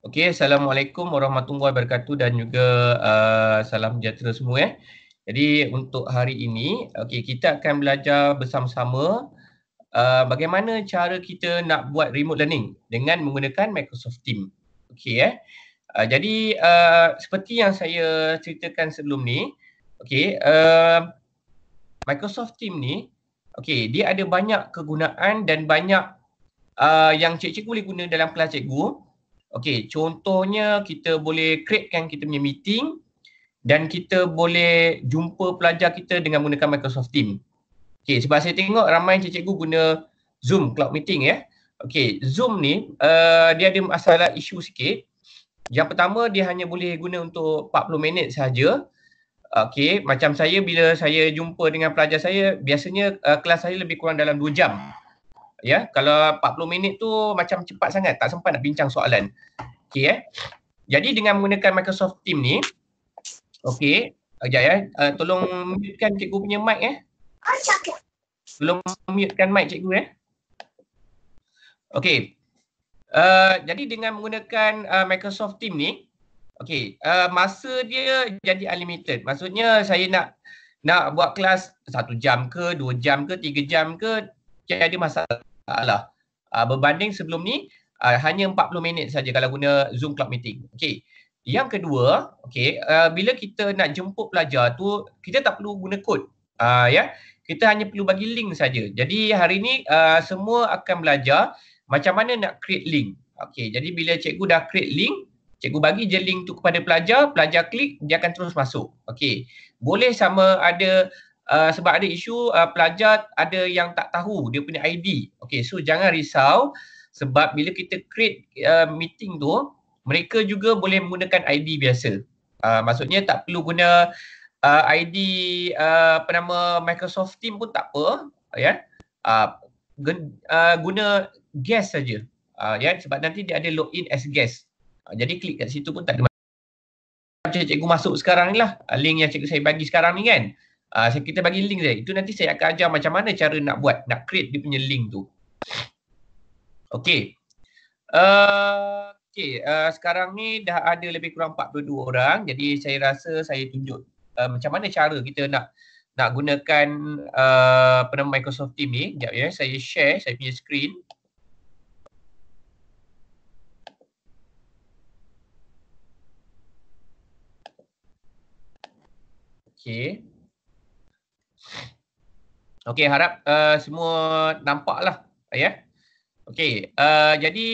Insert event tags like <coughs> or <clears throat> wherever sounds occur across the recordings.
Okey, Assalamualaikum warahmatullahi wabarakatuh dan juga uh, salam sejahtera semua eh. Jadi untuk hari ini, okey kita akan belajar bersama-sama uh, bagaimana cara kita nak buat remote learning dengan menggunakan Microsoft Teams. Okey eh. Uh, jadi uh, seperti yang saya ceritakan sebelum ni, okey uh, Microsoft Teams ni okey dia ada banyak kegunaan dan banyak uh, yang cikgu boleh guna dalam kelas cikgu. Okey, contohnya kita boleh createkan kita punya meeting dan kita boleh jumpa pelajar kita dengan menggunakan Microsoft Teams. Okey, sebab saya tengok ramai cikgu guna Zoom Cloud Meeting ya. Okey, Zoom ni uh, dia ada masalah isu sikit. Yang pertama dia hanya boleh guna untuk 40 minit saja. Okey, macam saya bila saya jumpa dengan pelajar saya, biasanya uh, kelas saya lebih kurang dalam 2 jam ya kalau 40 minit tu macam cepat sangat tak sempat nak bincang soalan okey eh jadi dengan menggunakan Microsoft Team ni okey ajak ya uh, tolong mutekan cikgu punya mic eh tolong mutekan mic cikgu eh okey uh, jadi dengan menggunakan uh, Microsoft Team ni okey uh, masa dia jadi unlimited maksudnya saya nak nak buat kelas satu jam ke, dua jam ke, tiga jam ke, tiada masalah masalah. Ah, uh, ah, berbanding sebelum ni uh, hanya 40 minit saja kalau guna Zoom Club Meeting. Okey. Yang kedua, okey, uh, bila kita nak jemput pelajar tu kita tak perlu guna kod. Uh, ya. Yeah? Kita hanya perlu bagi link saja. Jadi hari ni uh, semua akan belajar macam mana nak create link. Okey, jadi bila cikgu dah create link, cikgu bagi je link tu kepada pelajar, pelajar klik, dia akan terus masuk. Okey. Boleh sama ada Eh, sebab ada isu uh, pelajar ada yang tak tahu dia punya ID. Okay, so jangan risau sebab bila kita create uh, meeting tu, mereka juga boleh menggunakan ID biasa. Uh, maksudnya tak perlu guna uh, ID uh, apa nama Microsoft Team pun tak apa, ya. Yeah. Uh, gun, uh, guna guest saja. Uh, ya yeah. sebab nanti dia ada login as guest. Uh, jadi klik kat situ pun tak ada macam cikgu masuk sekarang ni lah. Link yang cikgu saya bagi sekarang ni kan. Ah uh, kita bagi link dia. Itu nanti saya akan ajar macam mana cara nak buat, nak create dia punya link tu. Okay. Uh, ah, okay, uh, ah, sekarang ni dah ada lebih kurang 42 orang. Jadi saya rasa saya tunjuk uh, macam mana cara kita nak nak gunakan uh, apa nama Microsoft Team ni. Sekejap ya, saya share saya punya screen. Okay. Okey, harap uh, semua nampaklah. Ya. Yeah. Okey, uh, jadi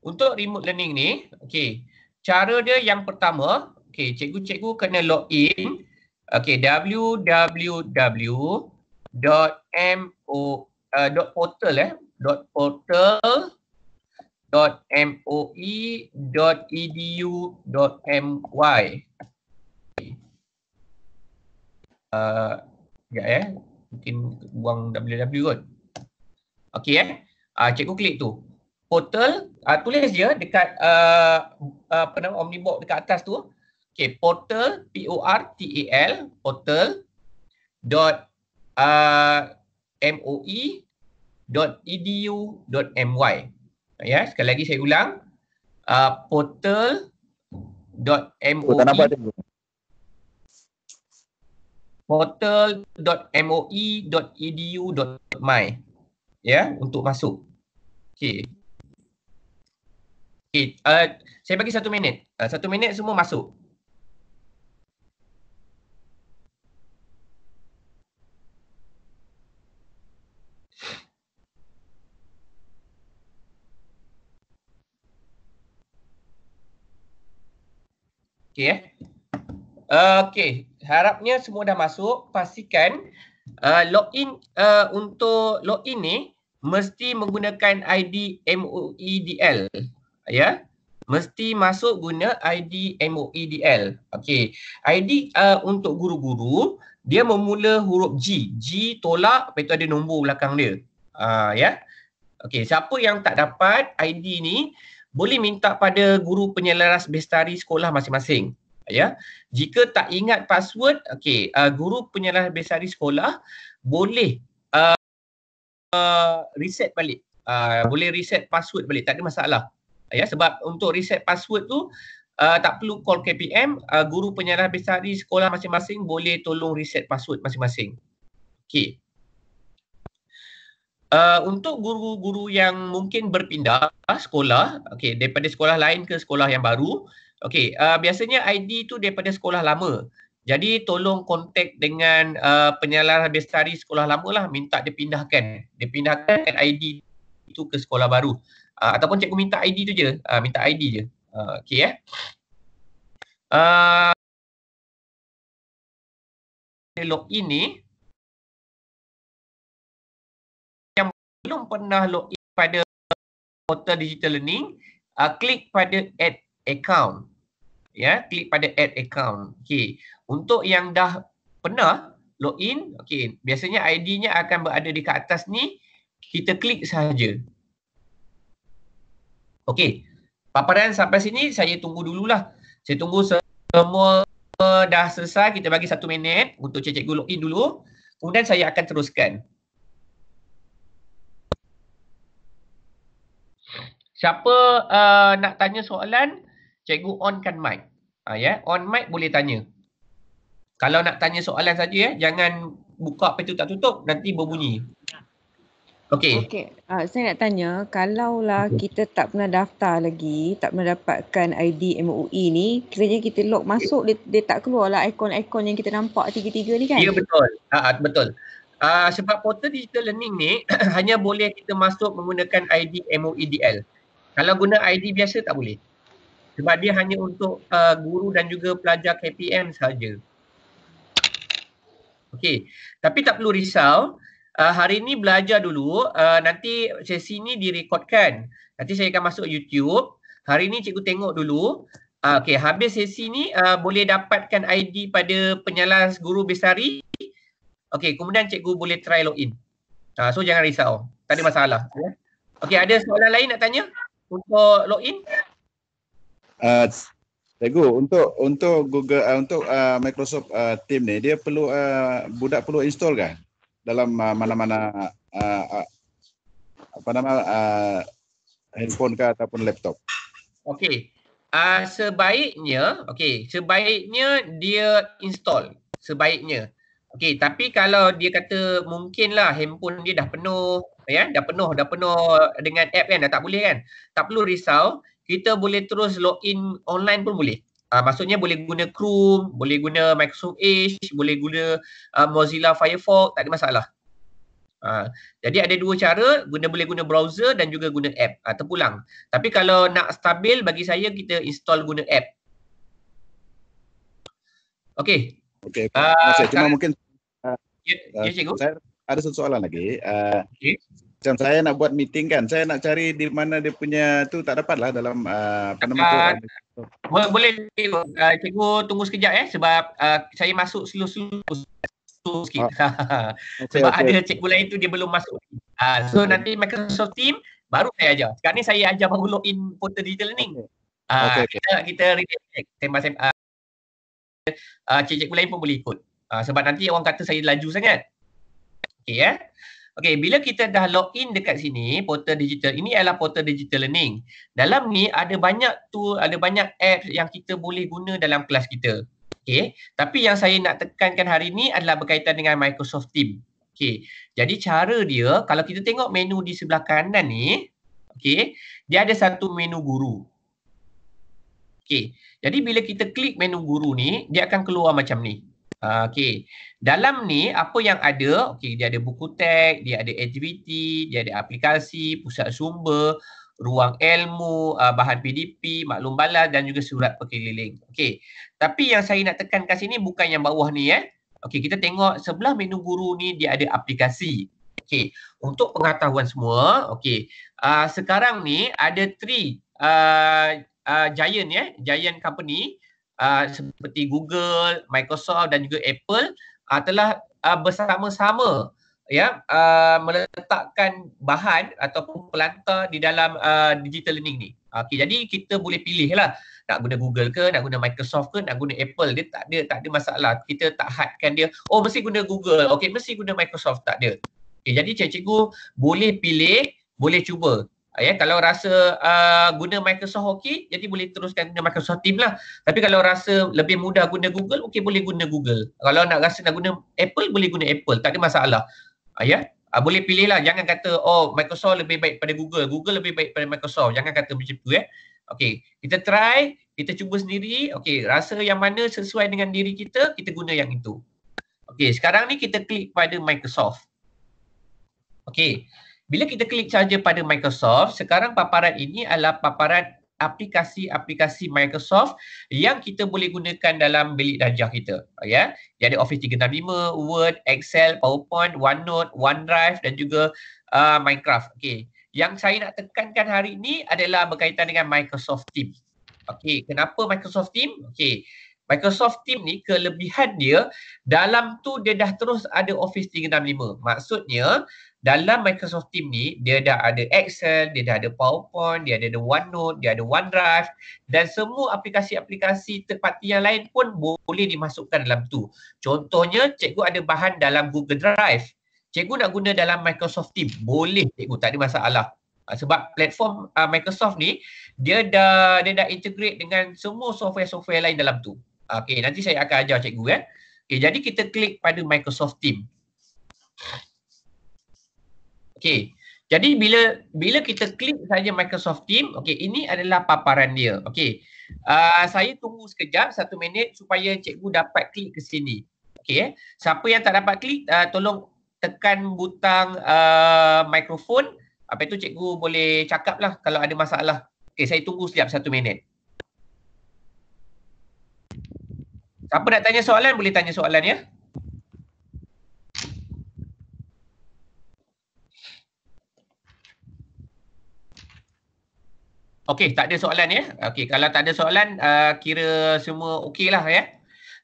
untuk remote learning ni, okey, cara dia yang pertama, okey, cikgu-cikgu kena log in okey www.mo uh, eh, .portal eh, .portal .moe.edu.my. Uh, ya eh mungkin buang WW kot. Okey eh. Uh, cikgu klik tu. Portal uh, tulis dia dekat uh, uh, apa nama omnibox dekat atas tu. Okey, portal P O R T A L portal dot uh, E. dot e D U. dot M Y. Ya, yeah, sekali lagi saya ulang. Uh, portal dot M Oh, e. tak nampak portal.moe.edu.my ya yeah, untuk masuk. Okey. Okey, uh, saya bagi satu minit. Uh, satu minit semua masuk. Okey eh. Yeah. Okey, harapnya semua dah masuk. Pastikan uh, login uh, untuk login ni mesti menggunakan ID MOEDL. Ya. Yeah? Mesti masuk guna ID MOEDL. Okey. ID uh, untuk guru-guru dia memula huruf G. G tolak lepas tu ada nombor belakang dia. Uh, ya. Yeah? Okey, siapa yang tak dapat ID ni boleh minta pada guru penyelaras bestari sekolah masing-masing ya hmm. jika tak ingat password okay, uh, guru penyelah besari sekolah boleh uh, uh, reset balik uh, boleh reset password balik tak ada masalah uh, ya sebab untuk reset password tu uh, tak perlu call KPM uh, guru penyelah besari sekolah masing-masing boleh tolong reset password masing-masing Okay. Uh, untuk guru-guru yang mungkin berpindah sekolah, okay, daripada sekolah lain ke sekolah yang baru, Okey, uh, biasanya ID tu daripada sekolah lama. Jadi tolong kontak dengan uh, penyelar bestari sekolah lama lah minta dia pindahkan. Dia pindahkan ID tu ke sekolah baru. Uh, ataupun cikgu minta ID tu je. Uh, minta ID je. Uh, Okey eh. Uh, log ni yang belum pernah log pada portal digital learning uh, klik pada add account ya klik pada add account okey untuk yang dah pernah login okey biasanya id-nya akan berada di kat atas ni kita klik sahaja okey paparan sampai sini saya tunggu dululah saya tunggu semua dah selesai kita bagi satu minit untuk cikgu login dulu kemudian saya akan teruskan Siapa uh, nak tanya soalan? cikgu onkan mic. Ha, ya, on mic boleh tanya. Kalau nak tanya soalan saja ya, jangan buka apa itu tak tutup nanti berbunyi. Okay. Okay, Uh, ah, saya nak tanya, kalaulah okay. kita tak pernah daftar lagi, tak pernah dapatkan ID MOE ni, kerana kita log masuk dia, dia tak keluarlah ikon-ikon yang kita nampak tiga-tiga ni kan? Ya betul. Ah uh, betul. Uh, sebab portal digital learning ni <clears throat> hanya boleh kita masuk menggunakan ID MOEDL. Kalau guna ID biasa tak boleh sebab dia hanya untuk uh, guru dan juga pelajar KPM saja. Okey, tapi tak perlu risau. Uh, hari ini belajar dulu, uh, nanti sesi ini direkodkan. Nanti saya akan masuk YouTube. Hari ini cikgu tengok dulu. Uh, Okey, habis sesi ini uh, boleh dapatkan ID pada penyelas guru Besari. Okey, kemudian cikgu boleh try login. Uh, so jangan risau, tak ada masalah. Ya. Okey, ada soalan lain nak tanya untuk login? Okey uh, Cikgu, untuk untuk Google uh, untuk uh, Microsoft uh, Team ni dia perlu uh, budak perlu install kan dalam uh, mana-mana uh, uh, apa nama uh, handphone kah ataupun laptop. Okey. Uh, sebaiknya, okey, sebaiknya dia install. Sebaiknya. Okey, tapi kalau dia kata mungkinlah handphone dia dah penuh, ya, dah penuh, dah penuh dengan app kan, dah tak boleh kan. Tak perlu risau kita boleh terus log in online pun boleh. Uh, maksudnya boleh guna Chrome, boleh guna Microsoft Edge, boleh guna uh, Mozilla Firefox, tak ada masalah. Uh, jadi ada dua cara, guna boleh guna browser dan juga guna app uh, terpulang. Tapi kalau nak stabil bagi saya kita install guna app. Okay. Okey. Uh, Cuma tak, mungkin uh, ya, ya, cikgu. Saya ada satu soalan lagi. Uh, okay macam saya nak buat meeting kan saya nak cari di mana dia punya tu tak ah, dapat lah dalam uh, apa tu uh, boleh uh, cikgu tunggu sekejap eh sebab uh, saya masuk slow slow slow sikit ah. okay, <laughs> sebab okay. ada cikgu lain tu dia belum masuk uh, so okay. nanti Microsoft Team baru saya ajar sekarang ni saya ajar baru log portal digital learning okay. Uh, okay, kita okay. kita tembak-tembak uh, cikgu lain pun boleh ikut uh, sebab nanti orang kata saya laju sangat okey eh yeah? Okey, bila kita dah log in dekat sini, portal digital ini adalah portal digital learning. Dalam ni ada banyak tool, ada banyak apps yang kita boleh guna dalam kelas kita. Okey, tapi yang saya nak tekankan hari ini adalah berkaitan dengan Microsoft Teams. Okey, jadi cara dia, kalau kita tengok menu di sebelah kanan ni, okey, dia ada satu menu guru. Okey, jadi bila kita klik menu guru ni, dia akan keluar macam ni. Ah, okay. Dalam ni apa yang ada, okay, dia ada buku teks, dia ada aktiviti, dia ada aplikasi, pusat sumber, ruang ilmu, uh, bahan PDP, maklum balas dan juga surat pekeliling. Okay. Tapi yang saya nak tekankan sini bukan yang bawah ni eh. Okay, kita tengok sebelah menu guru ni dia ada aplikasi. Okay. Untuk pengetahuan semua, okay. Uh, ah, sekarang ni ada three uh, uh, giant ya, eh? giant company Ah, seperti Google, Microsoft dan juga Apple uh, telah uh, bersama-sama ya yeah, uh, meletakkan bahan ataupun pelantar di dalam uh, digital learning ni. Okey, jadi kita boleh pilih lah nak guna Google ke, nak guna Microsoft ke, nak guna Apple. Dia tak ada, tak ada masalah. Kita tak hadkan dia, oh mesti guna Google. Okey, mesti guna Microsoft. Tak ada. Okey, jadi cikgu-cikgu boleh pilih, boleh cuba. Ya, kalau rasa uh, guna Microsoft okey, jadi boleh teruskan guna Microsoft Team lah. Tapi kalau rasa lebih mudah guna Google, okey boleh guna Google. Kalau nak rasa nak guna Apple, boleh guna Apple. Tak ada masalah. Uh, ya, yeah? uh, boleh pilih lah. Jangan kata, oh Microsoft lebih baik pada Google. Google lebih baik pada Microsoft. Jangan kata macam tu ya. Eh? Okey, kita try. Kita cuba sendiri. Okey, rasa yang mana sesuai dengan diri kita, kita guna yang itu. Okey, sekarang ni kita klik pada Microsoft. Okey. Bila kita klik saja pada Microsoft, sekarang paparan ini adalah paparan aplikasi-aplikasi Microsoft yang kita boleh gunakan dalam bilik darjah kita. Ya, yeah. Dia ada Office 365, Word, Excel, PowerPoint, OneNote, OneDrive dan juga uh, Minecraft. Okay. Yang saya nak tekankan hari ini adalah berkaitan dengan Microsoft Teams. Okay. Kenapa Microsoft Teams? Okay. Microsoft Teams ni kelebihan dia dalam tu dia dah terus ada Office 365. Maksudnya dalam Microsoft Team ni dia dah ada Excel, dia dah ada PowerPoint, dia ada the OneNote, dia ada OneDrive dan semua aplikasi-aplikasi third yang lain pun boleh dimasukkan dalam tu. Contohnya cikgu ada bahan dalam Google Drive. Cikgu nak guna dalam Microsoft Team boleh cikgu tak ada masalah. Ah, sebab platform uh, Microsoft ni dia dah dia dah integrate dengan semua software-software lain dalam tu. Ah, okey, nanti saya akan ajar cikgu kan. Okey, jadi kita klik pada Microsoft Team. Okey. Jadi bila bila kita klik saja Microsoft Team, okey ini adalah paparan dia. Okey. Uh, saya tunggu sekejap satu minit supaya cikgu dapat klik ke sini. Okey eh. Siapa yang tak dapat klik uh, tolong tekan butang uh, mikrofon. Apa itu cikgu boleh cakap lah kalau ada masalah. Okey saya tunggu sekejap satu minit. Siapa nak tanya soalan boleh tanya soalan ya. Okey, tak ada soalan ya. Okey, kalau tak ada soalan, uh, kira semua okey lah ya.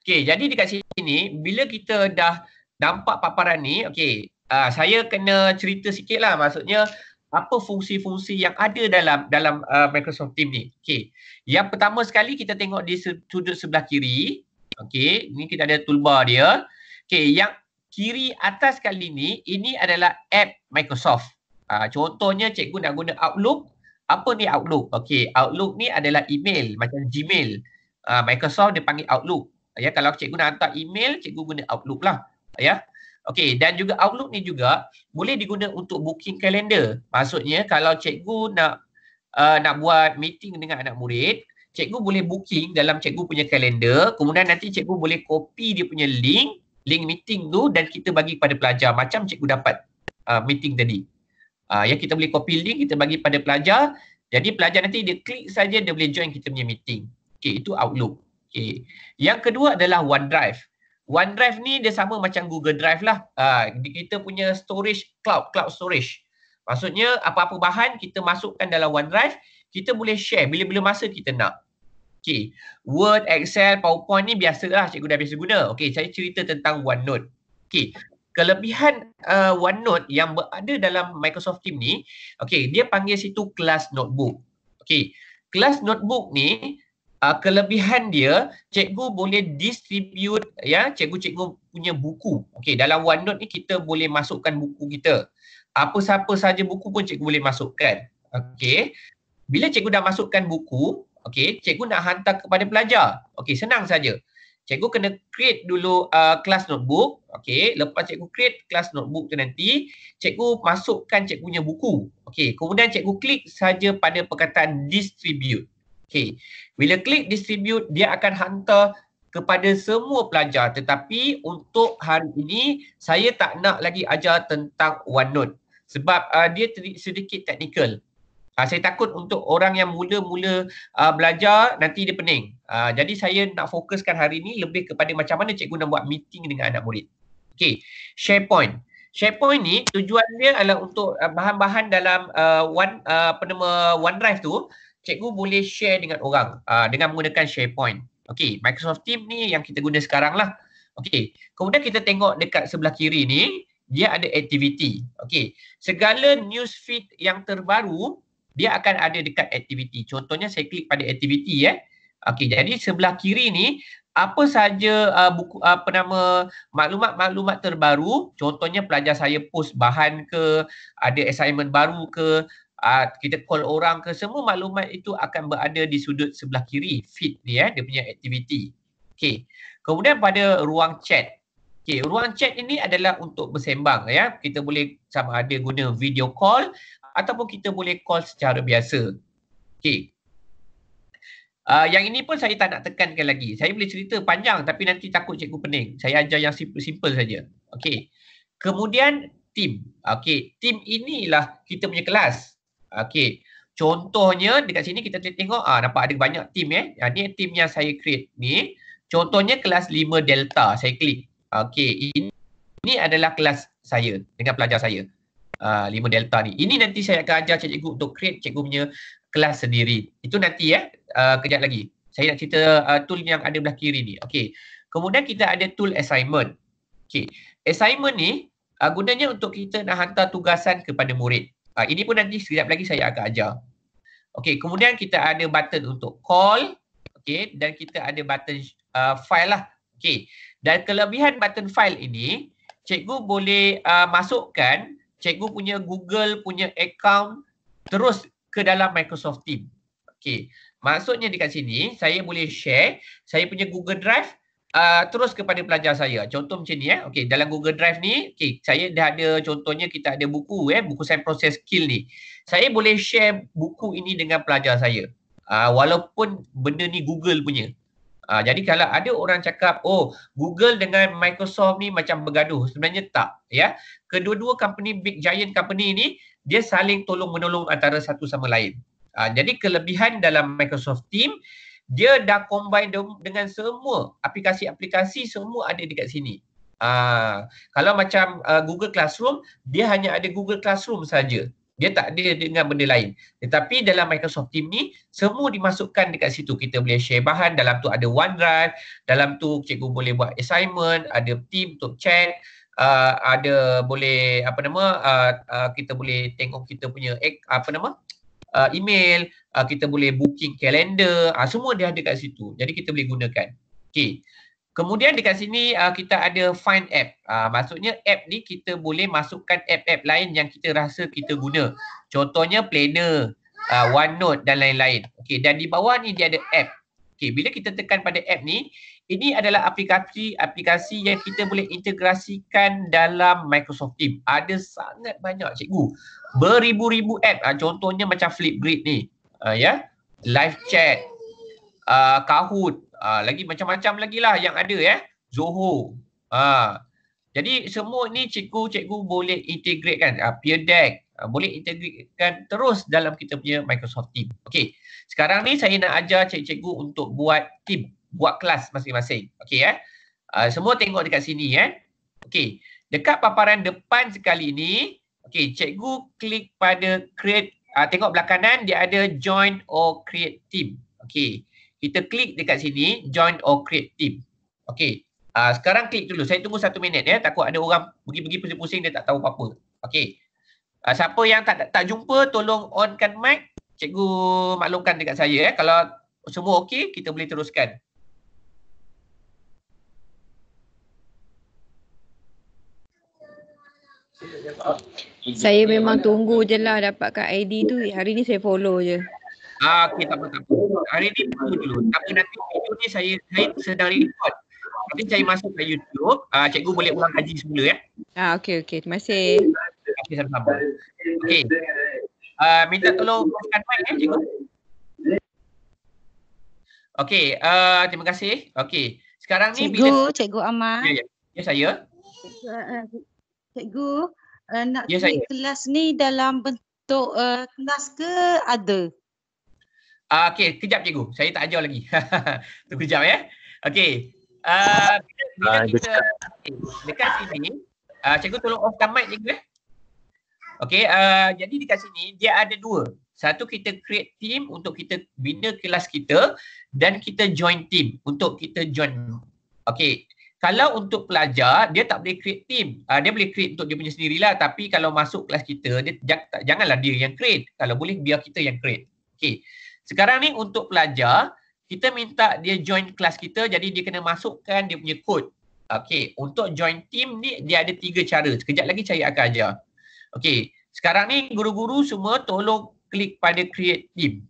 Okey, jadi dekat sini, bila kita dah nampak paparan ni, okey, uh, saya kena cerita sikit lah maksudnya apa fungsi-fungsi yang ada dalam dalam uh, Microsoft Teams ni. Okey, yang pertama sekali kita tengok di sudut sebelah kiri. Okey, ni kita ada toolbar dia. Okey, yang kiri atas kali ni, ini adalah app Microsoft. Uh, contohnya cikgu nak guna Outlook, apa ni Outlook? Okay, Outlook ni adalah email macam Gmail. Uh, Microsoft dia panggil Outlook. Ya, kalau cikgu nak hantar email, cikgu guna Outlook lah. Ya, yeah. Okey dan juga Outlook ni juga boleh diguna untuk booking kalender. Maksudnya kalau cikgu nak uh, nak buat meeting dengan anak murid, cikgu boleh booking dalam cikgu punya kalender, kemudian nanti cikgu boleh copy dia punya link, link meeting tu dan kita bagi kepada pelajar macam cikgu dapat uh, meeting tadi uh, ya kita boleh copy link kita bagi pada pelajar jadi pelajar nanti dia klik saja dia boleh join kita punya meeting Okay, itu outlook Okay. yang kedua adalah OneDrive OneDrive ni dia sama macam Google Drive lah uh, kita punya storage cloud cloud storage maksudnya apa-apa bahan kita masukkan dalam OneDrive kita boleh share bila-bila masa kita nak Okay. Word, Excel, PowerPoint ni biasalah cikgu dah biasa guna. Okay, saya cerita tentang OneNote. Okay, kelebihan uh, OneNote yang berada dalam Microsoft Teams ni, okay, dia panggil situ kelas notebook. Okay, kelas notebook ni uh, kelebihan dia cikgu boleh distribute ya cikgu-cikgu punya buku. Okay, dalam OneNote ni kita boleh masukkan buku kita. Apa siapa saja buku pun cikgu boleh masukkan. Okay, bila cikgu dah masukkan buku, okay, cikgu nak hantar kepada pelajar. Okay, senang saja cikgu kena create dulu uh, class notebook. okay. lepas cikgu create class notebook tu nanti, cikgu masukkan cikgu punya buku. okay. kemudian cikgu klik saja pada perkataan distribute. okay. Bila klik distribute, dia akan hantar kepada semua pelajar tetapi untuk hari ini saya tak nak lagi ajar tentang OneNote sebab uh, dia sedikit teknikal. Ha, saya takut untuk orang yang mula-mula uh, belajar nanti dia pening. Uh, jadi saya nak fokuskan hari ini lebih kepada macam mana cikgu nak buat meeting dengan anak murid. Okey, SharePoint. SharePoint ni tujuan dia adalah untuk uh, bahan-bahan dalam uh, one uh, apa nama OneDrive tu cikgu boleh share dengan orang uh, dengan menggunakan SharePoint. Okay, Microsoft Team ni yang kita guna sekarang lah. Okay, kemudian kita tengok dekat sebelah kiri ni dia ada activity. Okey, segala news feed yang terbaru dia akan ada dekat aktiviti. Contohnya saya klik pada aktiviti ya. Eh. Okey, jadi sebelah kiri ni apa saja uh, buku uh, apa nama maklumat-maklumat terbaru, contohnya pelajar saya post bahan ke, ada assignment baru ke, uh, kita call orang ke, semua maklumat itu akan berada di sudut sebelah kiri feed ni eh, dia punya aktiviti. Okey. Kemudian pada ruang chat Okay, ruang chat ini adalah untuk bersembang ya. Kita boleh sama ada guna video call ataupun kita boleh call secara biasa. Okay. Uh, ah, yang ini pun saya tak nak tekankan lagi. Saya boleh cerita panjang tapi nanti takut cikgu pening. Saya ajar yang simple-simple saja. Okay. Kemudian team. Okay. Team inilah kita punya kelas. Okay. Contohnya dekat sini kita tengok ah, nampak ada banyak team eh. Ya, ah, ini tim yang saya create ni. Contohnya kelas 5 Delta. Saya klik. Okay. Ini, ini adalah kelas saya dengan pelajar saya. 5 ah, delta ni. Ini nanti saya akan ajar cikgu untuk create cikgu punya kelas sendiri. Itu nanti ya, uh, kejap lagi. Saya nak cerita uh, tool yang ada belah kiri ni. Okey. Kemudian kita ada tool assignment. Okey. Assignment ni uh, gunanya untuk kita nak hantar tugasan kepada murid. Uh, ini pun nanti sekejap lagi saya akan ajar. Okey, kemudian kita ada button untuk call. Okey, dan kita ada button uh, file lah. Okey. Dan kelebihan button file ini, cikgu boleh uh, masukkan cikgu punya Google punya account terus ke dalam Microsoft Team. Okey. Maksudnya dekat sini saya boleh share saya punya Google Drive Uh, terus kepada pelajar saya. Contoh macam ni eh. Okey, dalam Google Drive ni, okey, saya dah ada contohnya kita ada buku eh, buku saya proses skill ni. Saya boleh share buku ini dengan pelajar saya. Uh, walaupun benda ni Google punya. Uh, jadi kalau ada orang cakap, oh Google dengan Microsoft ni macam bergaduh, sebenarnya tak. Ya, kedua-dua company big giant company ini dia saling tolong menolong antara satu sama lain. Uh, jadi kelebihan dalam Microsoft Team dia dah combine de- dengan semua aplikasi-aplikasi semua ada dekat sini. Uh, kalau macam uh, Google Classroom, dia hanya ada Google Classroom saja. Dia tak ada dengan benda lain. Tetapi dalam Microsoft Team ni, semua dimasukkan dekat situ. Kita boleh share bahan, dalam tu ada OneDrive, dalam tu cikgu boleh buat assignment, ada team untuk chat, Uh, ada boleh apa nama uh, uh, kita boleh tengok kita punya eh, apa nama uh, email uh, kita boleh booking kalender uh, ah, semua dia ada kat situ jadi kita boleh gunakan Okay. Kemudian dekat sini uh, kita ada find app. Uh, maksudnya app ni kita boleh masukkan app-app lain yang kita rasa kita guna. Contohnya planner, uh, OneNote dan lain-lain. Okey dan di bawah ni dia ada app. Okey bila kita tekan pada app ni, ini adalah aplikasi-aplikasi yang kita boleh integrasikan dalam Microsoft Teams. Ada sangat banyak cikgu. Beribu-ribu app. Uh, contohnya macam Flipgrid ni. Uh, ya. Yeah? Live chat, uh, Kahoot, Uh, lagi macam-macam lagi lah yang ada eh. Zoho. Uh, jadi semua ni cikgu-cikgu boleh integrate kan. Uh, peer deck. Uh, boleh integratekan terus dalam kita punya Microsoft Team. Okay. Sekarang ni saya nak ajar cikgu-cikgu untuk buat team. Buat kelas masing-masing. Okay eh. Uh, semua tengok dekat sini eh. Okay. Dekat paparan depan sekali ni. Okay. Cikgu klik pada create. Uh, tengok belakangan dia ada join or create team. Okey kita klik dekat sini join or create team. Okey. Uh, sekarang klik dulu. Saya tunggu satu minit ya. Takut ada orang pergi-pergi pusing-pusing dia tak tahu apa-apa. Okey. Uh, siapa yang tak, tak jumpa tolong onkan mic. Cikgu maklumkan dekat saya ya. Kalau semua okey kita boleh teruskan. Saya memang tunggu je lah dapatkan ID tu. Hari ni saya follow je. Ah, okay, tak apa, tak apa. Hari ni dulu dulu. Tapi nanti video ni saya, saya sedang record. Nanti saya masuk ke YouTube. Ah, cikgu boleh ulang kaji semula ya. Ah, okay, okay. Terima kasih. Okay, sama-sama. Okay. Ah, minta tolong masukkan mic eh, cikgu. Okay, ah, terima kasih. Okay. Sekarang ni cikgu, bila... Cikgu, Cikgu Ahmad. Ya, ya. Ya, saya. Cikgu, uh, nak ya, kelas ni dalam bentuk uh, kelas ke ada? Uh, ah, okay, kejap cikgu. Saya tak ajar lagi. <laughs> Tunggu kejap ya. Eh. Okay. Uh, ah, bila ah, kita dekat sini, uh, cikgu tolong offkan mic cikgu ya. Eh? Okay, uh, jadi dekat sini dia ada dua. Satu kita create team untuk kita bina kelas kita dan kita join team untuk kita join. Okay, kalau untuk pelajar dia tak boleh create team. Uh, dia boleh create untuk dia punya sendirilah tapi kalau masuk kelas kita dia janganlah dia yang create. Kalau boleh biar kita yang create. Okay. Sekarang ni untuk pelajar, kita minta dia join kelas kita jadi dia kena masukkan dia punya kod. Okey, untuk join team ni dia ada tiga cara. Sekejap lagi saya akan ajar. Okey, sekarang ni guru-guru semua tolong klik pada create team.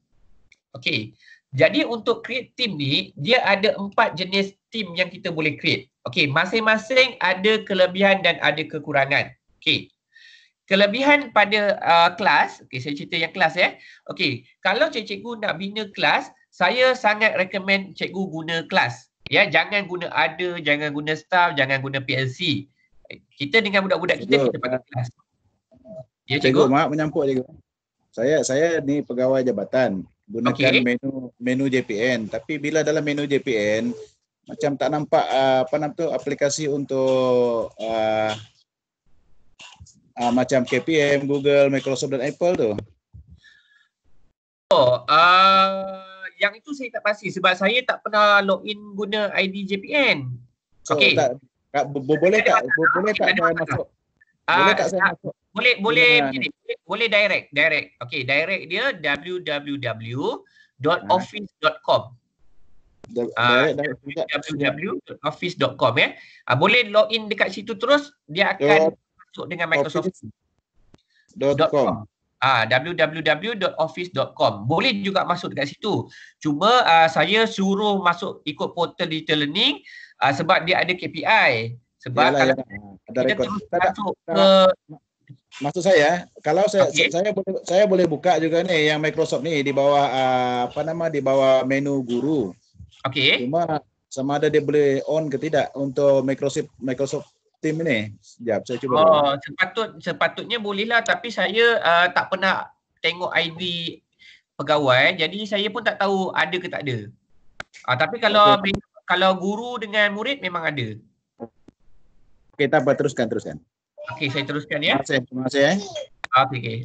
Okey, jadi untuk create team ni, dia ada empat jenis team yang kita boleh create. Okey, masing-masing ada kelebihan dan ada kekurangan. Okey, Kelebihan pada uh, kelas, okay, saya cerita yang kelas eh. Okey, kalau cikgu nak bina kelas, saya sangat recommend cikgu guna kelas. Ya, jangan guna ada, jangan guna staff, jangan guna PLC. Kita dengan budak-budak cikgu. kita kita pakai kelas. Ya, cikgu. cikgu maaf menyampuk cikgu. Saya saya ni pegawai jabatan gunakan okay. menu menu JPN tapi bila dalam menu JPN macam tak nampak uh, apa nama tu aplikasi untuk uh, uh, macam KPM, Google, Microsoft dan Apple tu? Oh, uh, yang itu saya tak pasti sebab saya tak pernah login guna ID JPN. So, Okey. Tak, tak boleh tak boleh tak saya masuk. Boleh ah, tak saya masuk? Boleh boleh begini. Boleh direct, direct. Okay, direct dia Www. Uh, www.office.com ya. Uh, boleh login dekat situ terus dia akan masuk dengan microsoft.com ah www.office.com boleh juga masuk dekat situ cuma uh, saya suruh masuk ikut portal digital learning uh, sebab dia ada KPI sebab yalah, kalau yalah. ada kita terus masuk ke maksud saya kalau saya okay. saya boleh saya boleh buka juga ni yang microsoft ni di bawah uh, apa nama di bawah menu guru okey cuma sama ada dia boleh on ke tidak untuk microsoft microsoft tim ni. Sekejap saya cuba. Oh, sepatut, sepatutnya bolehlah, tapi saya uh, tak pernah tengok ID pegawai jadi saya pun tak tahu ada ke tak ada. Uh, tapi kalau okay. kalau guru dengan murid memang ada. Okey tak apa teruskan teruskan. Okey saya teruskan ya. Terima kasih. Terima kasih eh. Ah, okey. Okay.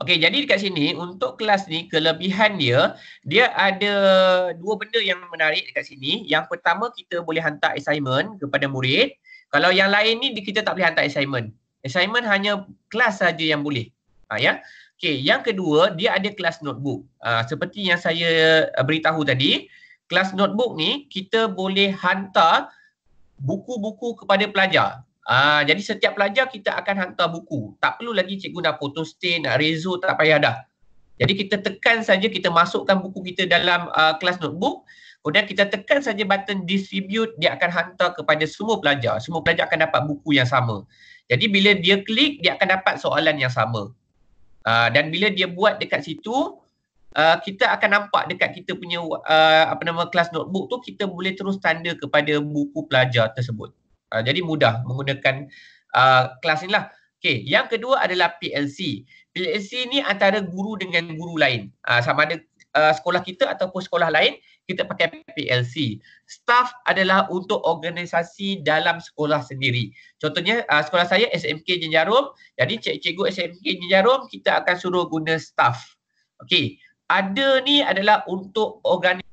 Okey, jadi dekat sini untuk kelas ni kelebihan dia, dia ada dua benda yang menarik dekat sini. Yang pertama kita boleh hantar assignment kepada murid. Kalau yang lain ni kita tak boleh hantar assignment. Assignment hanya kelas saja yang boleh. Ha, ya. Okey, yang kedua dia ada kelas notebook. Ha, seperti yang saya eh, beritahu tadi, kelas notebook ni kita boleh hantar buku-buku kepada pelajar. Uh, jadi setiap pelajar kita akan hantar buku. Tak perlu lagi cikgu nak photo stain, nak rezo, tak payah dah. Jadi kita tekan saja, kita masukkan buku kita dalam uh, kelas notebook. Kemudian kita tekan saja button distribute, dia akan hantar kepada semua pelajar. Semua pelajar akan dapat buku yang sama. Jadi bila dia klik, dia akan dapat soalan yang sama. Uh, dan bila dia buat dekat situ, Uh, kita akan nampak dekat kita punya uh, apa nama kelas notebook tu kita boleh terus tanda kepada buku pelajar tersebut. Ah, jadi mudah menggunakan uh, kelas ni lah. Okay, yang kedua adalah PLC. PLC ni antara guru dengan guru lain. Uh, sama ada uh, sekolah kita ataupun sekolah lain, kita pakai PLC. Staff adalah untuk organisasi dalam sekolah sendiri. Contohnya uh, sekolah saya SMK Jenjarum, jadi cikgu-cikgu SMK Jenjarum kita akan suruh guna staff. Okey, ada ni adalah untuk organisasi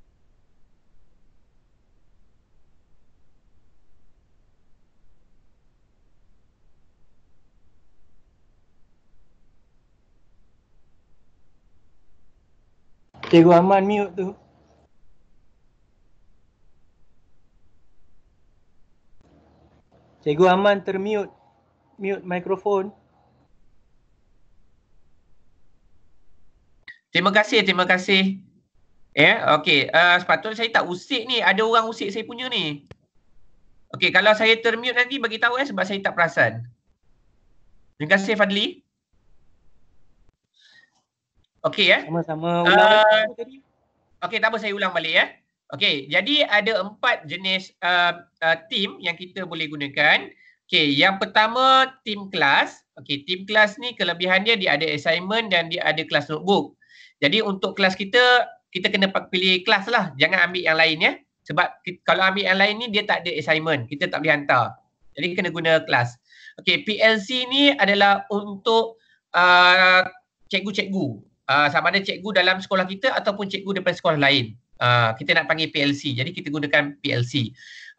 Cikgu Aman mute tu. Cikgu Aman termute. Mute mikrofon. Terima kasih, terima kasih. Ya, yeah, okey. Uh, sepatutnya saya tak usik ni. Ada orang usik saya punya ni. Okey, kalau saya termute nanti bagi tahu eh sebab saya tak perasan. Terima kasih Fadli. Okey eh. Sama-sama ah. ulang uh, Okey tak apa saya ulang balik eh. Okey, jadi ada empat jenis uh, uh, team yang kita boleh gunakan. Okey, yang pertama team kelas. Okey, team kelas ni kelebihan dia dia ada assignment dan dia ada kelas notebook. Jadi untuk kelas kita, kita kena pilih kelas lah. Jangan ambil yang lain ya. Sebab kita, kalau ambil yang lain ni dia tak ada assignment. Kita tak boleh hantar. Jadi kena guna kelas. Okey, PLC ni adalah untuk uh, cikgu-cikgu. Ah, sama ada cikgu dalam sekolah kita ataupun cikgu daripada sekolah lain. Uh, kita nak panggil PLC. Jadi kita gunakan PLC.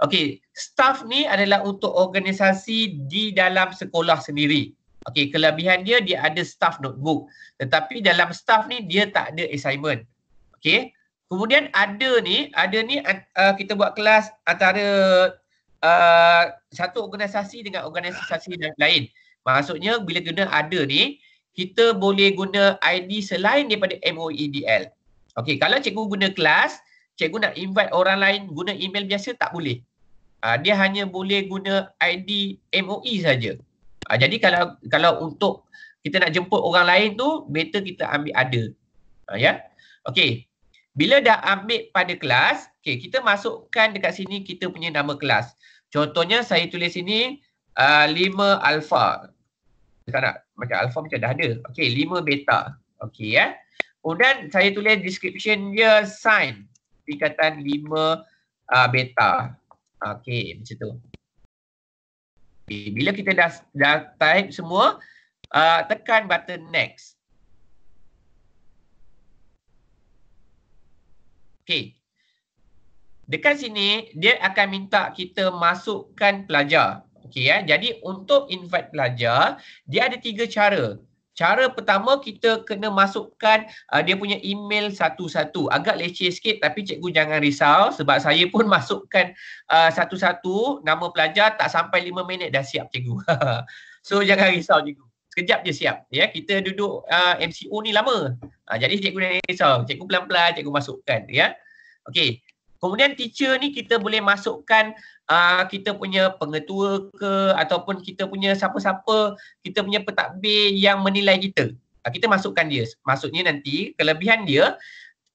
Okey, staff ni adalah untuk organisasi di dalam sekolah sendiri. Okey, kelebihan dia dia ada staff notebook. Tetapi dalam staff ni dia tak ada assignment. Okey. Kemudian ada ni, ada ni uh, kita buat kelas antara uh, satu organisasi dengan organisasi lain. Maksudnya bila guna ada ni, kita boleh guna ID selain daripada MOEDL. Okey, kalau cikgu guna kelas, cikgu nak invite orang lain guna email biasa tak boleh. Uh, dia hanya boleh guna ID MOE saja. Uh, jadi kalau kalau untuk kita nak jemput orang lain tu, better kita ambil ada. Uh, ya. Yeah? Okey. Bila dah ambil pada kelas, okey, kita masukkan dekat sini kita punya nama kelas. Contohnya saya tulis sini uh, 5 alfa. Dekat tak? macam alpha macam dah ada. Okey, 5 beta. Okey ya. Eh? Kemudian saya tulis description dia sign ikatan 5 uh, ah, beta. Okey, macam tu. Okay, bila kita dah dah type semua, uh, tekan button next. Okey. Dekat sini dia akan minta kita masukkan pelajar. Okey ya. Jadi untuk invite pelajar, dia ada tiga cara. Cara pertama kita kena masukkan uh, dia punya email satu-satu. Agak leceh sikit tapi cikgu jangan risau sebab saya pun <laughs> masukkan uh, satu-satu nama pelajar tak sampai lima minit dah siap cikgu. <laughs> so jangan risau cikgu. Sekejap je siap. Ya, kita duduk uh, MCO ni lama. Uh, jadi cikgu jangan risau. Cikgu pelan-pelan cikgu masukkan ya. Okey. Kemudian teacher ni kita boleh masukkan uh, kita punya pengetua ke ataupun kita punya siapa-siapa, kita punya pentadbir yang menilai kita. Uh, kita masukkan dia. Maksudnya nanti kelebihan dia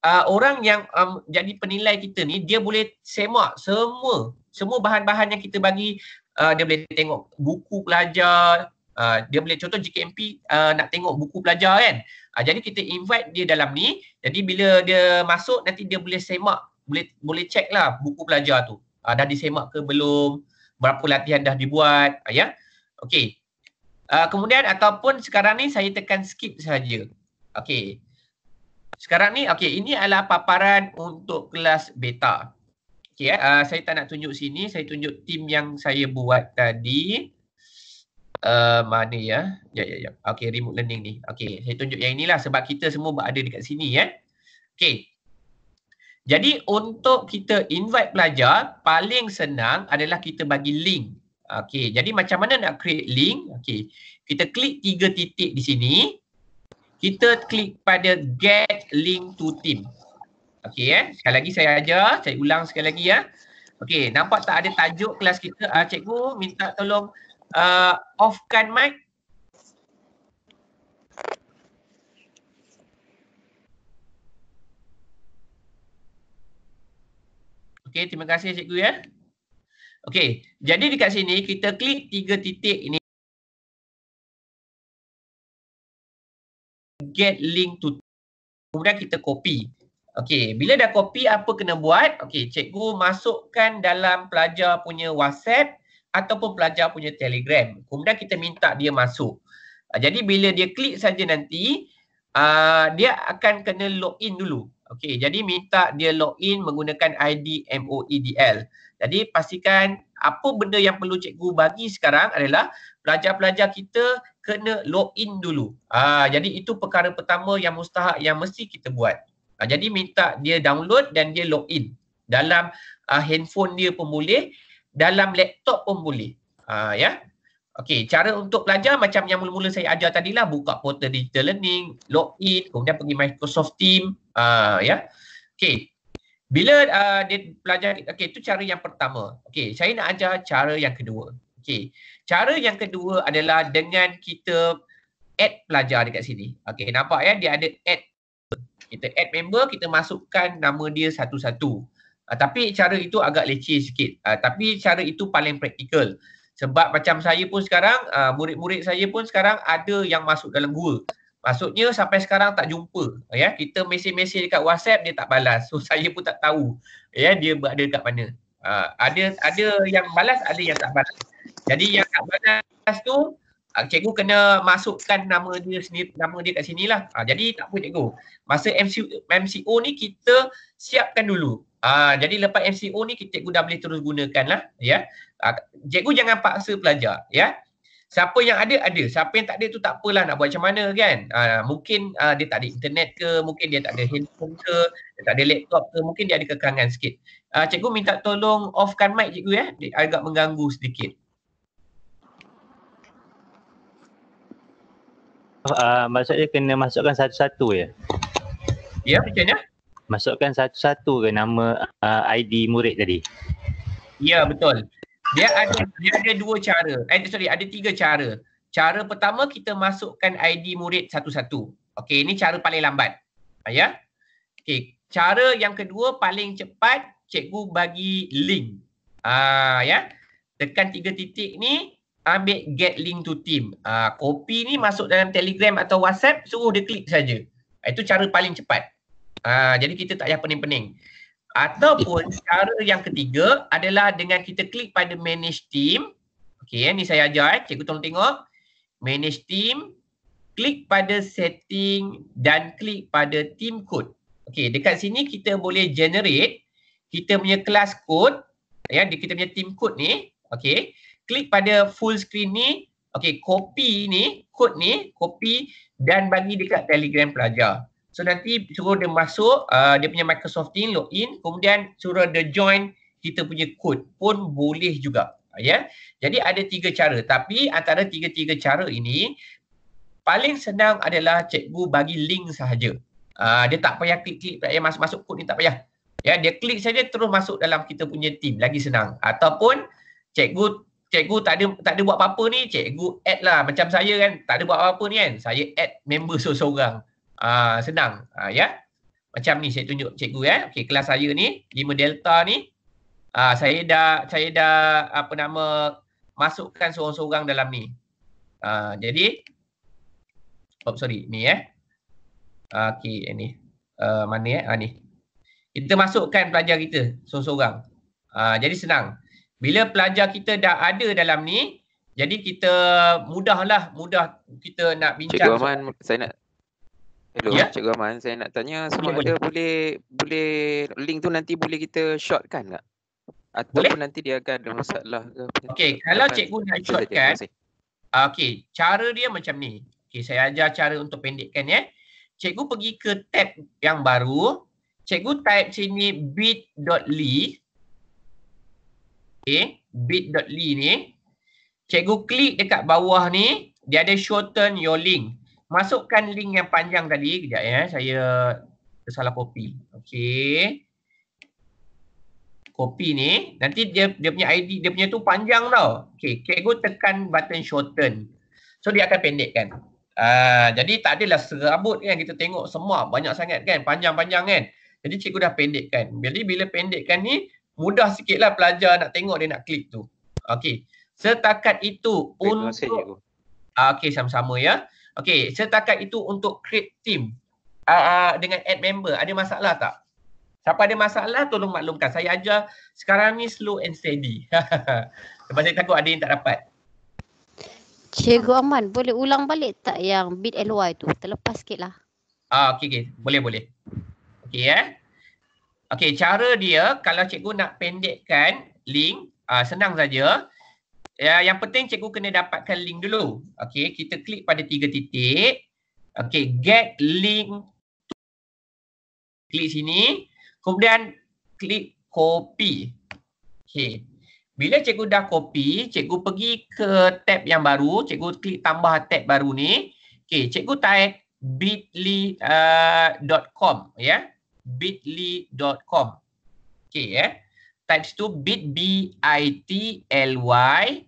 uh, orang yang um, jadi penilai kita ni dia boleh semak semua semua bahan-bahan yang kita bagi uh, dia boleh tengok buku pelajar Uh, dia boleh contoh GKMP uh, nak tengok buku pelajar kan uh, jadi kita invite dia dalam ni jadi bila dia masuk nanti dia boleh semak boleh boleh check lah buku pelajar tu. Uh, dah disemak ke belum? Berapa latihan dah dibuat? Uh, ya? Yeah? Okay. Uh, kemudian ataupun sekarang ni saya tekan skip saja. Okay. Sekarang ni, okay, ini adalah paparan untuk kelas beta. Okay, uh, eh. ah, saya tak nak tunjuk sini. Saya tunjuk tim yang saya buat tadi. Uh, mana ya? Ya, ya, ya. Okay, remote learning ni. Okay, saya tunjuk yang inilah sebab kita semua berada dekat sini, ya. Okay. Jadi untuk kita invite pelajar paling senang adalah kita bagi link. Okey, jadi macam mana nak create link? Okey. Kita klik tiga titik di sini. Kita klik pada get link to team. Okey eh. Sekali lagi saya ajar, saya ulang sekali lagi ya. Eh. Okey, nampak tak ada tajuk kelas kita? Ah cikgu minta tolong uh, offkan mic. Okey, terima kasih cikgu ya. Okey, jadi dekat sini kita klik tiga titik ini. Get link to. Kemudian kita copy. Okey, bila dah copy apa kena buat? Okey, cikgu masukkan dalam pelajar punya WhatsApp ataupun pelajar punya Telegram. Kemudian kita minta dia masuk. Ah, jadi bila dia klik saja nanti, uh, dia akan kena login dulu. Okey, jadi minta dia log in menggunakan ID MOEDL. Jadi pastikan apa benda yang perlu cikgu bagi sekarang adalah pelajar-pelajar kita kena log in dulu. Aa, ha, jadi itu perkara pertama yang mustahak yang mesti kita buat. Aa, ha, jadi minta dia download dan dia log in dalam uh, handphone dia pun boleh, dalam laptop pun boleh. Aa, ha, ya. Okey, cara untuk pelajar macam yang mula-mula saya ajar tadilah buka portal digital learning, log in, kemudian pergi Microsoft Teams uh, ya yeah. okey bila uh, dia pelajar okey itu cara yang pertama okey saya nak ajar cara yang kedua okey cara yang kedua adalah dengan kita add pelajar dekat sini okey nampak ya yeah? dia ada add kita add member kita masukkan nama dia satu-satu uh, tapi cara itu agak leceh sikit uh, tapi cara itu paling praktikal sebab macam saya pun sekarang, uh, murid-murid saya pun sekarang ada yang masuk dalam gua. Maksudnya sampai sekarang tak jumpa. Ya, kita mesej-mesej dekat WhatsApp dia tak balas. So <laughs> saya pun tak tahu ya dia berada dekat mana. Ha, ada ada yang balas, ada yang tak balas. Jadi yang tak balas tu ah, cikgu kena masukkan nama dia sendiri, nama dia kat sini lah. Ha, jadi tak apa cikgu. Masa MCO, MCO ni kita siapkan dulu. Ha, jadi lepas MCO ni cikgu dah boleh terus gunakan lah. Ya. Ha, cikgu jangan paksa pelajar. Ya. Siapa yang ada, ada. Siapa yang tak ada tu tak apalah nak buat macam mana kan. Uh, mungkin uh, dia tak ada internet ke, mungkin dia tak ada handphone ke, dia tak ada laptop ke, mungkin dia ada kekangan sikit. Uh, cikgu minta tolong offkan mic cikgu ya. Dia agak mengganggu sedikit. Uh, maksudnya kena masukkan satu-satu ya? Ya, macam mana? Masukkan satu-satu ke nama uh, ID murid tadi? Ya, betul dia ada dia ada dua cara. Eh sorry, ada tiga cara. Cara pertama kita masukkan ID murid satu-satu. Okey, ini cara paling lambat. Ah, ya. Yeah? Okey, cara yang kedua paling cepat cikgu bagi link. Ah ya. Yeah? Tekan tiga titik ni ambil get link to team. Ah copy ni masuk dalam Telegram atau WhatsApp suruh dia klik saja. Ah, itu cara paling cepat. Ah jadi kita tak payah pening-pening. Ataupun cara yang ketiga adalah dengan kita klik pada manage team. Okey, ni saya ajar eh. Cikgu tolong tengok. Manage team, klik pada setting dan klik pada team code. Okey, dekat sini kita boleh generate kita punya kelas code ya, kita punya team code ni. Okey. Klik pada full screen ni. Okey, copy ni, code ni, copy dan bagi dekat Telegram pelajar. So nanti suruh dia masuk uh, dia punya Microsoft Teams login kemudian suruh dia join kita punya code pun boleh juga. Ah, ya. Yeah? Jadi ada tiga cara tapi antara tiga-tiga cara ini paling senang adalah cikgu bagi link sahaja. Uh, dia tak payah klik-klik tak masuk masuk kod ni tak payah. Ya, yeah? dia klik saja terus masuk dalam kita punya team lagi senang ataupun cikgu cikgu tak ada tak ada buat apa-apa ni, cikgu add lah macam saya kan, tak ada buat apa-apa ni kan. Saya add member seorang-seorang. Ah senang. Ah ya. Macam ni saya tunjuk cikgu ya. Okey kelas saya ni 5 delta ni ah saya dah saya dah apa nama masukkan seorang-seorang dalam ni. Ah jadi oh sorry ni ya. ah, eh. Okey ini. uh, ah, mana eh? Ah ni. Kita masukkan pelajar kita seorang-seorang. Ah, jadi senang. Bila pelajar kita dah ada dalam ni, jadi kita mudahlah mudah kita nak bincang. Cikgu Rahman, saya nak Hello, ya. Cikgu Aman. Saya nak tanya semua ada boleh boleh link tu nanti boleh kita shortkan tak? Atau boleh. nanti dia akan ada masalah ke? Okey, kalau cikgu nak shortkan, okey, cara dia macam ni. Okey, saya ajar cara untuk pendekkan ya. Cikgu pergi ke tab yang baru. Cikgu type sini bit.ly. Okey, bit.ly ni. Cikgu klik dekat bawah ni, dia ada shorten your link masukkan link yang panjang tadi kejap ya saya tersalah copy okey copy ni nanti dia dia punya ID dia punya tu panjang tau okey cikgu tekan button shorten so dia akan pendekkan uh, ah, jadi tak adalah serabut kan kita tengok semua banyak sangat kan panjang-panjang kan jadi cikgu dah pendekkan jadi bila pendekkan ni mudah sikitlah pelajar nak tengok dia nak klik tu okey setakat itu Baik, untuk ah, Okey, sama-sama ya. Okey, setakat itu untuk create team uh, uh, dengan add member, ada masalah tak? Siapa ada masalah, tolong maklumkan. Saya ajar sekarang ni slow and steady. <laughs> Sebab saya takut ada yang tak dapat. Cikgu Aman, boleh ulang balik tak yang bit LY tu? Terlepas sikit lah. Ah, okey, okay. boleh, boleh. Okey, eh. Okey, cara dia kalau cikgu nak pendekkan link, uh, senang saja. Ya, yang penting cikgu kena dapatkan link dulu. Okey, kita klik pada tiga titik. Okey, get link. Klik sini. Kemudian klik copy. Okey. Bila cikgu dah copy, cikgu pergi ke tab yang baru. Cikgu klik tambah tab baru ni. Okey, cikgu type bit.ly.com. Uh, ya. Yeah? bit.ly.com. Okey, ya. Yeah? types tu bit b i t l y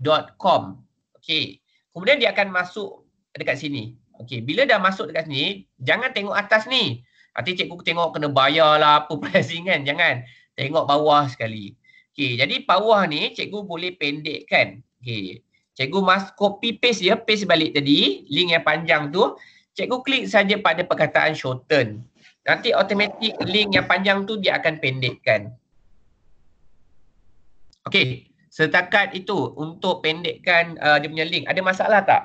dot com. Okay, Kemudian dia akan masuk dekat sini. Okay, bila dah masuk dekat sini, jangan tengok atas ni. Nanti cikgu tengok kena bayar lah apa <laughs> pricing kan. Jangan. Tengok bawah sekali. Okay, jadi bawah ni cikgu boleh pendekkan. Okay, Cikgu mas copy paste ya, paste balik tadi, link yang panjang tu. Cikgu klik saja pada perkataan shorten. Nanti automatic link yang panjang tu dia akan pendekkan. Okey, setakat itu untuk pendekkan uh, dia punya link. Ada masalah tak?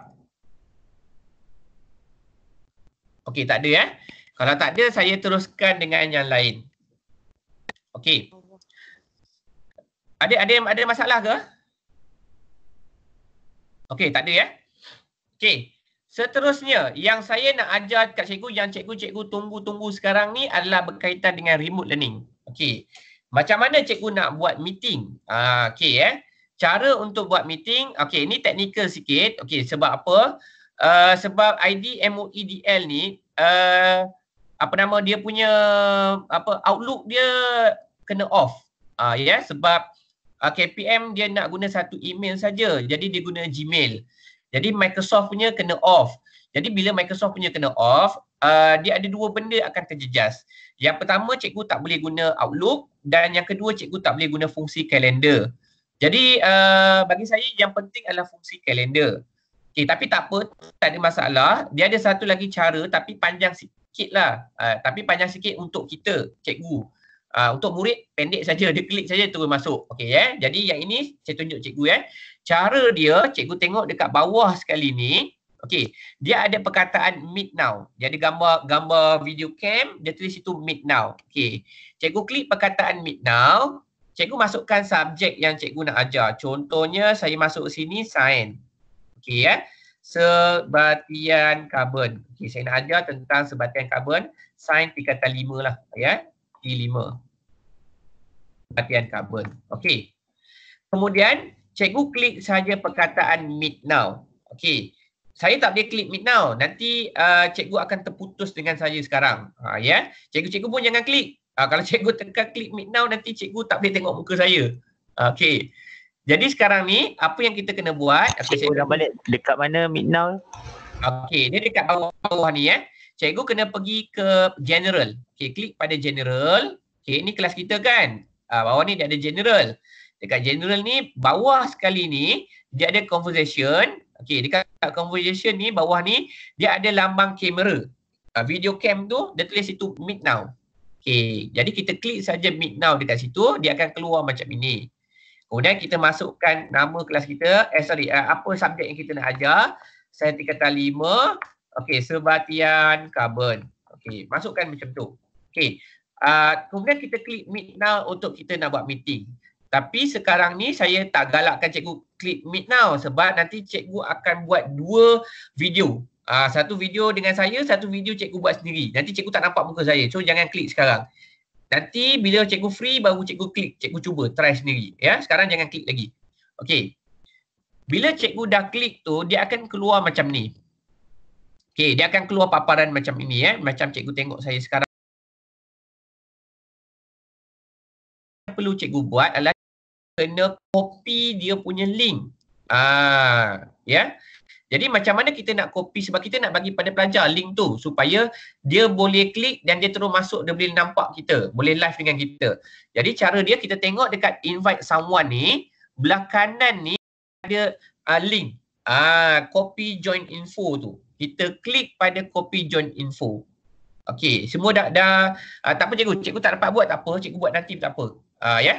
Okey, tak ada eh. Kalau tak ada, saya teruskan dengan yang lain. Okey. Ada ada ada masalah ke? Okey, tak ada eh. Okey. Seterusnya, yang saya nak ajar kat cikgu yang cikgu-cikgu tunggu-tunggu sekarang ni adalah berkaitan dengan remote learning. Okey. Macam mana cikgu nak buat meeting? Uh, ah, okay eh. Cara untuk buat meeting, okay ini technical sikit. Okay sebab apa? Uh, sebab ID MOEDL ni, uh, apa nama dia punya apa outlook dia kena off. Uh, ya yeah, sebab KPM dia nak guna satu email saja. Jadi dia guna Gmail. Jadi Microsoft punya kena off. Jadi bila Microsoft punya kena off, uh, dia ada dua benda akan terjejas. Yang pertama cikgu tak boleh guna Outlook dan yang kedua cikgu tak boleh guna fungsi kalender. Jadi uh, bagi saya yang penting adalah fungsi kalender. Okay, tapi tak apa, tak ada masalah. Dia ada satu lagi cara tapi panjang sikit lah. Uh, tapi panjang sikit untuk kita, cikgu. Uh, untuk murid, pendek saja. Dia klik saja terus masuk. Okay, eh? Jadi yang ini saya tunjuk cikgu. Eh? Cara dia, cikgu tengok dekat bawah sekali ni. Okey, dia ada perkataan meet now. Dia ada gambar gambar video cam, dia tulis itu meet now. Okey. Cikgu klik perkataan meet now, cikgu masukkan subjek yang cikgu nak ajar. Contohnya saya masuk sini sains. Okey ya. Eh? Sebatian karbon. Okey, saya nak ajar tentang sebatian karbon, sains tingkatan 5 lah, ya. T5. Sebatian karbon. Okey. Kemudian cikgu klik saja perkataan meet now. Okey saya tak boleh klik meet now. Nanti uh, cikgu akan terputus dengan saya sekarang. Ha, ya. Yeah? Cikgu-cikgu pun jangan klik. Ha, uh, <laughs> kalau cikgu tekan klik meet now nanti cikgu tak boleh tengok muka saya. Okey. Jadi sekarang ni apa yang kita kena buat? Okay, cikgu dah balik dekat mana meet now? Okey, Dia dekat bawah-bawah ni eh. Cikgu kena pergi ke general. Okey, klik pada general. Okey, ni kelas kita kan. Uh, bawah ni dia ada general. Dekat general ni bawah sekali ni dia ada conversation, Okey, dekat conversation ni bawah ni dia ada lambang kamera. Uh, video cam tu dia tulis situ meet now. Okey, jadi kita klik saja meet now dekat situ, dia akan keluar macam ini. Kemudian kita masukkan nama kelas kita, eh sorry, uh, apa subjek yang kita nak ajar. Saya tingkatan lima, okey, sebatian carbon. Okey, masukkan macam tu. Okey, uh, kemudian kita klik meet now untuk kita nak buat meeting. Tapi sekarang ni saya tak galakkan cikgu klik meet now sebab nanti cikgu akan buat dua video. Uh, satu video dengan saya, satu video cikgu buat sendiri. Nanti cikgu tak nampak muka saya. So jangan klik sekarang. Nanti bila cikgu free baru cikgu klik, cikgu cuba try sendiri. Ya, sekarang jangan klik lagi. Okay, Bila cikgu dah klik tu, dia akan keluar macam ni. Okay, dia akan keluar paparan macam ini ya, eh. macam cikgu tengok saya sekarang. Yang perlu cikgu buat adalah kena copy dia punya link. Ah, ya. Yeah? Jadi macam mana kita nak copy sebab kita nak bagi pada pelajar link tu supaya dia boleh klik dan dia terus masuk dia boleh nampak kita, boleh live dengan kita. Jadi cara dia kita tengok dekat invite someone ni, belah kanan ni ada uh, link. Ah, copy join info tu. Kita klik pada copy join info. Okey, semua dah dah uh, tak apa cikgu, cikgu tak dapat buat tak apa, cikgu buat nanti tak apa. Ah, uh, ya.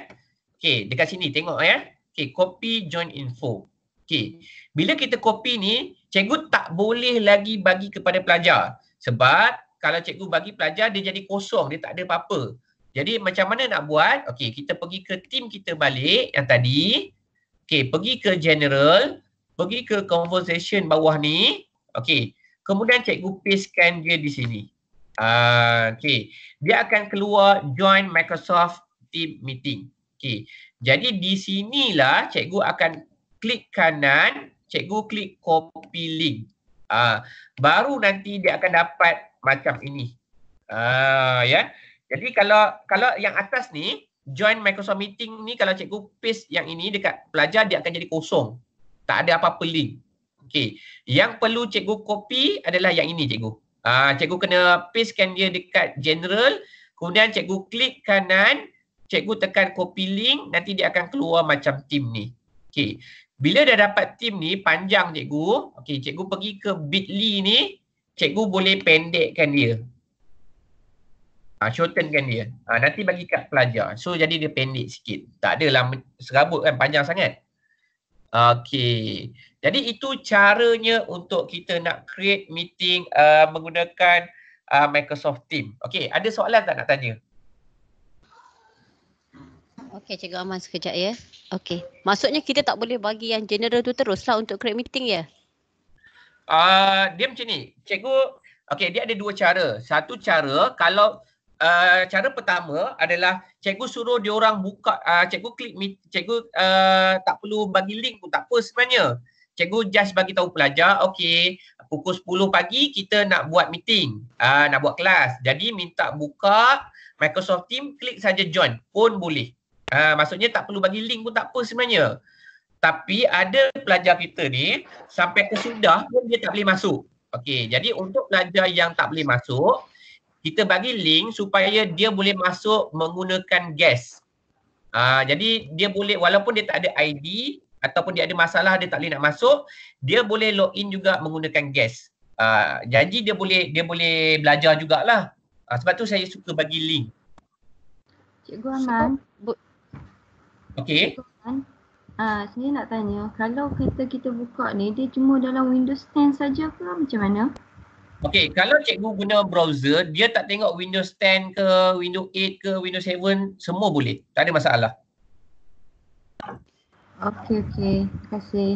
Okey, dekat sini tengok ya. Okey, copy join info. Okey. Bila kita copy ni, cikgu tak boleh lagi bagi kepada pelajar. Sebab kalau cikgu bagi pelajar, dia jadi kosong. Dia tak ada apa-apa. Jadi macam mana nak buat? Okey, kita pergi ke team kita balik yang tadi. Okey, pergi ke general. Pergi ke conversation bawah ni. Okey. Kemudian cikgu pastekan dia di sini. Uh, ah, okay. Dia akan keluar join Microsoft team meeting. Okey. Jadi di sinilah cikgu akan klik kanan, cikgu klik copy link. Ah uh, baru nanti dia akan dapat macam ini. Ah uh, ya. Yeah. Jadi kalau kalau yang atas ni join Microsoft Meeting ni kalau cikgu paste yang ini dekat pelajar dia akan jadi kosong. Tak ada apa-apa link. Okey. Yang perlu cikgu copy adalah yang ini cikgu. Ah uh, cikgu kena pastekan dia dekat general, kemudian cikgu klik kanan cikgu tekan copy link nanti dia akan keluar macam team ni. Okey. Bila dah dapat team ni panjang cikgu, okey cikgu pergi ke bit.ly ni, cikgu boleh pendekkan dia. Ha, shortenkan dia. Ha, nanti bagi kat pelajar. So jadi dia pendek sikit. Tak adalah serabut kan panjang sangat. Okey. Jadi itu caranya untuk kita nak create meeting uh, menggunakan uh, Microsoft Team. Okey, ada soalan tak nak tanya? Okey, Cikgu Aman sekejap ya. Okey. Maksudnya kita tak boleh bagi yang general tu teruslah untuk create meeting ya? Ah, uh, dia macam ni. Cikgu, okey, dia ada dua cara. Satu cara kalau Uh, cara pertama adalah cikgu suruh dia orang buka uh, cikgu klik meet, cikgu uh, tak perlu bagi link pun tak apa sebenarnya cikgu just bagi tahu pelajar okey pukul 10 pagi kita nak buat meeting uh, nak buat kelas jadi minta buka Microsoft Team klik saja join pun boleh Ha, maksudnya tak perlu bagi link pun tak apa sebenarnya. Tapi ada pelajar kita ni sampai ke sudah pun dia tak boleh masuk. Okey, jadi untuk pelajar yang tak boleh masuk, kita bagi link supaya dia boleh masuk menggunakan guest. Ha, jadi dia boleh walaupun dia tak ada ID ataupun dia ada masalah dia tak boleh nak masuk, dia boleh log in juga menggunakan guest. Ha, jadi dia boleh dia boleh belajar jugalah. Ha, sebab tu saya suka bagi link. Cikgu Aman. So, Okey. Ha, saya nak tanya, kalau kereta kita buka ni, dia cuma dalam Windows 10 saja ke macam mana? Okey, kalau cikgu guna browser, dia tak tengok Windows 10 ke, Windows 8 ke, Windows 7, semua boleh. Tak ada masalah. Okey, okey. Terima kasih.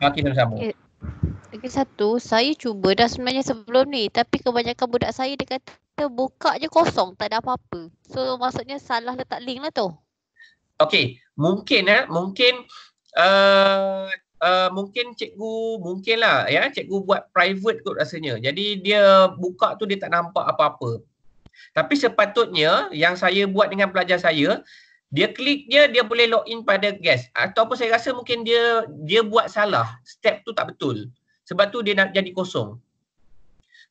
Okey, sama-sama. Okay. Lagi satu, saya cuba dah sebenarnya sebelum ni tapi kebanyakan budak saya dia kata buka je kosong tak ada apa-apa. So maksudnya salah letak link lah tu okey mungkin eh mungkin uh, Uh, mungkin cikgu mungkinlah ya cikgu buat private kot rasanya jadi dia buka tu dia tak nampak apa-apa tapi sepatutnya yang saya buat dengan pelajar saya dia klik dia dia boleh login pada guest ataupun saya rasa mungkin dia dia buat salah step tu tak betul sebab tu dia nak jadi kosong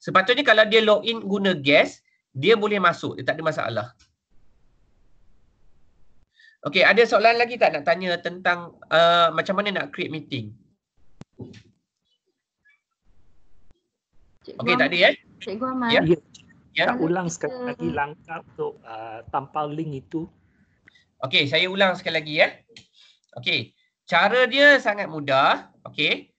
sepatutnya kalau dia login guna guest dia boleh masuk dia tak ada masalah Okay, ada soalan lagi tak nak tanya tentang uh, macam mana nak create meeting? Cikgu okay, tadi ya? Eh? Cikgu Ahmad. Ya. Yeah. Yeah. Tak ulang sekali uh, lagi langkah untuk uh, tampal link itu. Okay, saya ulang sekali lagi ya. Eh? Okay, cara dia sangat mudah. Okay,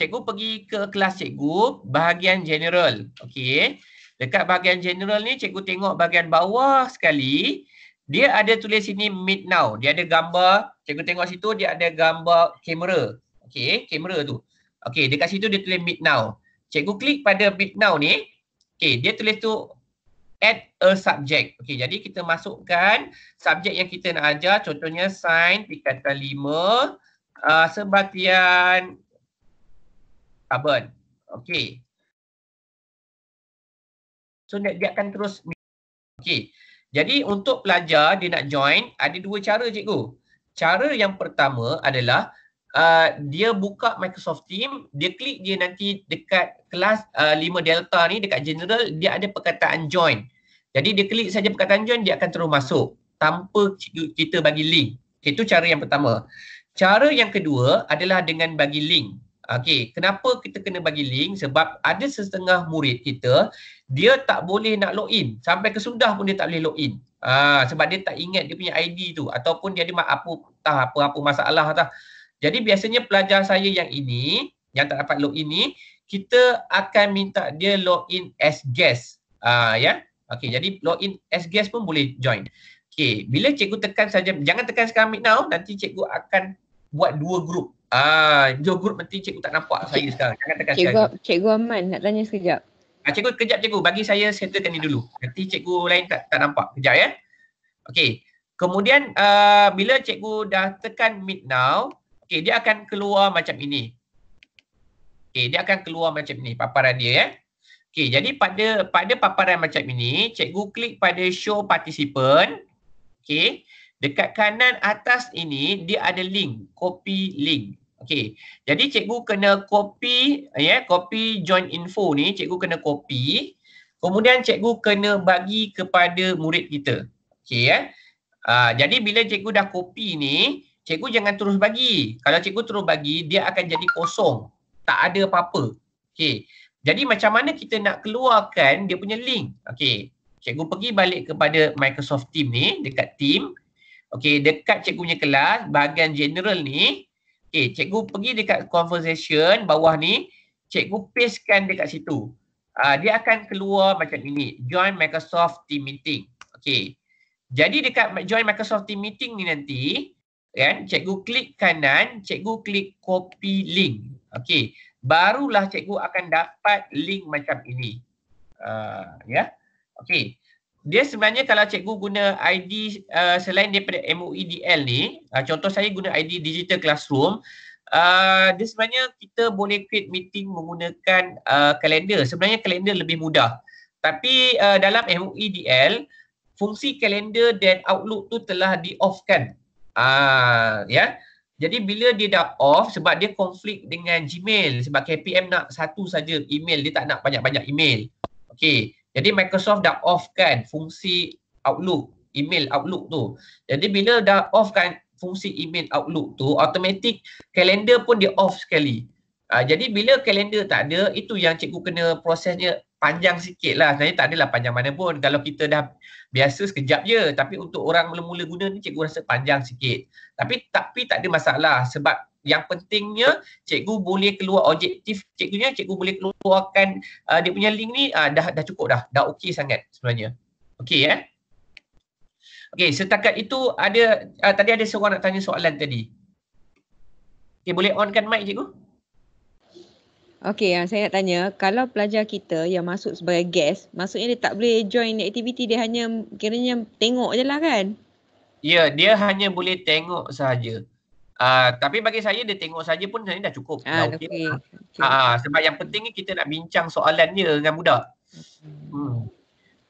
cikgu pergi ke kelas cikgu bahagian general. Okay, dekat bahagian general ni cikgu tengok bahagian bawah sekali. Dia ada tulis sini mid now. Dia ada gambar, cikgu tengok situ dia ada gambar kamera. Okey, kamera tu. Okey, dekat situ dia tulis mid now. Cikgu klik pada mid now ni. Okey, dia tulis tu add a subject. Okey, jadi kita masukkan subjek yang kita nak ajar. Contohnya sign tingkatan 5 uh, ah, sebatian carbon. Okey. So dia, dia akan terus Okey. Jadi untuk pelajar dia nak join ada dua cara cikgu. Cara yang pertama adalah uh, dia buka Microsoft Team, dia klik dia nanti dekat kelas uh, 5 delta ni dekat general dia ada perkataan join. Jadi dia klik saja perkataan join dia akan terus masuk tanpa cikgu kita bagi link. itu cara yang pertama. Cara yang kedua adalah dengan bagi link. Okey, kenapa kita kena bagi link? Sebab ada setengah murid kita, dia tak boleh nak login. Sampai kesudah pun dia tak boleh login. Ha, sebab dia tak ingat dia punya ID tu. Ataupun dia ada apa, apa masalah. Tah. Jadi biasanya pelajar saya yang ini, yang tak dapat login ni, kita akan minta dia login as guest. Ha, ya? Okey, jadi login as guest pun boleh join. Okey, bila cikgu tekan saja, jangan tekan sekarang now, nanti cikgu akan buat dua grup. Ah, dua grup nanti cikgu tak nampak saya sekarang. Jangan tekan cikgu, sekarang. Cikgu Aman nak tanya sekejap. Ah, cikgu kejap cikgu bagi saya settlekan ni dulu. Nanti cikgu lain tak tak nampak. Kejap ya. Okey. Kemudian uh, bila cikgu dah tekan mid now, okey dia akan keluar macam ini. Okey, dia akan keluar macam ini paparan dia ya. Okey, jadi pada pada paparan macam ini, cikgu klik pada show participant. Okey. Dekat kanan atas ini dia ada link, copy link. Okey. Jadi cikgu kena copy ya, yeah, copy join info ni, cikgu kena copy. Kemudian cikgu kena bagi kepada murid kita. Okey ya. Yeah. Uh, jadi bila cikgu dah copy ni, cikgu jangan terus bagi. Kalau cikgu terus bagi, dia akan jadi kosong. Tak ada apa-apa. Okey. Jadi macam mana kita nak keluarkan dia punya link? Okey. Cikgu pergi balik kepada Microsoft Team ni dekat Team. Okey, dekat cikgu punya kelas, bahagian general ni, okey, cikgu pergi dekat conversation bawah ni, cikgu pastekan dekat situ. Uh, dia akan keluar macam ini, join Microsoft Team Meeting. Okey. Jadi dekat join Microsoft Team Meeting ni nanti, kan, cikgu klik kanan, cikgu klik copy link. Okey, barulah cikgu akan dapat link macam ini. Uh, ya. Yeah? Okey dia sebenarnya kalau cikgu guna ID uh, selain daripada MUIDL e ni, uh, contoh saya guna ID Digital Classroom, uh, dia sebenarnya kita boleh create meeting menggunakan uh, kalender. sebenarnya kalender lebih mudah. Tapi uh, dalam MUIDL, e fungsi kalender dan outlook tu telah di-offkan. Uh, ah, yeah? Jadi bila dia dah off sebab dia konflik dengan Gmail sebab KPM nak satu saja email, dia tak nak banyak-banyak email. Okay. Jadi Microsoft dah off kan fungsi Outlook, email Outlook tu. Jadi bila dah off kan fungsi email Outlook tu, automatic kalender pun dia off sekali. Ha, jadi bila kalender tak ada, itu yang cikgu kena prosesnya panjang sikit lah. Sebenarnya tak adalah panjang mana pun. Kalau kita dah biasa sekejap je. Tapi untuk orang mula-mula guna ni cikgu rasa panjang sikit. Tapi tapi tak ada masalah sebab yang pentingnya cikgu boleh keluar objektif cikgunya cikgu boleh keluarkan uh, dia punya link ni uh, dah dah cukup dah dah okey sangat sebenarnya okey eh okey setakat itu ada uh, tadi ada seorang nak tanya soalan tadi okey boleh on kan mic cikgu Okey, saya nak tanya, kalau pelajar kita yang masuk sebagai guest, maksudnya dia tak boleh join aktiviti, dia hanya kiranya tengok je lah kan? Ya, yeah, dia hanya boleh tengok sahaja. Ah, tapi bagi saya dia tengok saja pun saya dah cukup. Ah, okay. Okay. Ah, okay. Uh, ah, sebab yang penting ni kita nak bincang soalan dia dengan muda. Hmm. hmm.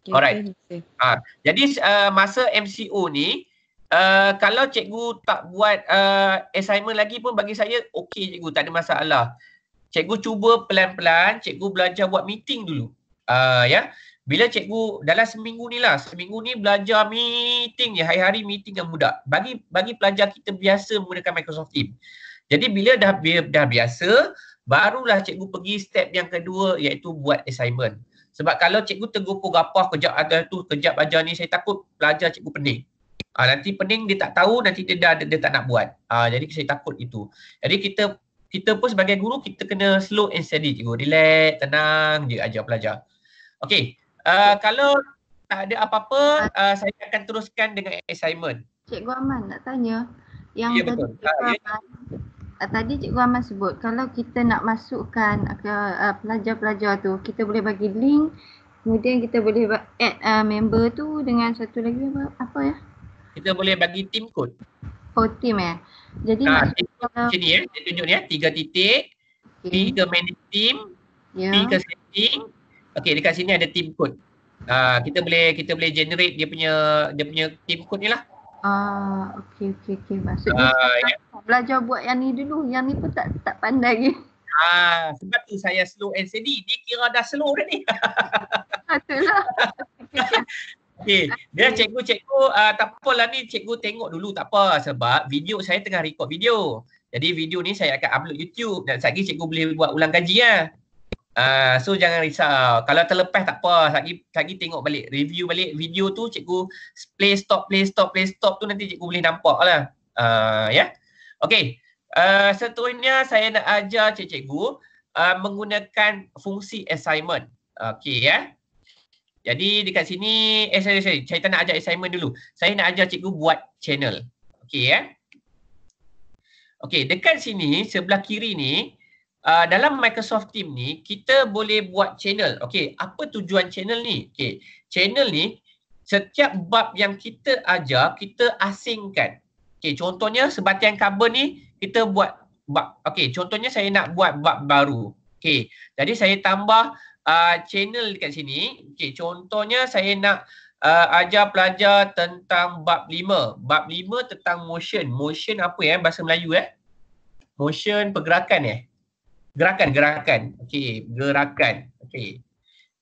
Okay, Alright. Okay. Uh, jadi uh, masa MCO ni uh, kalau cikgu tak buat uh, assignment lagi pun bagi saya okey cikgu tak ada masalah. Cikgu cuba pelan-pelan, cikgu belajar buat meeting dulu. Uh, ya. Bila cikgu dalam seminggu ni lah, seminggu ni belajar meeting je, hari-hari meeting yang mudah. Bagi bagi pelajar kita biasa menggunakan Microsoft Teams. Jadi bila dah, dah biasa, barulah cikgu pergi step yang kedua iaitu buat assignment. Sebab kalau cikgu tergopoh gapah kejap ada tu, kejap belajar ni, saya takut pelajar cikgu pening. Ha, nanti pening dia tak tahu, nanti dia dah dia, dia tak nak buat. Ha, jadi saya takut itu. Jadi kita kita pun sebagai guru, kita kena slow and steady cikgu. Relax, tenang je ajar pelajar. Okay, Ah, kalau tak ada apa-apa, uh, saya akan teruskan dengan assignment. Cikgu Aman nak tanya. Yang ya, tadi, Cikgu ya. Aman, ha, ya. tadi Cikgu Aman sebut, kalau kita nak masukkan ke pelajar-pelajar uh, tu, kita boleh bagi link, kemudian kita boleh add uh, member tu dengan satu lagi apa, apa ya? Kita boleh bagi team code. Oh, team eh. Jadi ha, maksudnya kalau... Macam ni ya, saya tunjuk ni ya, tiga titik. Okay. B ke manage team, yeah. B setting, Okey dekat sini ada team code. Uh, kita boleh kita boleh generate dia punya dia punya team code ni lah. Ah uh, okey okey okey maksudnya uh, yeah. Ya. belajar buat yang ni dulu yang ni pun tak tak pandai lagi. Ah uh, sebab tu saya slow and dia kira dah slow dah <laughs> ni. Patutlah. okey dia okay. dia cikgu-cikgu uh, tak lah ni cikgu tengok dulu tak apa sebab video saya tengah record video. Jadi video ni saya akan upload YouTube dan satgi cikgu boleh buat ulang kaji lah. Ya. Uh, so jangan risau. Kalau terlepas tak apa. lagi sagi tengok balik review balik video tu cikgu play stop play stop play stop tu nanti cikgu boleh nampak lah. Uh, ya. Yeah? Okey. Uh, seterusnya saya nak ajar cikgu uh, menggunakan fungsi assignment. Okay ya. Yeah? Jadi dekat sini eh sorry, sorry. saya tak nak ajar assignment dulu. Saya nak ajar cikgu buat channel. Okay ya. Yeah? Okey dekat sini sebelah kiri ni Ah, dalam Microsoft Team ni kita boleh buat channel. Okey, apa tujuan channel ni? Okey, channel ni setiap bab yang kita ajar kita asingkan. Okey, contohnya sebatian karbon ni kita buat bab. Okey, contohnya saya nak buat bab baru. Okey, jadi saya tambah uh, channel dekat sini. Okey, contohnya saya nak uh, ajar pelajar tentang bab lima. Bab lima tentang motion. Motion apa ya eh? bahasa Melayu eh? Motion pergerakan eh? gerakan-gerakan. Okey, gerakan. Okey.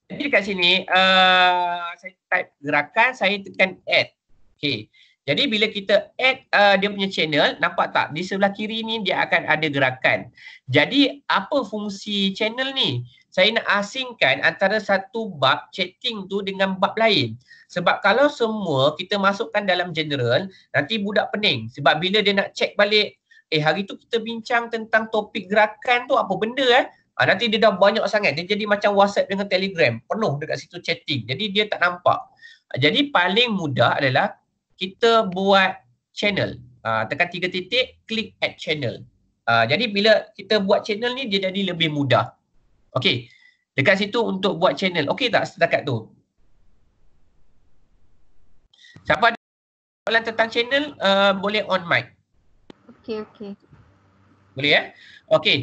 Jadi dekat sini uh, saya type gerakan, saya tekan add. Okey. Jadi bila kita add uh, dia punya channel, nampak tak di sebelah kiri ni dia akan ada gerakan. Jadi apa fungsi channel ni? Saya nak asingkan antara satu bab chatting tu dengan bab lain. Sebab kalau semua kita masukkan dalam general, nanti budak pening. Sebab bila dia nak check balik eh hari tu kita bincang tentang topik gerakan tu apa benda eh ha, nanti dia dah banyak sangat dia jadi macam whatsapp dengan telegram penuh dekat situ chatting jadi dia tak nampak ah, jadi paling mudah adalah kita buat channel ha, tekan tiga titik klik add channel ha, jadi bila kita buat channel ni dia jadi lebih mudah Okay, dekat situ untuk buat channel Okay tak setakat tu siapa ada soalan tentang channel uh, boleh on mic Okey, okey. Boleh ya? Eh? Okey.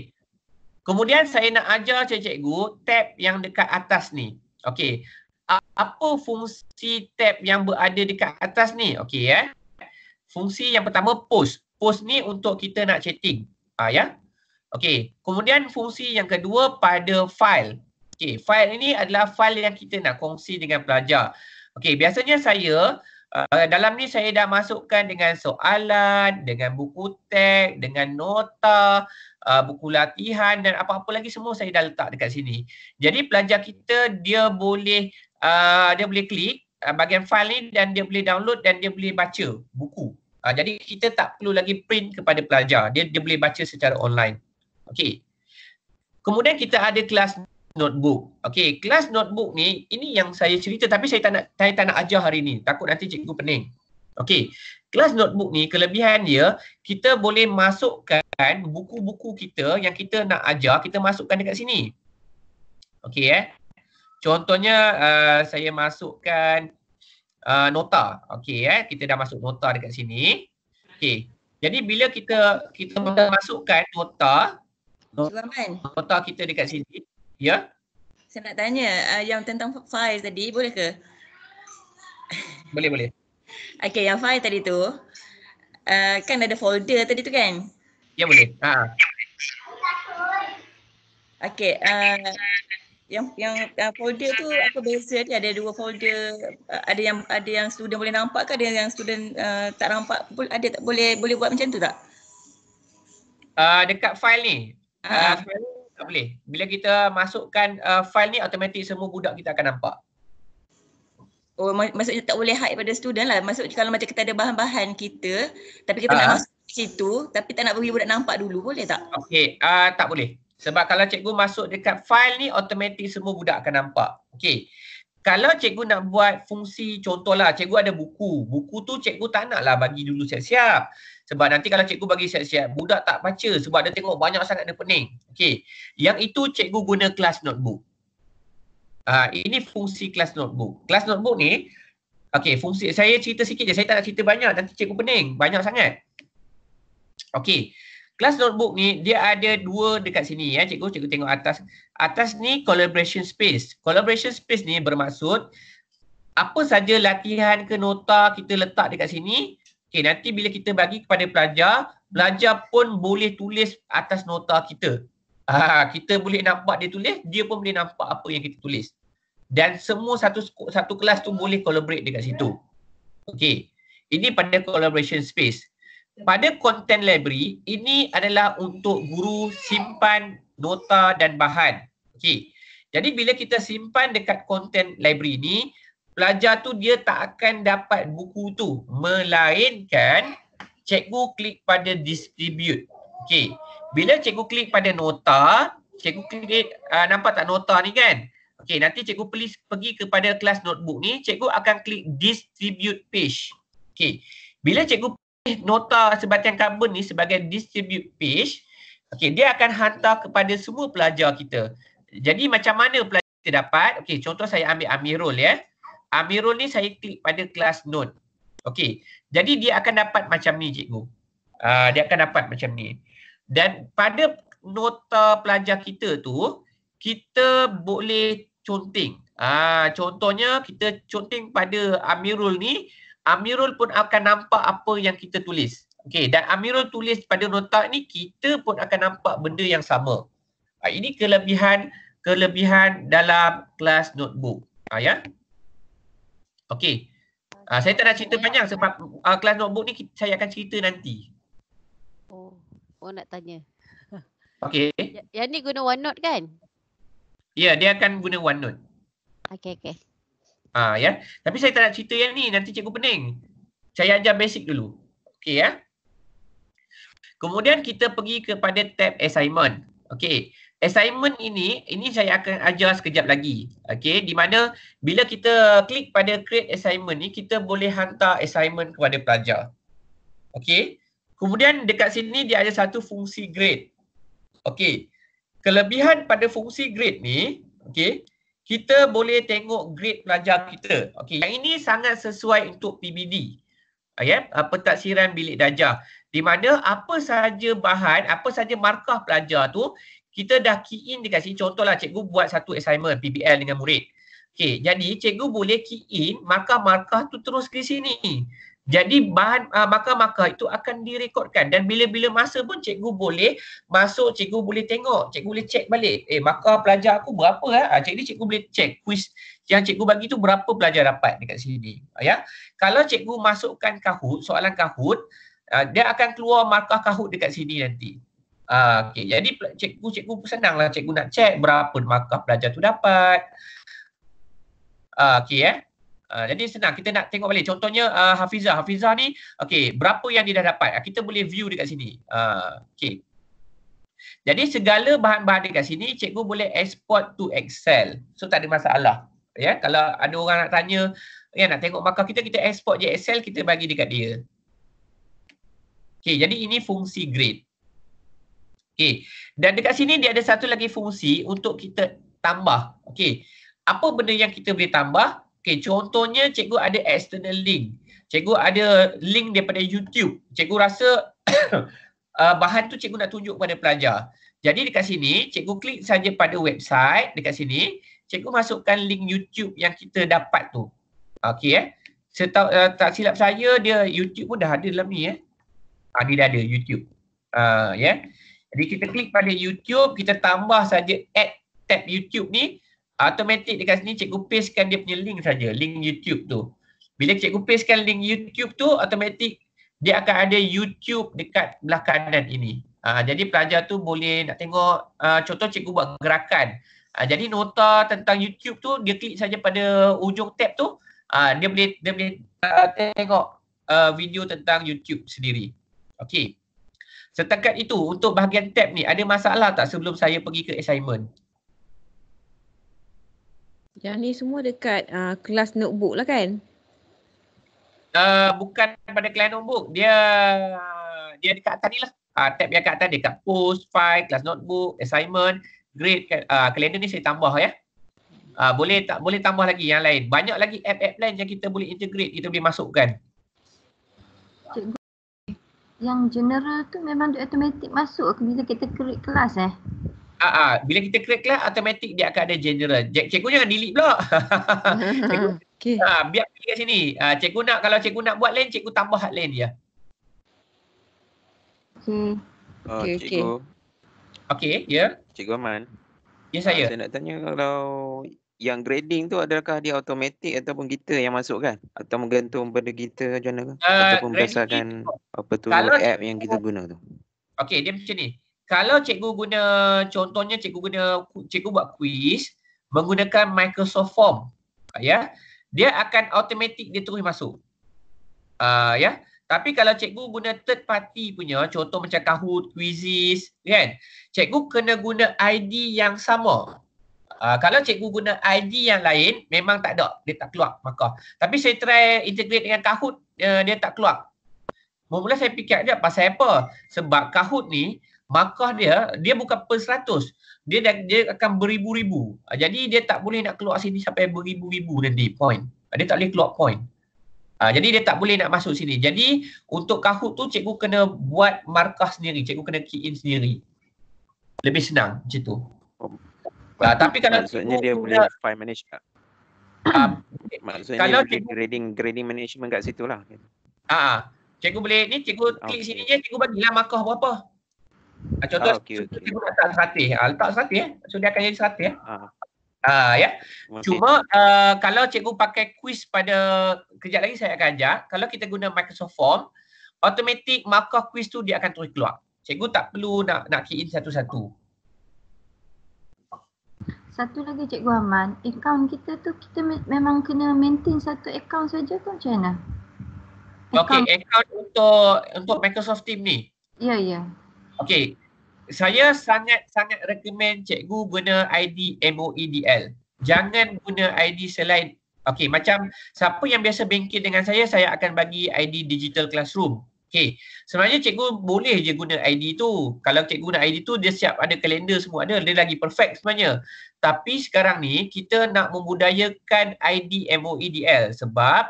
Kemudian saya nak ajar cikgu tab yang dekat atas ni. Okey. Apa fungsi tab yang berada dekat atas ni? Okey ya. Eh? Fungsi yang pertama post. Post ni untuk kita nak chatting. Ah ya. Okey. Kemudian fungsi yang kedua pada file. Okey, file ini adalah file yang kita nak kongsi dengan pelajar. Okey, biasanya saya Uh, dalam ni saya dah masukkan dengan soalan, dengan buku teks, dengan nota, uh, buku latihan dan apa-apa lagi semua saya dah letak dekat sini. Jadi pelajar kita dia boleh uh, dia boleh klik uh, bahagian file ni dan dia boleh download dan dia boleh baca buku. Uh, jadi kita tak perlu lagi print kepada pelajar. Dia dia boleh baca secara online. Okey. Kemudian kita ada kelas notebook. Okey, kelas notebook ni ini yang saya cerita tapi saya tak nak saya tak nak ajar hari ni. Takut nanti cikgu pening. Okey. Kelas notebook ni kelebihan dia kita boleh masukkan buku-buku kita yang kita nak ajar, kita masukkan dekat sini. Okey eh. Contohnya uh, saya masukkan uh, nota. Okey eh, kita dah masuk nota dekat sini. Okey. Jadi bila kita kita masukkan nota nota kita dekat sini. Ya? Saya nak tanya uh, yang tentang Faiz tadi boleh ke? Boleh boleh. Okay yang Faiz tadi tu uh, kan ada folder tadi tu kan? Ya boleh. Ha. Okay. Uh, yang yang uh, folder tu apa beza dia ada dua folder uh, ada yang ada yang student boleh nampak ke ada yang student uh, tak nampak ada tak boleh boleh buat macam tu tak? Uh, dekat file ni. Uh, file ni tak boleh. Bila kita masukkan uh, file ni, automatik semua budak kita akan nampak. Oh, maksudnya tak boleh hide pada student lah. Maksudnya kalau macam kita ada bahan-bahan kita, tapi kita uh, nak ha. masuk ke situ, tapi tak nak bagi budak nampak dulu, boleh tak? Okey, uh, tak boleh. Sebab kalau cikgu masuk dekat file ni, automatik semua budak akan nampak. Okey. Kalau cikgu nak buat fungsi, contohlah cikgu ada buku. Buku tu cikgu tak lah bagi dulu siap-siap. Sebab nanti kalau cikgu bagi siap-siap, budak tak baca sebab dia tengok banyak sangat dia pening. Okey. Yang itu cikgu guna kelas notebook. Ah uh, ini fungsi kelas notebook. Kelas notebook ni okey, fungsi saya cerita sikit je. Saya tak nak cerita banyak nanti cikgu pening. Banyak sangat. Okey. Kelas notebook ni dia ada dua dekat sini ya cikgu. Cikgu tengok atas. Atas ni collaboration space. Collaboration space ni bermaksud apa saja latihan ke nota kita letak dekat sini, Okay, nanti bila kita bagi kepada pelajar, pelajar pun boleh tulis atas nota kita. Ha, kita boleh nampak dia tulis, dia pun boleh nampak apa yang kita tulis. Dan semua satu satu kelas tu boleh collaborate dekat situ. Okay, Ini pada collaboration space. Pada content library, ini adalah untuk guru simpan nota dan bahan. Okay, Jadi bila kita simpan dekat content library ni, pelajar tu dia tak akan dapat buku tu melainkan cikgu klik pada distribute. Okey. Bila cikgu klik pada nota, cikgu klik uh, nampak tak nota ni kan? Okey, nanti cikgu please pergi kepada kelas notebook ni, cikgu akan klik distribute page. Okey. Bila cikgu pilih nota sebatian karbon ni sebagai distribute page, okey, dia akan hantar kepada semua pelajar kita. Jadi macam mana pelajar kita dapat? Okey, contoh saya ambil Amirul ya. Amirul ni saya klik pada kelas note. Okey. Jadi dia akan dapat macam ni cikgu. Uh, dia akan dapat macam ni. Dan pada nota pelajar kita tu, kita boleh conteng. Uh, ah, contohnya kita conteng pada Amirul ni, Amirul pun akan nampak apa yang kita tulis. Okey, dan Amirul tulis pada nota ni, kita pun akan nampak benda yang sama. Uh, ini kelebihan kelebihan dalam kelas notebook. Uh, ya. Okey. Uh, saya tak nak cerita panjang sebab uh, kelas notebook ni saya akan cerita nanti. Oh, oh nak tanya. <laughs> Okey. Y- ya, yang ni guna OneNote kan? Ya, yeah, dia akan guna OneNote. Okey, okey. Ah, uh, ya. Yeah. Tapi saya tak nak cerita yang ni, nanti cikgu pening. Saya ajar basic dulu. Okey ya. Yeah. Kemudian kita pergi kepada tab assignment. Okey assignment ini, ini saya akan ajar sekejap lagi. Okey, di mana bila kita klik pada create assignment ni, kita boleh hantar assignment kepada pelajar. Okey. Kemudian dekat sini dia ada satu fungsi grade. Okey. Kelebihan pada fungsi grade ni, okey, kita boleh tengok grade pelajar kita. Okey, yang ini sangat sesuai untuk PBD. Okey, ah, ya, apa ah, taksiran bilik darjah? Di mana apa sahaja bahan, apa sahaja markah pelajar tu, kita dah key in dekat sini contohlah cikgu buat satu assignment PBL dengan murid Okay, jadi cikgu boleh key in markah-markah tu terus ke sini jadi bahan uh, markah-markah itu akan direkodkan dan bila-bila masa pun cikgu boleh masuk cikgu boleh tengok cikgu boleh cek balik eh markah pelajar aku berapa lah? ha? cikgu cikgu boleh cek quiz yang cikgu bagi tu berapa pelajar dapat dekat sini ah, ya kalau cikgu masukkan kahut soalan kahut dia akan keluar markah kahut dekat sini nanti Ah, okay. jadi cikgu cikgu pun senanglah cikgu nak cek berapa markah pelajar tu dapat. Ah uh, okey eh. Uh, jadi senang kita nak tengok balik contohnya uh, Hafizah Hafizah ni okey berapa yang dia dah dapat kita boleh view dekat sini uh, okey jadi segala bahan-bahan dekat sini cikgu boleh export to excel so tak ada masalah ya yeah? kalau ada orang nak tanya ya nak tengok markah kita kita export je excel kita bagi dekat dia okey jadi ini fungsi grade Okey. Dan dekat sini dia ada satu lagi fungsi untuk kita tambah. Okey. Apa benda yang kita boleh tambah? Okey, contohnya cikgu ada external link. Cikgu ada link daripada YouTube. Cikgu rasa <coughs> uh, bahan tu cikgu nak tunjuk kepada pelajar. Jadi dekat sini, cikgu klik saja pada website dekat sini, cikgu masukkan link YouTube yang kita dapat tu. Okey eh. Serta, uh, tak silap saya, dia YouTube pun dah ada dalam ni eh. Ha, ah, dia dah ada YouTube. Uh, ya. Yeah. Jadi kita klik pada YouTube, kita tambah saja add tab YouTube ni. automatic dekat sini cikgu pastekan dia punya link saja, link YouTube tu. Bila cikgu pastekan link YouTube tu, automatic dia akan ada YouTube dekat belakang kanan ini. Ha, jadi pelajar tu boleh nak tengok, ha, contoh cikgu buat gerakan. Ha, jadi nota tentang YouTube tu, dia klik saja pada ujung tab tu, ha, dia boleh dia boleh uh, tengok uh, video tentang YouTube sendiri. Okey. Setakat itu untuk bahagian tab ni ada masalah tak sebelum saya pergi ke assignment? Yang ni semua dekat uh, kelas notebook lah kan? Uh, bukan pada kelas notebook. Dia dia dekat atas ni lah. Uh, tab yang kat atas dia dekat post, file, kelas notebook, assignment, grade, uh, kalender ni saya tambah ya. Uh, boleh tak boleh tambah lagi yang lain. Banyak lagi app-app lain yang kita boleh integrate, kita boleh masukkan. Cikgu yang general tu memang dia automatik masuk ke bila kita create kelas eh? Ah, ah. bila kita create kelas automatik dia akan ada general. Jack cikgu jangan delete pula. <laughs> cikgu. Okay. Ah, biar pergi kat sini. Ah, cikgu nak kalau cikgu nak buat lain cikgu tambah hak lain dia. Okey. Ah, okey Okay Okey, ya. Cikgu Aman. Ya yes, saya. Ah, saya nak tanya kalau yang grading tu adakah dia automatik ataupun kita yang masukkan atau menggantung pada kita macam mana uh, ataupun berdasarkan apa tu kalau app yang kita guna tu Okay dia macam ni kalau cikgu guna contohnya cikgu guna cikgu buat quiz menggunakan Microsoft Form ya yeah, dia akan automatik dia terus masuk uh, ya yeah. tapi kalau cikgu guna third party punya contoh macam Kahoot, Quizzes kan cikgu kena guna ID yang sama Uh, kalau cikgu guna ID yang lain, memang tak ada. Dia tak keluar markah. Tapi saya try integrate dengan Kahoot, uh, dia tak keluar. Mula-mula saya fikir je pasal apa? Sebab Kahoot ni, markah dia, dia bukan per seratus. Dia, dia akan beribu-ribu. Uh, jadi dia tak boleh nak keluar sini sampai beribu-ribu nanti point. Ah, dia tak boleh keluar point. Uh, jadi dia tak boleh nak masuk sini. Jadi untuk Kahoot tu, cikgu kena buat markah sendiri. Cikgu kena key in sendiri. Lebih senang macam tu. Ah tapi kalau maksudnya dia boleh dia... file manage tak? Uh, maksudnya kalau cikgu... grading grading management kat situ lah. Ah, uh, cikgu boleh ni cikgu okay. Ah, klik sini je cikgu bagilah markah berapa. Uh, contoh oh, okay, okay. cikgu nak letak seratus. Ah uh, letak seratus eh. So dia akan jadi seratus eh. Uh. Ah ya. Cuma uh, kalau cikgu pakai quiz pada kerja lagi saya akan ajar. Kalau kita guna Microsoft Form, automatic markah quiz tu dia akan terus keluar. Cikgu tak perlu nak nak key in satu-satu satu lagi Cikgu Aman, akaun kita tu kita memang kena maintain satu akaun saja ke macam mana? Okey, akaun untuk untuk Microsoft Team ni. Ya, yeah, ya. Yeah. Okey. Saya sangat-sangat recommend cikgu guna ID MOEDL. Jangan guna ID selain Okey, macam siapa yang biasa banking dengan saya, saya akan bagi ID Digital Classroom. Okey. Sebenarnya cikgu boleh je guna ID tu. Kalau cikgu guna ID tu dia siap ada kalender semua ada. Dia lagi perfect sebenarnya. Tapi sekarang ni kita nak membudayakan ID MOEDL sebab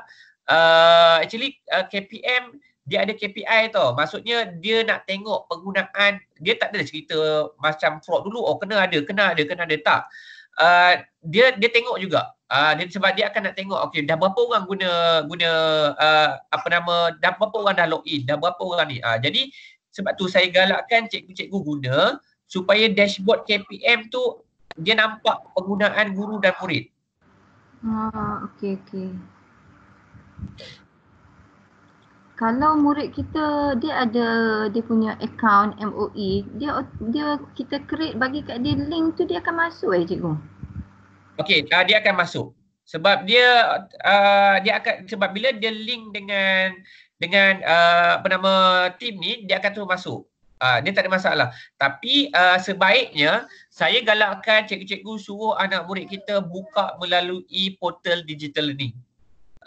uh, actually uh, KPM dia ada KPI tau. Maksudnya dia nak tengok penggunaan dia tak ada cerita macam fraud dulu oh kena ada kena ada kena ada tak uh, dia dia tengok juga uh, dia sebab dia akan nak tengok okey dah berapa orang guna guna uh, apa nama dah berapa orang dah login dah berapa orang ni uh, jadi sebab tu saya galakkan cikgu-cikgu guna supaya dashboard KPM tu dia nampak penggunaan guru dan murid. Ah, okey okey kalau murid kita dia ada dia punya account MOE dia dia kita create bagi kat dia link tu dia akan masuk eh cikgu okey uh, dia akan masuk sebab dia uh, dia akan sebab bila dia link dengan dengan uh, apa nama team ni dia akan terus masuk uh, dia tak ada masalah tapi uh, sebaiknya saya galakkan cikgu-cikgu suruh anak murid kita buka melalui portal digital ni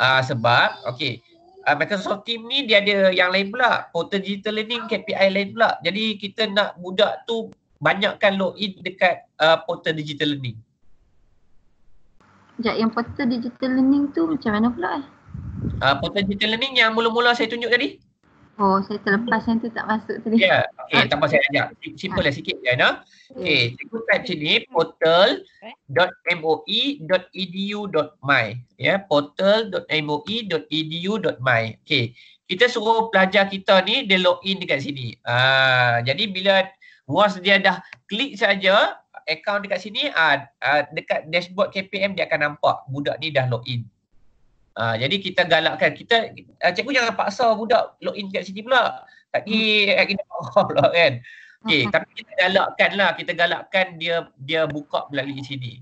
uh, sebab okey uh, Microsoft Team ni dia ada yang lain pula portal digital learning KPI lain pula jadi kita nak budak tu banyakkan login dekat uh, portal digital learning Sekejap yang portal digital learning tu macam mana pula eh? Uh, portal digital learning yang mula-mula saya tunjuk tadi Oh, saya terlepas yang tu tak masuk tadi. Ya, yeah. okey, ah. tambah saya ajar. Simple lah ah. lah sikit, Diana. Okey, yeah. cikgu type sini portal.moe.edu.my. Eh? Ya, yeah, portal.moe.edu.my. Okey, kita suruh pelajar kita ni dia login dekat sini. Ah, jadi bila was dia dah klik saja account dekat sini, ah, ah, dekat dashboard KPM dia akan nampak budak ni dah login. Ha, jadi kita galakkan kita uh, cikgu jangan paksa budak login kat sini pula. Tak pergi hmm. kat kita <laughs> pula kan. Okey, hmm. tapi kita galakkan lah kita galakkan dia dia buka melalui sini.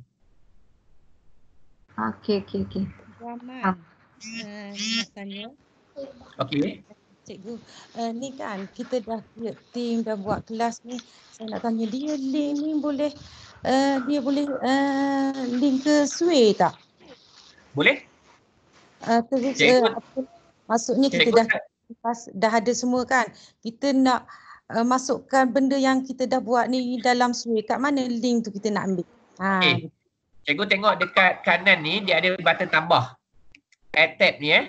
Okey, okey, okey. Ramai. Ah. Okey. Cikgu, uh, ni kan kita dah buat team, dah buat kelas ni. Saya nak tanya dia link ni boleh uh, dia boleh uh, link ke Sway tak? Boleh. Ah, terus okay. uh, eh, maksudnya kita dah dah ada semua kan kita nak uh, masukkan benda yang kita dah buat ni dalam sui kat mana link tu kita nak ambil ha okay. Eh, cikgu tengok dekat kanan ni dia ada button tambah add tab ni eh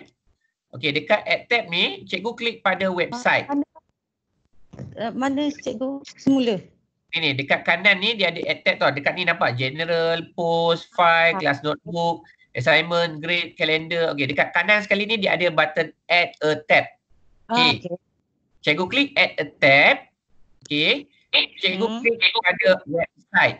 Okay dekat add tab ni cikgu klik pada website ah, mana, mana cikgu semula ini dekat kanan ni dia ada add tab tau dekat ni nampak general post file ah. class notebook assignment, grade, calendar. Okey, dekat kanan sekali ni dia ada button add a tab. Okey. Ah, okay. Cikgu klik add a tab. Okay. Cikgu hmm. klik cikgu ada website.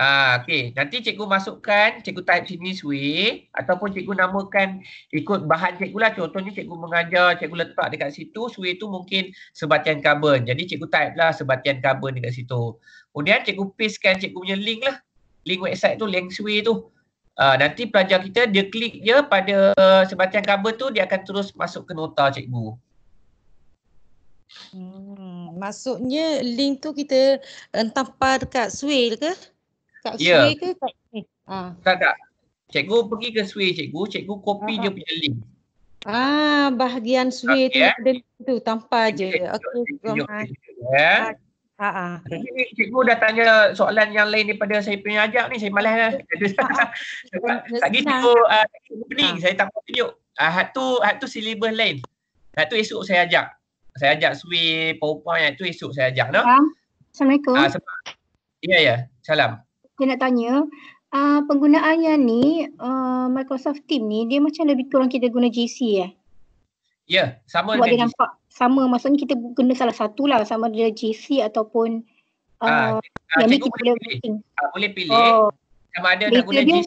Ah, okey. Nanti cikgu masukkan, cikgu type sini sui ataupun cikgu namakan ikut bahan cikgu lah. Contohnya cikgu mengajar, cikgu letak dekat situ, sui tu mungkin sebatian karbon. Jadi cikgu type lah sebatian karbon dekat situ. Kemudian cikgu pastekan cikgu punya link lah link website tu, link sui tu. Uh, nanti pelajar kita dia klik je pada sebatian cover tu dia akan terus masuk ke nota cikgu. Hmm, maksudnya link tu kita entah eh, pada dekat sui ke? Kat ya. sui yeah. ke kat ni? Ha. Ah. Tak tak. Cikgu pergi ke sui cikgu, cikgu copy Aha. dia punya link. Ah, bahagian sui okay, tu eh. tu tanpa okay, je. Okey. Okay. Okay. Okay. Okay. Okay. Okay. Ha ah. ah cikgu dah tanya soalan yang lain daripada saya punya ajak ni, saya malas dah. Lagi cikgu cikgu pening, saya tak tunjuk. Ah hat tu hat tu silibus lain. Hat tu esok saya ajak. Saya ajak sui PowerPoint yang tu esok saya ajak noh. Assalamualaikum. Ah sebab Ya ya, salam. Saya nak tanya Uh, penggunaan yang ni uh, Microsoft Team ni dia macam lebih kurang kita guna GC eh? Ya, yeah, sama Buat dengan, dengan sama maksudnya kita kena salah satu lah sama ada JC ataupun ah, uh, ah, ah, kita boleh pilih. Ah, boleh pilih oh. sama ada Lepil nak guna dia?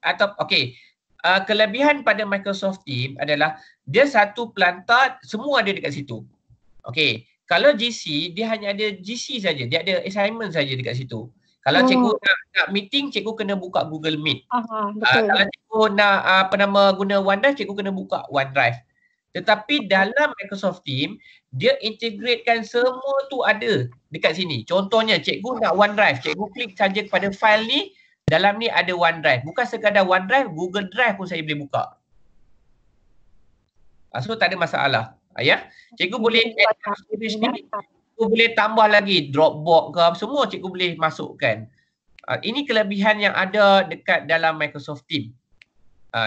atau okey uh, ah, kelebihan pada Microsoft Teams adalah dia satu pelantar semua ada dekat situ. Okey, kalau GC dia hanya ada GC saja, dia ada assignment saja dekat situ. Kalau oh. cikgu nak, nak meeting, cikgu kena buka Google Meet. Aha, Uh, kalau cikgu nak uh, apa nama guna OneDrive, cikgu kena buka OneDrive. Tetapi dalam Microsoft Team, dia integratekan semua tu ada dekat sini. Contohnya, cikgu nak OneDrive. Cikgu klik saja kepada file ni, dalam ni ada OneDrive. Bukan sekadar OneDrive, Google Drive pun saya boleh buka. Ah, so, tak ada masalah. Ah, ya? Cikgu boleh add ni. Cikgu boleh tambah lagi Dropbox ke, semua cikgu boleh masukkan. Ah, ini kelebihan yang ada dekat dalam Microsoft Team.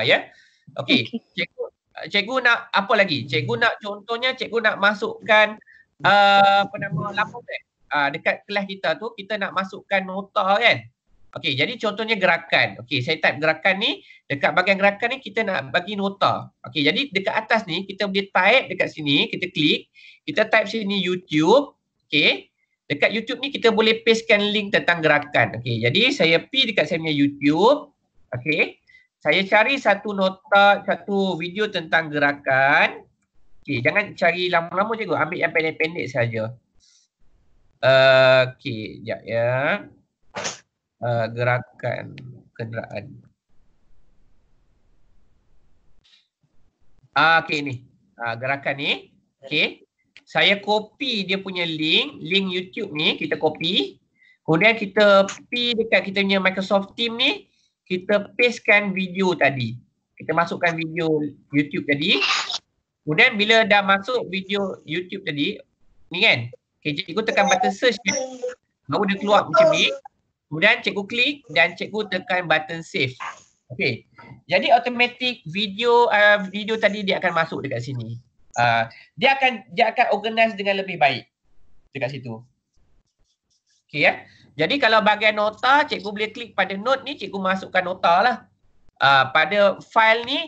Ya? Okay, Cikgu, cikgu nak apa lagi? Hmm. Cikgu nak contohnya cikgu nak masukkan uh, apa nama lapor uh, ah, dekat kelas kita tu kita nak masukkan nota kan? Okey, jadi contohnya gerakan. Okey, saya type gerakan ni. Dekat bahagian gerakan ni kita nak bagi nota. Okey, jadi dekat atas ni kita boleh type dekat sini. Kita klik. Kita type sini YouTube. Okey. Dekat YouTube ni kita boleh pastekan link tentang gerakan. Okey, jadi saya pergi dekat saya punya YouTube. Okey saya cari satu nota, satu video tentang gerakan. Okey, jangan cari lama-lama cikgu, ambil yang pendek-pendek saja. Uh, Okey, jap ya. Uh, gerakan kenderaan. Uh, Okey ni, uh, gerakan ni. Okey, saya copy dia punya link, link YouTube ni kita copy. Kemudian kita pergi dekat kita punya Microsoft Team ni kita pastekan video tadi. Kita masukkan video YouTube tadi. Kemudian bila dah masuk video YouTube tadi, ni kan? Okay, cikgu tekan button search ni. Baru dia keluar macam ni. Kemudian cikgu klik dan cikgu tekan button save. Okay. Jadi automatic video uh, video tadi dia akan masuk dekat sini. Uh, dia akan dia akan organize dengan lebih baik dekat situ. Okay ya. Yeah? Jadi kalau bagian nota, cikgu boleh klik pada note ni, cikgu masukkan nota lah. Uh, pada file ni,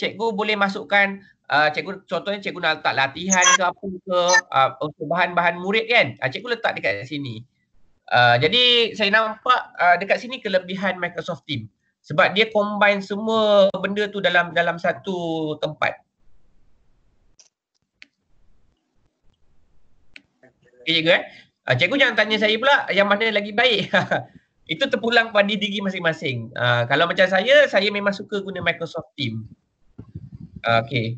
cikgu boleh masukkan, uh, cikgu, contohnya cikgu nak letak latihan ke apa ke, uh, bahan-bahan murid kan, uh, cikgu letak dekat sini. Uh, jadi saya nampak uh, dekat sini kelebihan Microsoft Teams. Sebab dia combine semua benda tu dalam dalam satu tempat. Okay, cikgu eh. Uh, cikgu jangan tanya saya pula yang mana lagi baik. <laughs> Itu terpulang pada diri masing-masing. Uh, kalau macam saya, saya memang suka guna Microsoft Team. Uh, ah, okay.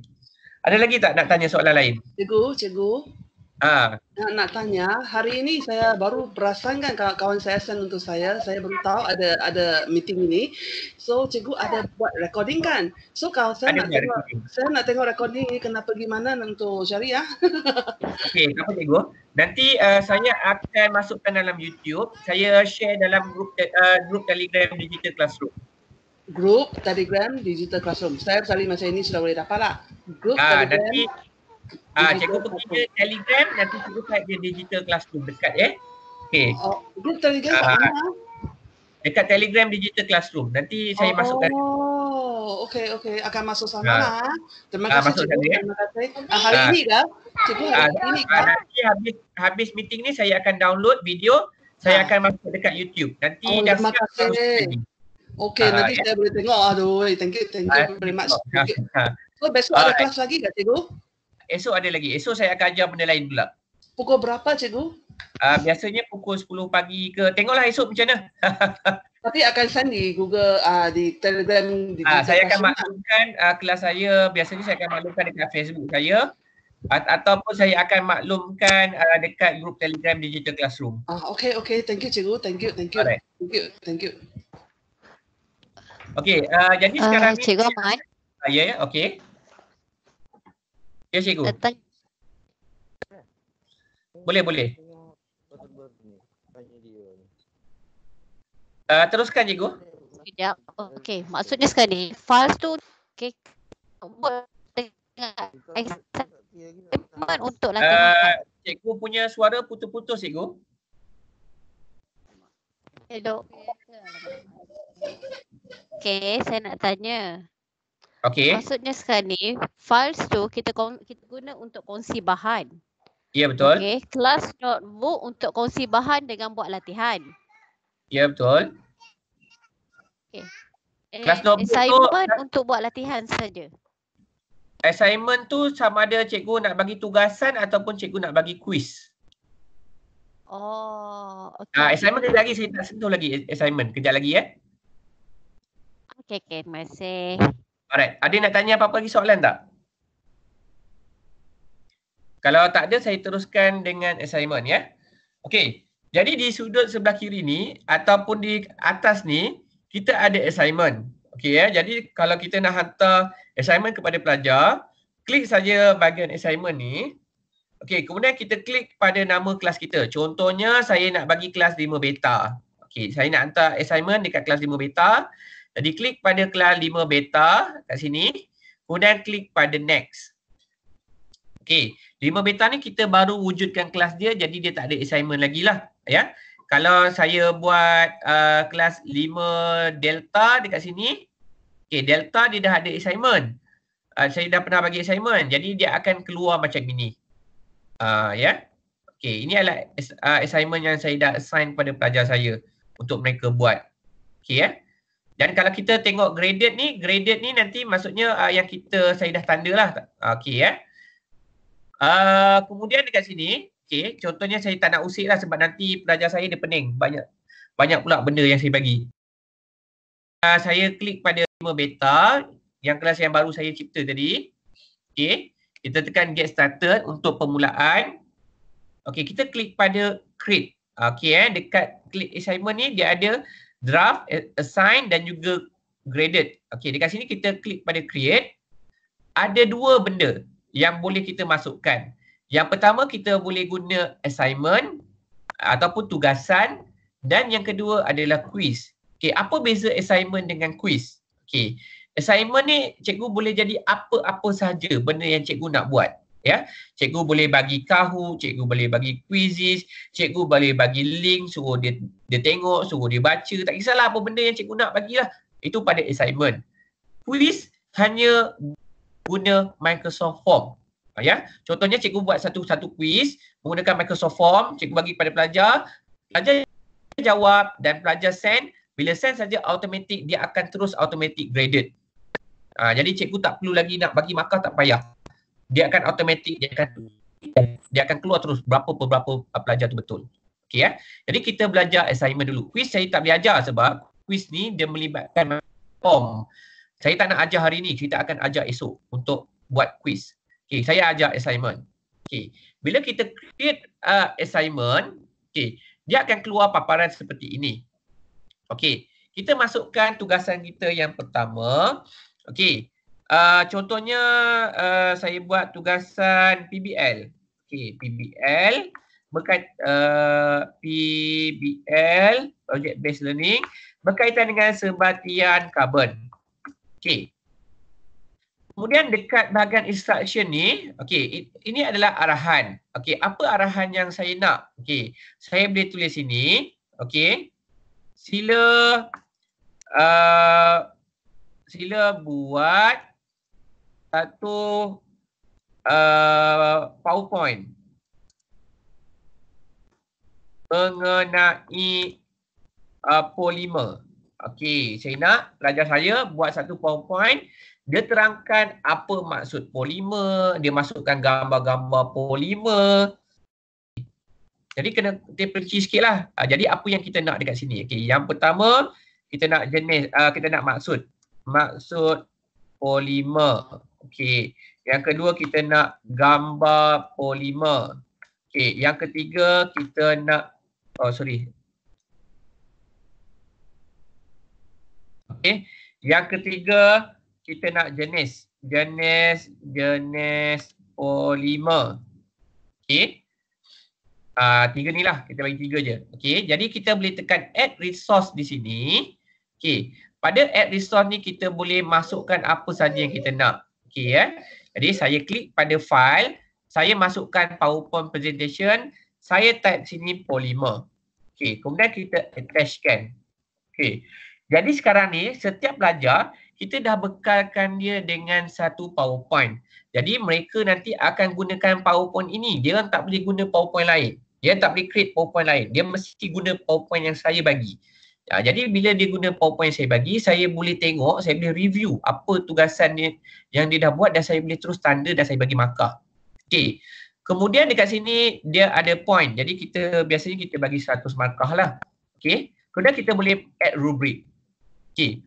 Ada lagi tak nak tanya soalan lain? Cikgu, cikgu. Ha. Ah. Nak, nak tanya, hari ini saya baru perasan kan kawan saya send untuk saya. Saya baru tahu ada ada meeting ini. So, cikgu ada buat recording kan? So, kalau saya, nak, tengok, saya nak tengok recording ini kena pergi mana untuk syariah. <laughs> Okey, apa cikgu? Nanti uh, saya akan masukkan dalam YouTube. Saya share dalam grup, uh, eh, grup Telegram Digital Classroom. Grup Telegram Digital Classroom. Saya sekali masa ini sudah boleh dapat lah. Grup ha, ah, Telegram nanti, Ah, uh, cikgu pergi ke Telegram nanti cikgu type dia digital classroom dekat eh. Okey. Uh, oh, group Telegram uh, kat ah. mana? Dekat Telegram digital classroom. Nanti saya oh, masukkan. Oh, okey, okey. Akan masuk sana lah. Terima ah, kasih, masuk cikgu. Eh. Terima kasih. hari ini dah. Cikgu, hari ini kah? nanti habis, habis meeting ni, saya akan download video. Saya akan masuk dekat YouTube. Nanti oh, dah siap. Okey, nanti ya. saya boleh tengok. Aduh, thank you, thank you very much. <laughs> So, besok ada kelas lagi kat cikgu? esok ada lagi. Esok saya akan ajar benda lain pula. Pukul berapa cikgu? Uh, biasanya pukul 10 pagi ke. Tengoklah esok macam mana. <laughs> Tapi akan send di Google, uh, di Telegram. Di uh, saya akan maklumkan uh, kelas saya. Biasanya saya akan maklumkan dekat Facebook saya. At- ataupun saya akan maklumkan uh, dekat grup Telegram Digital Classroom. Ah, okay, okay. Thank you, cikgu. Thank you, thank you. Alright. Thank you, thank you. Okay, uh, jadi sekarang uh, ni... Cikgu Ahmad. Ya, ya, okay. Ya cikgu. Datang. Boleh boleh. Uh, teruskan cikgu. Sekejap. Okey, maksudnya sekali false tu okey buat dengan untuk langkah. Uh, cikgu punya suara putus-putus cikgu. Hello. Okey, saya nak tanya. Okey. Maksudnya sekarang ni files tu kita kita guna untuk kongsi bahan. Ya yeah, betul. Okey, class notebook untuk kongsi bahan dengan buat latihan. Ya yeah, betul. Okey. Eh, class notebook assignment tu, untuk buat latihan saja. Assignment tu sama ada cikgu nak bagi tugasan ataupun cikgu nak bagi quiz. Oh, okey. Ah, assignment dia lagi saya tak sentuh lagi assignment. Kejap lagi eh. Ya. Okay okay, masih. Alright, ada nak tanya apa-apa lagi soalan tak? Kalau tak ada, saya teruskan dengan assignment ya. Okay, jadi di sudut sebelah kiri ni ataupun di atas ni, kita ada assignment. Okay ya, jadi kalau kita nak hantar assignment kepada pelajar, klik saja bahagian assignment ni. Okay, kemudian kita klik pada nama kelas kita. Contohnya, saya nak bagi kelas 5 beta. Okay, saya nak hantar assignment dekat kelas 5 beta. Jadi klik pada kelas 5 beta kat sini. Kemudian klik pada next. Okey. 5 beta ni kita baru wujudkan kelas dia jadi dia tak ada assignment lagi lah. Ya. Kalau saya buat uh, kelas 5 delta dekat sini. Okey delta dia dah ada assignment. Uh, saya dah pernah bagi assignment. Jadi dia akan keluar macam ini. Uh, ya. Yeah. Okey ini adalah uh, assignment yang saya dah assign pada pelajar saya. Untuk mereka buat. Okey ya. Yeah. Dan kalau kita tengok graded ni, graded ni nanti maksudnya uh, yang kita saya dah lah, ah, Okey ya. Eh. Uh, kemudian dekat sini, okey, contohnya saya tak nak usik lah sebab nanti pelajar saya dia pening. Banyak banyak pula benda yang saya bagi. Uh, saya klik pada 5 beta yang kelas yang baru saya cipta tadi. okay. kita tekan get started untuk permulaan. Okay, kita klik pada create. okay eh, dekat klik assignment ni dia ada draft, eh, assign dan juga graded. Okey, dekat sini kita klik pada create. Ada dua benda yang boleh kita masukkan. Yang pertama kita boleh guna assignment ataupun tugasan dan yang kedua adalah quiz. Okey, apa beza assignment dengan quiz? Okey. Assignment ni cikgu boleh jadi apa-apa saja benda yang cikgu nak buat ya cikgu boleh bagi kahu cikgu boleh bagi quizzes cikgu boleh bagi link suruh dia dia tengok suruh dia baca tak kisahlah apa benda yang cikgu nak bagilah itu pada assignment Kuis hanya guna Microsoft Form ya contohnya cikgu buat satu satu kuis menggunakan Microsoft Form cikgu bagi pada pelajar pelajar jawab dan pelajar send bila send saja automatic dia akan terus automatic graded ha, jadi cikgu tak perlu lagi nak bagi markah tak payah dia akan automatik dia akan dia akan keluar terus berapa per berapa pelajar tu betul. Okey ya. Jadi kita belajar assignment dulu. Quiz saya tak boleh ajar sebab quiz ni dia melibatkan form. Saya tak nak ajar hari ni, kita akan ajar esok untuk buat quiz. Okey, saya ajar assignment. Okey. Bila kita create uh, assignment, okey, dia akan keluar paparan seperti ini. Okey. Kita masukkan tugasan kita yang pertama. Okey. Uh, contohnya uh, saya buat tugasan PBL. okay, PBL berkait uh, ah, PBL project based learning berkaitan dengan sebatian karbon. Okey. Kemudian dekat bahagian instruction ni, okey, ini adalah arahan. Okey, apa arahan yang saya nak? Okey, saya boleh tulis sini. Okey. Sila uh, sila buat satu uh, PowerPoint mengenai uh, polimer. Okey, saya nak pelajar saya buat satu PowerPoint. Dia terangkan apa maksud polimer. Dia masukkan gambar-gambar polimer. Jadi kena terperinci sikitlah. Uh, ah, jadi apa yang kita nak dekat sini? Okey, yang pertama kita nak jenis uh, kita nak maksud. Maksud polimer. Okey, yang kedua kita nak gambar polimer. Okey, yang ketiga kita nak oh sorry. Okey, yang ketiga kita nak jenis jenis jenis polimer. Okey. Ah uh, tiga lah kita bagi tiga je. Okey, jadi kita boleh tekan add resource di sini. Okey. Pada add resource ni kita boleh masukkan apa saja yang kita nak. Okey ya. Jadi saya klik pada file, saya masukkan PowerPoint presentation, saya type sini polymer. Okey, kemudian kita attach kan. Okey. Jadi sekarang ni setiap pelajar kita dah bekalkan dia dengan satu PowerPoint. Jadi mereka nanti akan gunakan PowerPoint ini. Dia tak boleh guna PowerPoint lain. Dia tak boleh create PowerPoint lain. Dia mesti guna PowerPoint yang saya bagi. Ha, jadi bila dia guna PowerPoint saya bagi, saya boleh tengok, saya boleh review apa tugasan dia yang dia dah buat dan saya boleh terus tanda dan saya bagi markah. Okay. Kemudian dekat sini dia ada point. Jadi kita biasanya kita bagi 100 markah lah. Okay. Kemudian kita boleh add rubrik. Okay.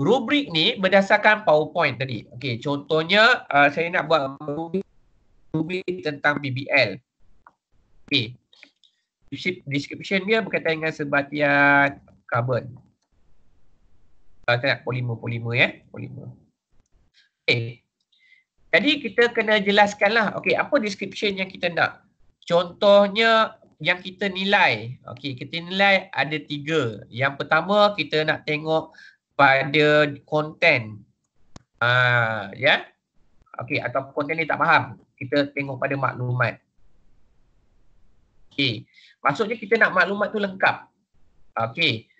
Rubrik ni berdasarkan PowerPoint tadi. Okay. contohnya uh, saya nak buat rubrik tentang BBL. Okay. Description dia berkaitan dengan sebatian karbon. Kena polimer-polimer ya. Eh? Polimer. Okay. Eh, Jadi kita kena jelaskanlah. Okay, apa description yang kita nak? Contohnya yang kita nilai. Okay, kita nilai ada tiga. Yang pertama kita nak tengok pada konten. Uh, ha, ya. Yeah? Okay, atau konten ni tak faham. Kita tengok pada maklumat. Okay. Maksudnya kita nak maklumat tu lengkap. Okay.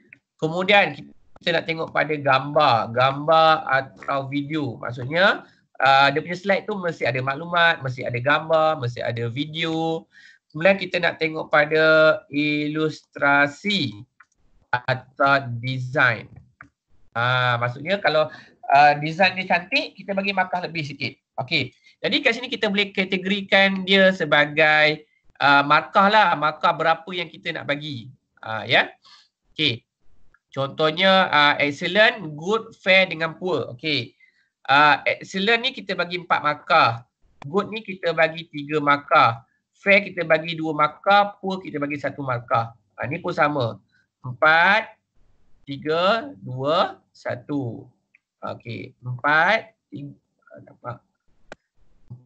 Kemudian kita nak tengok pada gambar, gambar atau video. Maksudnya uh, dia punya slide tu mesti ada maklumat, mesti ada gambar, mesti ada video. Kemudian kita nak tengok pada ilustrasi atau design. Uh, maksudnya kalau uh, design dia cantik, kita bagi markah lebih sikit. Okey. Jadi kat sini kita boleh kategorikan dia sebagai uh, markah lah. Markah berapa yang kita nak bagi. Uh, ya. Yeah? Okey. Contohnya uh, excellent, good, fair dengan poor. Okey. Uh, ah, excellent ni kita bagi empat markah. Good ni kita bagi tiga markah. Fair kita bagi dua markah, poor kita bagi satu markah. Uh, ni pun sama. Empat, tiga, dua, satu. Okey. Empat, tiga,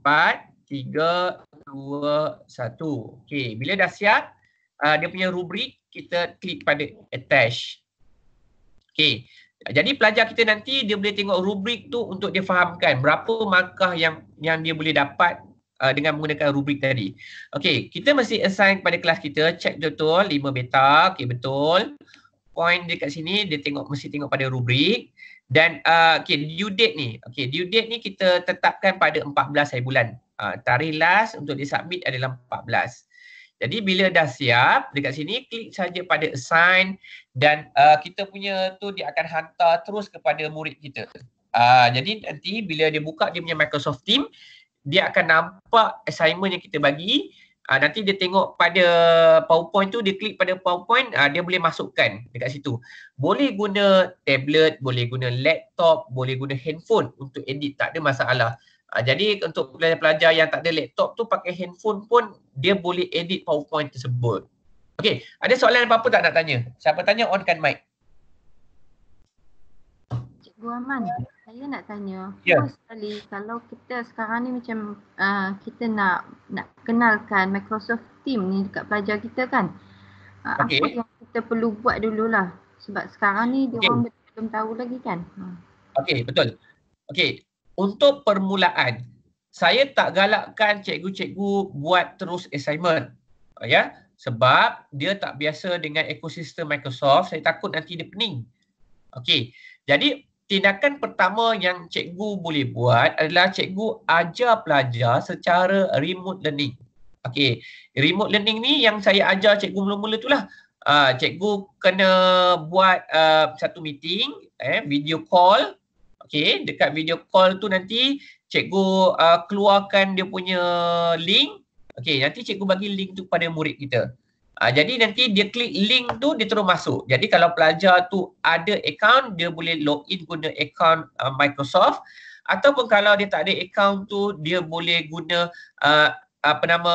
empat, tiga, dua, satu. Okey. Bila dah siap, uh, dia punya rubrik kita klik pada attach. Okey. Jadi pelajar kita nanti dia boleh tengok rubrik tu untuk dia fahamkan berapa markah yang yang dia boleh dapat uh, dengan menggunakan rubrik tadi. Okey, kita mesti assign pada kelas kita check betul 5 beta. Okey, betul. Point dekat sini dia tengok mesti tengok pada rubrik dan uh, okey due date ni. Okey, due date ni kita tetapkan pada 14 hari bulan. Uh, tarikh last untuk dia submit adalah 14. Jadi bila dah siap, dekat sini klik saja pada assign dan uh, kita punya tu dia akan hantar terus kepada murid kita. Uh, jadi nanti bila dia buka dia punya Microsoft Team, dia akan nampak assignment yang kita bagi. Uh, nanti dia tengok pada PowerPoint tu, dia klik pada PowerPoint, uh, dia boleh masukkan dekat situ. Boleh guna tablet, boleh guna laptop, boleh guna handphone untuk edit, tak ada masalah. Uh, jadi untuk pelajar-pelajar yang tak ada laptop tu pakai handphone pun dia boleh edit PowerPoint tersebut. Okey, ada soalan apa-apa tak nak tanya? Siapa tanya onkan mic. Cikgu Aman, saya nak tanya. Yeah. First kalau kita sekarang ni macam uh, kita nak nak kenalkan Microsoft Team ni dekat pelajar kita kan. Uh, ah, okay. Apa yang kita perlu buat dululah sebab sekarang ni dia orang belum tahu lagi kan. Ah. Okey, betul. Okey, untuk permulaan saya tak galakkan cikgu-cikgu buat terus assignment ya sebab dia tak biasa dengan ekosistem Microsoft saya takut nanti dia pening okey jadi tindakan pertama yang cikgu boleh buat adalah cikgu ajar pelajar secara remote learning okey remote learning ni yang saya ajar cikgu mula-mula lah. uh, cikgu kena buat uh, satu meeting eh video call Okay, dekat video call tu nanti cikgu uh, keluarkan dia punya link. Okay, nanti cikgu bagi link tu pada murid kita. Uh, jadi nanti dia klik link tu, dia terus masuk. Jadi kalau pelajar tu ada account, dia boleh log in guna account uh, Microsoft. Ataupun kalau dia tak ada account tu, dia boleh guna uh, apa nama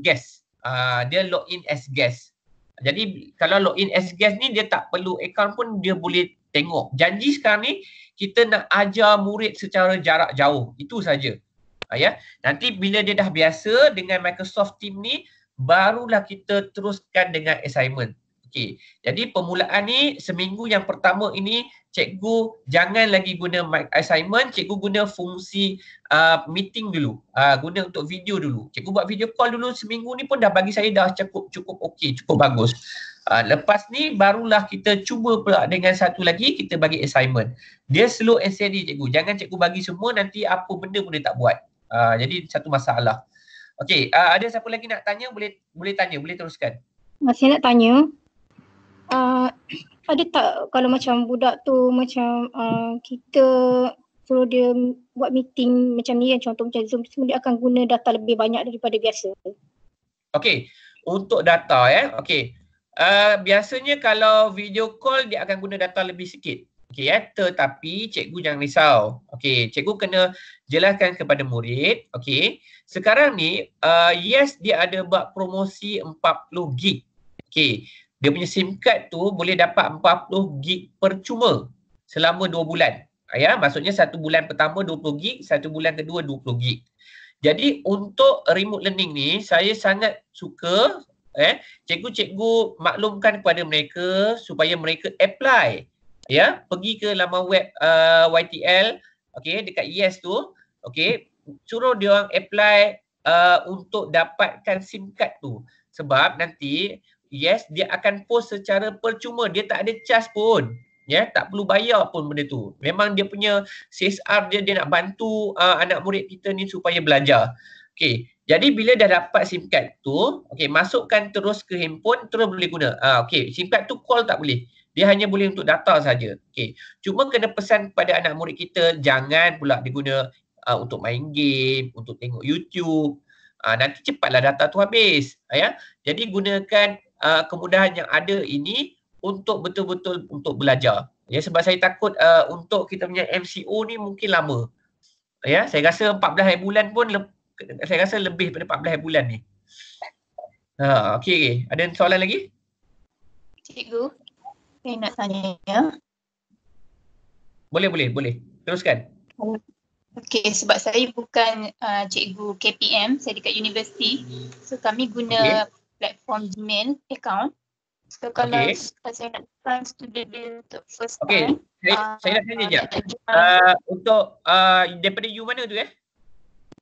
guest. Uh, ah, dia in as guest. Jadi kalau log in as guest ni, dia tak perlu account pun dia boleh tengok. Janji sekarang ni, kita nak ajar murid secara jarak jauh. Itu saja. Ha, ya. Nanti bila dia dah biasa dengan Microsoft Team ni, barulah kita teruskan dengan assignment. Okey. Jadi permulaan ni seminggu yang pertama ini cikgu jangan lagi guna assignment, cikgu guna fungsi uh, meeting dulu. Uh, guna untuk video dulu. Cikgu buat video call dulu seminggu ni pun dah bagi saya dah cukup cukup okey, cukup bagus. Uh, lepas ni barulah kita cuba pula dengan satu lagi kita bagi assignment. Dia slow and steady cikgu. Jangan cikgu bagi semua nanti apa benda pun dia tak buat. Uh, jadi satu masalah. Okey, uh, ada siapa lagi nak tanya boleh boleh tanya, boleh teruskan. Masih nak tanya. Uh, ada tak kalau macam budak tu macam uh, kita suruh dia buat meeting macam ni yang contoh macam Zoom semua dia akan guna data lebih banyak daripada biasa. Okey, untuk data eh. Okey. Eh, biasanya kalau video call dia akan guna data lebih sikit. Okey eh tetapi cikgu jangan risau. Okey, cikgu kena jelaskan kepada murid, okey. Sekarang ni uh, yes dia ada buat promosi 40 gig. Okey. Dia punya SIM card tu boleh dapat 40 gig percuma selama 2 bulan. Ya, maksudnya satu bulan pertama 20 gig, satu bulan kedua 20 gig. Jadi untuk remote learning ni saya sangat suka eh cikgu-cikgu maklumkan kepada mereka supaya mereka apply ya pergi ke laman web uh, YTL okey dekat yes tu okey suruh dia orang apply uh, untuk dapatkan SIM card tu sebab nanti yes dia akan post secara percuma dia tak ada charge pun ya tak perlu bayar pun benda tu memang dia punya CSR dia dia nak bantu uh, anak murid kita ni supaya belajar okey jadi bila dah dapat SIM card tu, okay, masukkan terus ke handphone terus boleh guna. Ah, okay, SIM card tu call tak boleh. Dia hanya boleh untuk data saja. Okay. Cuma kena pesan kepada anak murid kita jangan pula diguna uh, ah, untuk main game, untuk tengok YouTube. Uh, nanti cepatlah data tu habis. Uh, ya? Jadi gunakan uh, kemudahan yang ada ini untuk betul-betul untuk belajar. Ya, sebab saya takut uh, untuk kita punya MCO ni mungkin lama. Ya, saya rasa 14 hari bulan pun lep- saya rasa lebih daripada 14 bulan ni. Ha, okay, okay. Ada soalan lagi? Cikgu, saya nak tanya. Ya? Boleh, boleh, boleh. Teruskan. Okay, sebab saya bukan uh, cikgu KPM, saya dekat universiti. So kami guna okay. platform Gmail account. So kalau okay. saya nak plan student bill untuk first time. Okay, saya, uh, saya nak tanya sekejap. Uh, untuk uh, daripada you mana tu eh? Ya?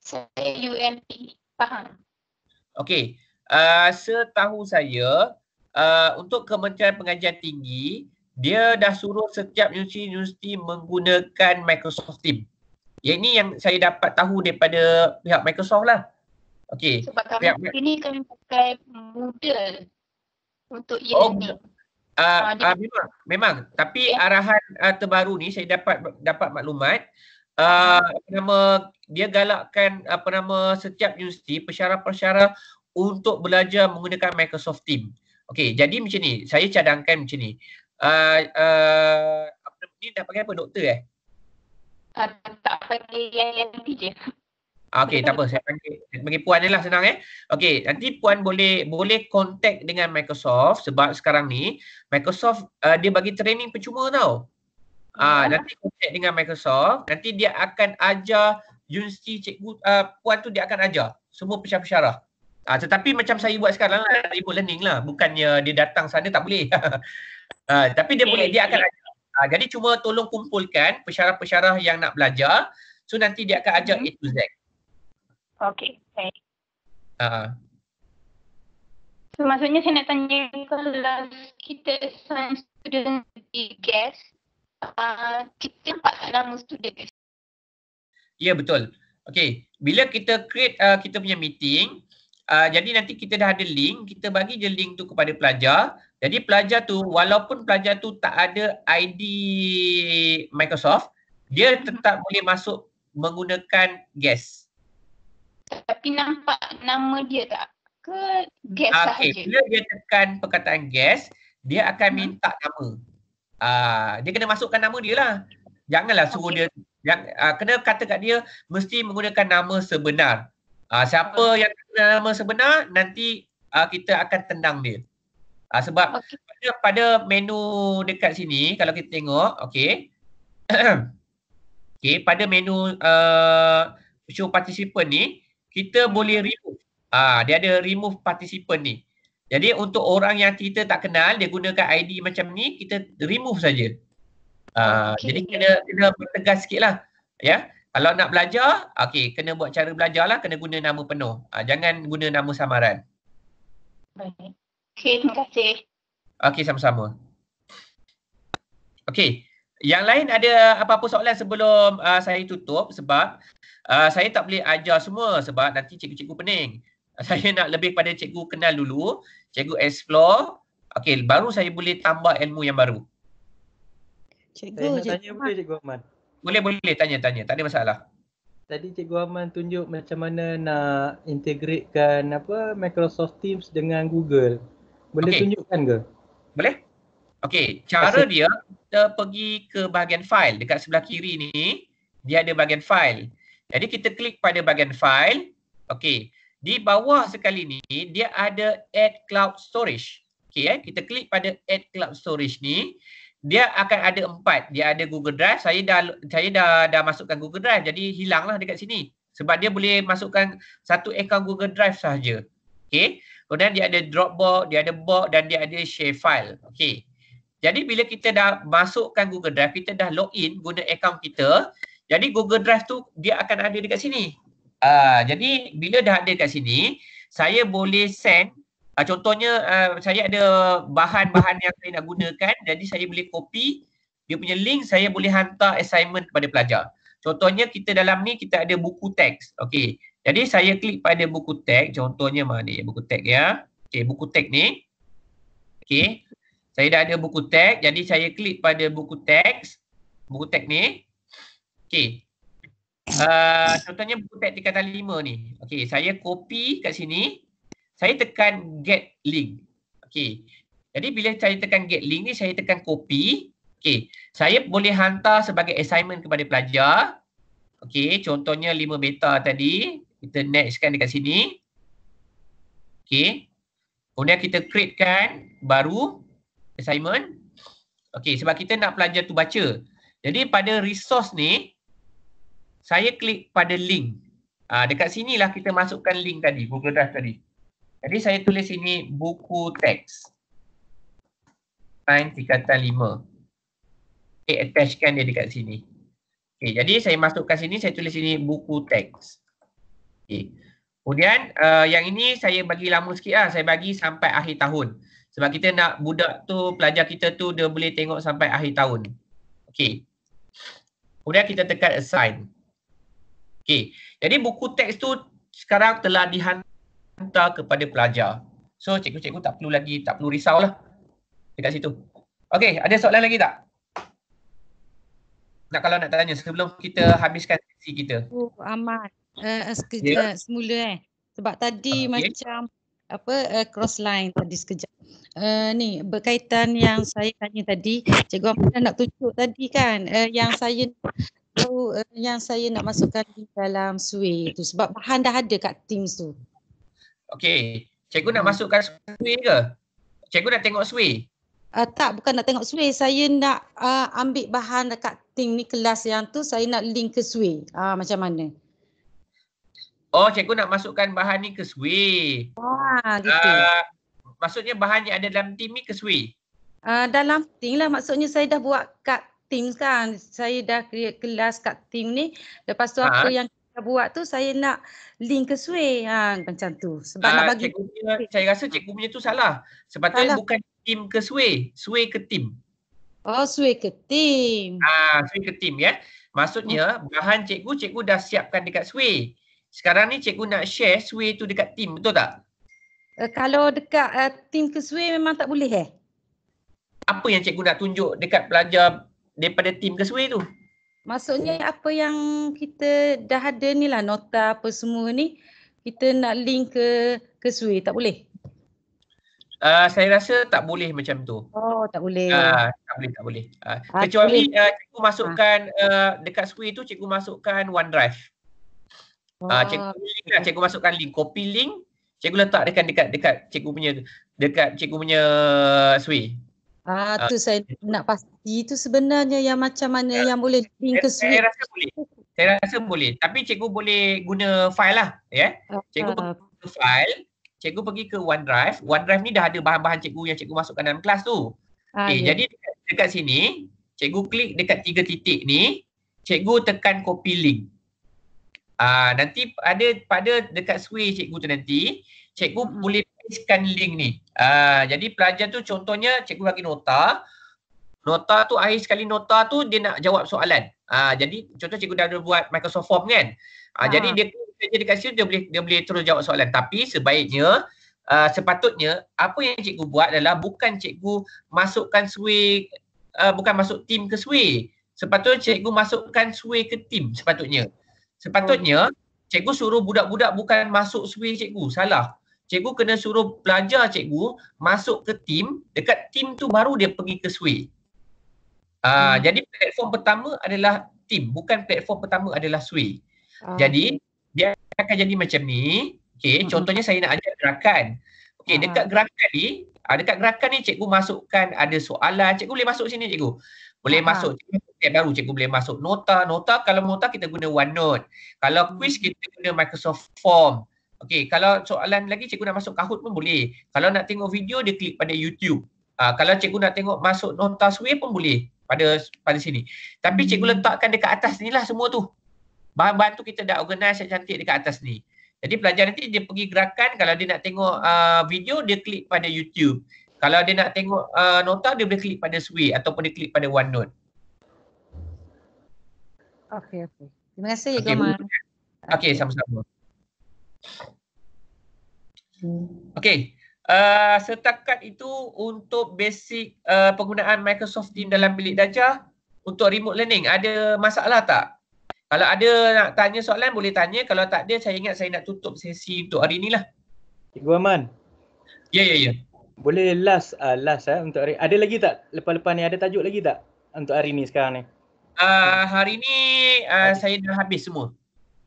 Saya UNP, faham. Okey, uh, setahu saya uh, untuk Kementerian Pengajian Tinggi dia dah suruh setiap universiti-universiti menggunakan Microsoft Team. Yang ini yang saya dapat tahu daripada pihak Microsoft lah. Okay. Sebab kami pihak... ini kami pakai model untuk ini. Oh, Uh, uh, memang, memang. Tapi ya. arahan uh, terbaru ni saya dapat dapat maklumat Ah, apa nama dia galakkan apa nama setiap universiti persyarah-persyarah untuk belajar menggunakan Microsoft Teams. Okey, jadi macam ni, saya cadangkan macam ni. Uh, uh, apa ni dah pakai apa doktor eh? Uh, tak pakai yang yang teacher. Okey, tak apa, saya panggil panggil puan ni lah, senang eh. Okey, nanti puan boleh boleh contact dengan Microsoft sebab sekarang ni Microsoft uh, dia bagi training percuma tau. Ah uh, nanti contact dengan Microsoft, nanti dia akan ajar universiti cikgu uh, puan tu dia akan ajar semua pesyarah-pesyarah. Ah tetapi macam saya buat sekarang lah, remote learning lah. Bukannya dia datang sana tak boleh. <laughs> Ah tapi dia boleh dia akan ajar. Uh, jadi cuma tolong kumpulkan pesyarah-pesyarah yang nak belajar. So nanti dia akan ajar hmm. A Z. Okay. Ah. So maksudnya saya nak tanya kalau kita science student di guest Ah, kita nampak tak dalam student kat Ya yeah, betul. Okay. Bila kita create uh, kita punya meeting, uh, jadi nanti kita dah ada link, kita bagi je link tu kepada pelajar. Jadi pelajar tu, walaupun pelajar tu tak ada ID Microsoft, dia mhm. tetap boleh masuk menggunakan guest. Tapi nampak nama dia tak ke guest okay. sahaja? Bila dia tekan perkataan guest, dia akan mhm. minta nama. Ah, dia kena masukkan nama dia lah. Janganlah suruh okay. dia yang uh, kena kata kat dia mesti menggunakan nama sebenar. Uh, siapa okay. yang kena nama sebenar nanti uh, kita akan tendang dia. Uh, sebab okay. pada menu dekat sini kalau kita tengok okay, <clears throat> okay pada menu uh, show participant ni kita boleh remove. Ah uh, dia ada remove participant ni. Jadi untuk orang yang kita tak kenal dia gunakan ID macam ni kita remove saja. Ah, okay. Jadi kena kena bertegas sikit lah. Ya. Kalau nak belajar, okay, kena buat cara belajar lah, kena guna nama penuh. Ah, jangan guna nama samaran. Okay terima kasih. Okey, sama-sama. Okay, yang lain ada apa-apa soalan sebelum uh, saya tutup sebab uh, saya tak boleh ajar semua sebab nanti cikgu-cikgu pening. <laughs> saya nak lebih pada cikgu kenal dulu, cikgu explore, okey baru saya boleh tambah ilmu yang baru. Cikgu, saya nak cikgu tanya Aman. boleh cikgu Ahmad. Boleh boleh tanya tanya, tak ada masalah. Tadi cikgu Ahmad tunjuk macam mana nak integratekan apa Microsoft Teams dengan Google. Boleh okay. tunjukkan ke? Boleh. Okey, cara Asyik. dia kita pergi ke bahagian file dekat sebelah kiri ni, dia ada bahagian file. Jadi kita klik pada bahagian file. Okey. Di bawah sekali ni, dia ada add cloud storage. Okay, eh? kita klik pada add cloud storage ni. Dia akan ada empat. Dia ada Google Drive. Saya dah saya dah, dah masukkan Google Drive. Jadi hilanglah dekat sini. Sebab dia boleh masukkan satu account Google Drive sahaja. Okay. Kemudian dia ada Dropbox, dia ada Box dan dia ada Share File. Okay. Jadi bila kita dah masukkan Google Drive, kita dah login guna account kita. Jadi Google Drive tu dia akan ada dekat sini. Uh, jadi bila dah ada kat sini, saya boleh send uh, contohnya uh, saya ada bahan-bahan yang saya nak gunakan jadi saya boleh copy dia punya link saya boleh hantar assignment kepada pelajar. Contohnya kita dalam ni kita ada buku teks. Okey. Jadi saya klik pada buku teks contohnya mana ya buku teks ya. Okey buku teks ni. Okey. Saya dah ada buku teks jadi saya klik pada buku teks. Buku teks ni. Okey. Ah, contohnya buku teks tingkatan 5 ni. Okey, saya copy kat sini. Saya tekan get link. Okey. Jadi bila saya tekan get link ni, saya tekan copy. Okey. Saya boleh hantar sebagai assignment kepada pelajar. Okey, contohnya lima beta tadi. Kita nextkan kan dekat sini. Okey. Kemudian kita createkan baru assignment. Okey, sebab kita nak pelajar tu baca. Jadi pada resource ni, saya klik pada link. Ha, dekat lah kita masukkan link tadi, Google Drive tadi. Jadi saya tulis sini buku teks. Sains Ikatan lima. Okay, eh, attachkan dia dekat sini. Okay, jadi saya masukkan sini, saya tulis sini buku teks. Okay. Kemudian uh, yang ini saya bagi lama sikit lah. Saya bagi sampai akhir tahun. Sebab kita nak budak tu, pelajar kita tu dia boleh tengok sampai akhir tahun. Okay. Kemudian kita tekan assign. Okey. Jadi buku teks tu sekarang telah dihantar kepada pelajar. So cikgu-cikgu tak perlu lagi, tak perlu risau risaulah dekat situ. Okey, ada soalan lagi tak? Nak kalau nak tanya sebelum kita habiskan sesi kita. Oh, amat. Uh, eh, eh, sekejap yeah. Ya. semula eh. Sebab tadi okay. macam apa uh, cross line tadi sekejap. Uh, ni berkaitan yang saya tanya tadi, cikgu apa nak tunjuk tadi kan uh, yang saya tahu uh, yang saya nak masukkan di dalam suwe itu sebab bahan dah ada kat Teams tu. Okey, cikgu nak masukkan suwe ke? Cikgu nak tengok suwe? Uh, ah, tak, bukan nak tengok suwe. Saya nak uh, ambil bahan dekat tim ni kelas yang tu saya nak link ke suwe. Ah uh, macam mana? Oh, cikgu nak masukkan bahan ni ke suwe. Ah, gitu. Uh, maksudnya bahan yang ada dalam Teams ni ke suwe? Uh, dalam Teams lah. Maksudnya saya dah buat kat team kan. Saya dah create kelas kat team ni. Lepas tu ha. apa ah. yang kita buat tu saya nak link ke Sui. Ha, macam tu. Sebab ha, nak bagi. Cikgu punya, saya rasa cikgu punya tu salah. Sebab salah. bukan team ke Sui. Sui ke team. Oh, Sui ke team. Ah, ha, Sui ke team ya. Maksudnya hmm. bahan cikgu, cikgu dah siapkan dekat Sui. Sekarang ni cikgu nak share Sui tu dekat team. Betul tak? Uh, kalau dekat uh, eh, team ke Sui memang tak boleh eh? Apa yang cikgu nak tunjuk dekat pelajar daripada tim kasuai tu. Maksudnya apa yang kita dah ada ni lah nota apa semua ni kita nak link ke kasuai tak boleh? Uh, saya rasa tak boleh macam tu. Oh, tak boleh. Uh, tak boleh, tak boleh. Uh, ah, okay. Kecuali uh, cikgu masukkan uh. dekat SWE tu, cikgu masukkan OneDrive. Oh, cikgu, okay. Lah, cikgu masukkan link, copy link, cikgu letak dekat dekat, dekat cikgu punya dekat cikgu punya SWE. Ah uh, tu saya nak pasti tu sebenarnya yang macam mana uh, yang boleh link ke saya, saya rasa boleh. Saya rasa boleh. Tapi cikgu boleh guna file lah, ya. Yeah? Cikgu uh, pergi ke file, cikgu pergi ke OneDrive. OneDrive ni dah ada bahan-bahan cikgu yang cikgu masukkan dalam kelas tu. Okay, uh, yeah. jadi dekat, dekat sini, cikgu klik dekat tiga titik ni, cikgu tekan copy link. Ah uh, nanti ada pada dekat switch cikgu tu nanti, cikgu uh-huh. boleh tuliskan link ni. Ha, jadi pelajar tu contohnya cikgu bagi nota. Nota tu akhir sekali nota tu dia nak jawab soalan. Ha, jadi contoh cikgu dah buat Microsoft Form kan. Ha, ha. Jadi dia kerja dekat situ dia boleh, dia boleh terus jawab soalan. Tapi sebaiknya Uh, sepatutnya apa yang cikgu buat adalah bukan cikgu masukkan sui uh, bukan masuk tim ke sui sepatutnya cikgu masukkan sui ke tim sepatutnya sepatutnya hmm. cikgu suruh budak-budak bukan masuk sui cikgu salah cikgu kena suruh pelajar cikgu masuk ke tim dekat tim tu baru dia pergi ke sui ah, hmm. jadi platform pertama adalah tim bukan platform pertama adalah sui uh. Ah. jadi dia akan jadi macam ni okey hmm. contohnya saya nak ajar gerakan okey uh. dekat gerakan ni uh, dekat gerakan ni cikgu masukkan ada soalan cikgu boleh masuk sini cikgu boleh uh. masuk yang baru cikgu boleh masuk nota nota kalau nota kita guna OneNote kalau hmm. quiz kita guna Microsoft Form Okey, kalau soalan lagi cikgu nak masuk Kahoot pun boleh. Kalau nak tengok video dia klik pada YouTube. Uh, kalau cikgu nak tengok masuk nota sway pun boleh pada pada sini. Tapi cikgu hmm. letakkan dekat atas ni lah semua tu. Bahan-bahan tu kita dah organize yang cantik dekat atas ni. Jadi pelajar nanti dia pergi gerakan kalau dia nak tengok uh, video dia klik pada YouTube. Kalau dia nak tengok uh, nota dia boleh klik pada sway ataupun dia klik pada OneNote. Okey okey. Terima kasih Ikhwan. Okey okay, sama-sama. Okay. Uh, setakat itu untuk basic uh, penggunaan Microsoft Teams dalam bilik darjah untuk remote learning ada masalah tak? Kalau ada nak tanya soalan boleh tanya. Kalau tak ada saya ingat saya nak tutup sesi untuk hari ni lah. Cikgu Aman. Ya, yeah, ya, yeah, ya. Yeah. Boleh last uh, last eh, untuk hari Ada lagi tak lepas-lepas ni? Ada tajuk lagi tak untuk hari ni sekarang ni? Uh, hari ni uh, saya dah habis semua.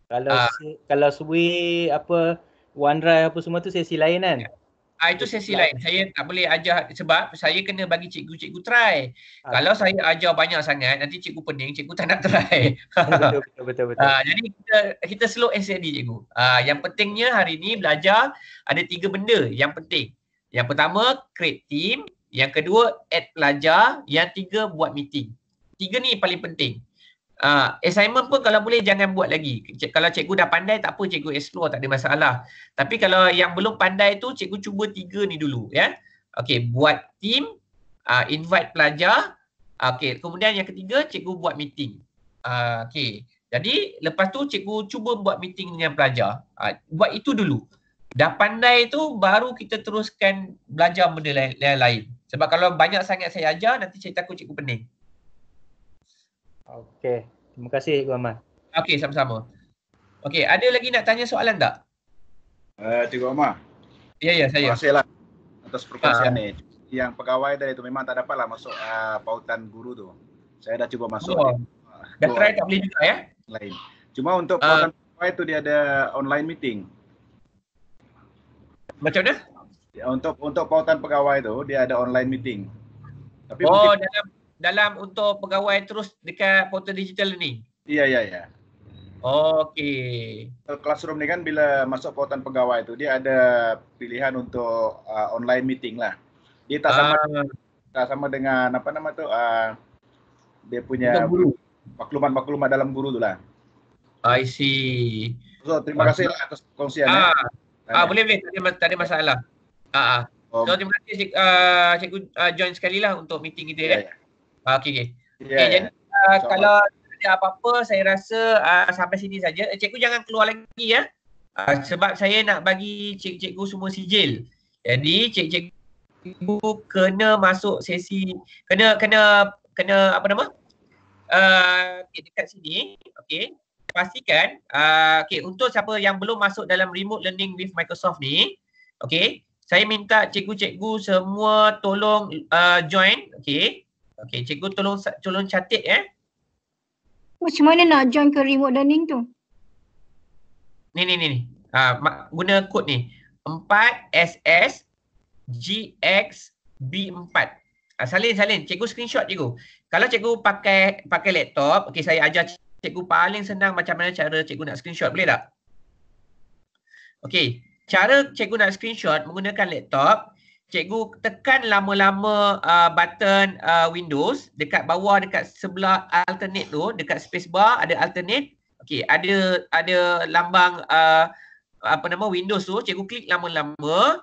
Kalau ah. kalau sui apa OneDrive apa semua tu sesi lain kan? Ya. Ah itu sesi lain. lain. Saya tak boleh ajar sebab saya kena bagi cikgu-cikgu try. Ah. Kalau saya ajar banyak sangat nanti cikgu pening, cikgu tak nak try. <laughs> betul betul betul. Ah jadi kita kita slow and steady cikgu. Ah yang pentingnya hari ni belajar ada tiga benda yang penting. Yang pertama create team, yang kedua add pelajar, yang tiga buat meeting. Tiga ni paling penting. Uh, assignment pun kalau boleh jangan buat lagi. Cik, kalau cikgu dah pandai tak apa cikgu explore tak ada masalah. Tapi kalau yang belum pandai tu cikgu cuba tiga ni dulu ya. Okey, buat team, uh, invite pelajar. Okey, kemudian yang ketiga cikgu buat meeting. Uh, Okey. Jadi lepas tu cikgu cuba buat meeting dengan pelajar. Uh, buat itu dulu. Dah pandai tu baru kita teruskan belajar benda lain-lain. Sebab kalau banyak sangat saya ajar nanti saya takut cikgu pening. Okey. Terima kasih Encik Ahmad. Okey, sama-sama. Okey, ada lagi nak tanya soalan tak? Eh, uh, Encik Ahmad. Ya, ya, saya. Terima kasihlah atas perkongsian ah. ni. Uh. Yang pegawai tadi tu memang tak dapatlah masuk uh, pautan guru tu. Saya dah cuba masuk. Oh. Dah try tak boleh juga ya? Lain. Cuma untuk uh. pegawai tu dia ada online meeting. Macam mana? Ya, untuk untuk pautan pegawai tu dia ada online meeting. Tapi oh, mungkin... dalam dalam untuk pegawai terus dekat portal digital ni? Iya, iya, iya. Okey. Classroom ni kan bila masuk portal pegawai tu dia ada pilihan untuk uh, online meeting lah. Dia tak sama uh, tak sama dengan apa nama tu uh, dia punya makluman makluman dalam guru tu lah. I see. So terima ah. kasih lah atas kongsian. Eh. Ah, uh, uh, boleh boleh tadi tadi masalah. Ah. Uh, uh. So terima kasih uh, cikgu uh, join sekali lah untuk meeting kita. Yeah, ya. yeah. Ya. Ah, okey okey. Yeah, ya, okay, ya. yeah. jadi uh, kalau ada apa-apa saya rasa uh, sampai sini saja. Eh, cikgu jangan keluar lagi ya. Uh, sebab saya nak bagi cikgu-cikgu semua sijil. Jadi cikgu kena masuk sesi kena kena kena apa nama? Uh, okay, dekat sini. Okey. Pastikan uh, okay, untuk siapa yang belum masuk dalam remote learning with Microsoft ni, okay. Saya minta cikgu-cikgu semua tolong uh, join, okay. Okay, cikgu tolong tolong catik eh. Macam mana nak join ke remote learning tu? Ni ni ni ni. Ha, guna kod ni. 4SS GXB4. Ha, salin salin, cikgu screenshot cikgu. Kalau cikgu pakai pakai laptop, okey saya ajar cikgu paling senang macam mana cara cikgu nak screenshot, boleh tak? Okey, cara cikgu nak screenshot menggunakan laptop, cikgu tekan lama-lama uh, button uh, Windows dekat bawah dekat sebelah alternate tu dekat space bar ada alternate okey ada ada lambang uh, apa nama Windows tu cikgu klik lama-lama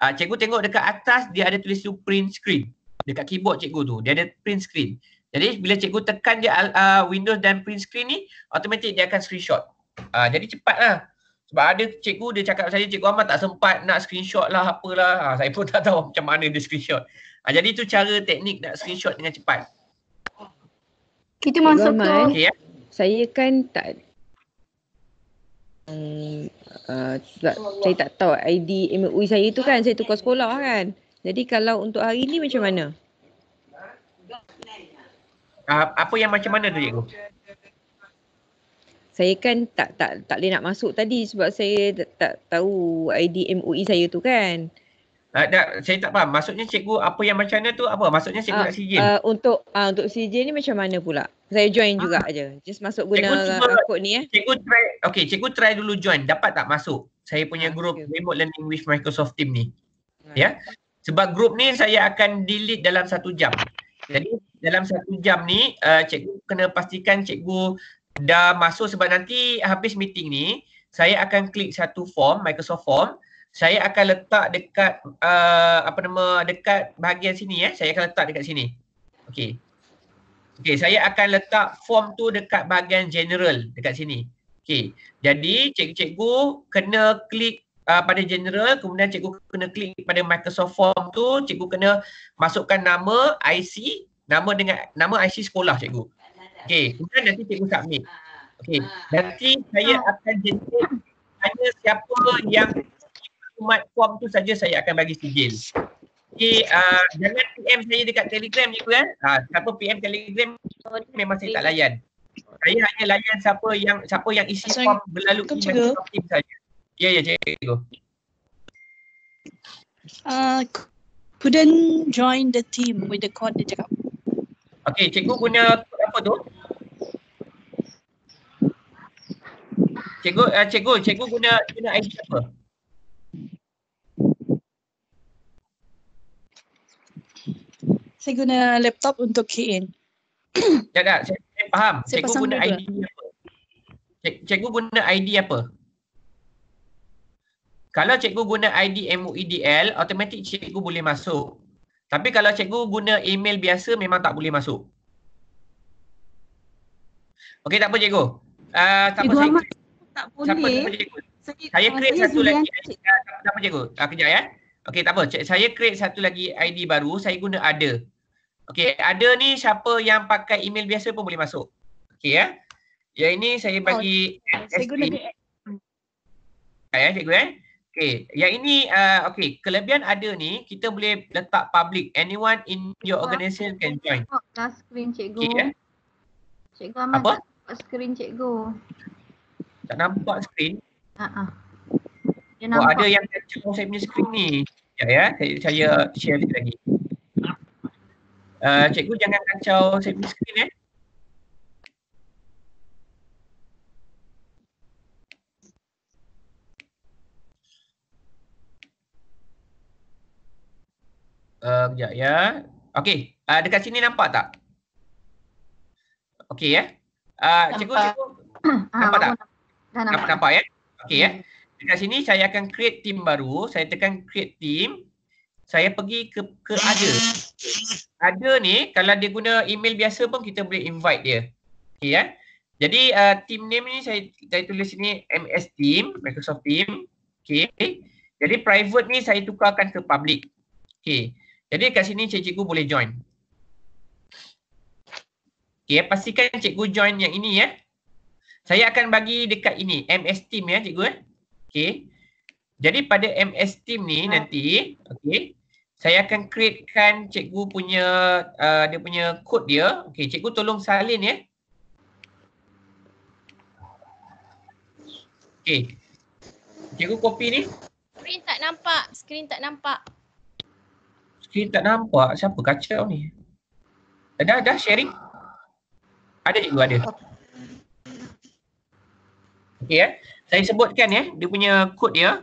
uh, cikgu tengok dekat atas dia ada tulis tu print screen dekat keyboard cikgu tu dia ada print screen jadi bila cikgu tekan dia uh, Windows dan print screen ni automatik dia akan screenshot uh, jadi cepatlah sebab ada cikgu dia cakap saya, cikgu Ahmad tak sempat nak screenshot lah apalah. Ha, saya pun <laughs> tak tahu macam mana dia screenshot. Ha, jadi itu cara teknik nak screenshot dengan cepat. Kita masuk ke. Okay, ya? Saya kan tak hmm, Uh, sebab Allah. saya tak tahu ID MUI e saya tu kan saya tukar sekolah kan jadi kalau untuk hari ni macam mana uh, apa yang macam mana tu cikgu saya kan tak tak tak boleh nak masuk tadi sebab saya tak, tak tahu ID MOE saya tu kan. Uh, tak, saya tak faham. Maksudnya cikgu apa yang macam mana tu apa? Maksudnya cikgu uh, nak sijil. Uh, ah, untuk uh, untuk sijil ni macam mana pula? Saya join uh, juga aja. Just masuk guna akaun ni eh. Cikgu try. Okay, cikgu try dulu join. Dapat tak masuk? Saya punya uh, grup okay. remote learning with Microsoft team ni. Uh, ya. Sebab group ni saya akan delete dalam satu jam. Jadi dalam satu jam ni uh, cikgu kena pastikan cikgu dah masuk sebab nanti habis meeting ni saya akan klik satu form Microsoft form saya akan letak dekat uh, apa nama dekat bahagian sini ya eh. saya akan letak dekat sini Okay. Okay, saya akan letak form tu dekat bahagian general dekat sini Okay. jadi cikgu-cikgu kena klik Uh, pada general kemudian cikgu kena klik pada Microsoft form tu cikgu kena masukkan nama IC nama dengan nama IC sekolah cikgu Okey, kemudian nanti cikgu submit. Ah, Okey, ah. nanti saya ah. akan jentik hanya siapa yang umat form tu saja saya akan bagi sijil. Okey, uh, jangan PM saya dekat Telegram cikgu kan. Ha, siapa PM Telegram memang saya tak layan. Saya hanya layan siapa yang siapa yang isi form melalui Microsoft Teams saja. Ya, ya cikgu. Uh, couldn't join the team with the code dia cakap. Okay, cikgu guna apa tu? Cikgu, uh, cikgu, cikgu guna guna ID apa? Saya guna laptop untuk key in. Tak, tak. Saya, saya faham. Saya cikgu guna juga. ID apa? Cik, cikgu guna ID apa? Kalau cikgu guna ID MUIDL, automatik cikgu boleh masuk. Tapi kalau cikgu guna email biasa, memang tak boleh masuk. Okey tak apa cikgu. Uh, tak cikgu apa, Ahmad saya, tak boleh. Siapa, cikgu? Saya, create saya satu lagi. Cik. Ah, tak apa cikgu. Uh, kejap ya. Okey tak apa. Cik, saya create satu lagi ID baru. Saya guna ada. Okey ada ni siapa yang pakai email biasa pun boleh masuk. Okey ya. Yang ini saya oh, bagi oh, Saya guna ya, cikgu eh. Okey, yang ini uh, okey, kelebihan ada ni kita boleh letak public. Anyone in your organisation can join. Last screen cikgu. Okay, eh? Ya. Cikgu Ahmad Apa? tak nampak skrin cikgu. Tak nampak skrin? Haa. Uh -uh. Oh ada yang kacau saya punya skrin ni. ya ya, saya, saya share sekali lagi. Uh, cikgu jangan kacau saya punya skrin eh. Sekejap eh, ya. Okey, uh, dekat sini nampak tak? Okey ya. Eh? Ah, cikgu cikgu <clears throat> ah, nampak tak? Dah nampak. Nampak, ya? Okey ya. hmm. ya. Dekat sini saya akan create team baru. Saya tekan create team. Saya pergi ke ke ada. Ada ni kalau dia guna email biasa pun kita boleh invite dia. Okey ya. Jadi uh, team name ni saya saya tulis sini MS Team, Microsoft Team. Okey. Jadi private ni saya tukarkan ke public. Okey. Jadi kat sini cikgu boleh join. Okay, eh, pastikan cikgu join yang ini ya. Saya akan bagi dekat ini, MS Team ya cikgu. Eh. Okay. Jadi pada MS Team ni ha. nanti, okay. Saya akan createkan cikgu punya, uh, dia punya code dia. Okay, cikgu tolong salin ya. Okay. Cikgu copy ni. Screen tak nampak. Screen tak nampak. Screen tak nampak? Siapa kacau ni? Dah, dah sharing? Ha. Ada cikgu ada. Okey eh. Saya sebutkan eh dia punya kod dia.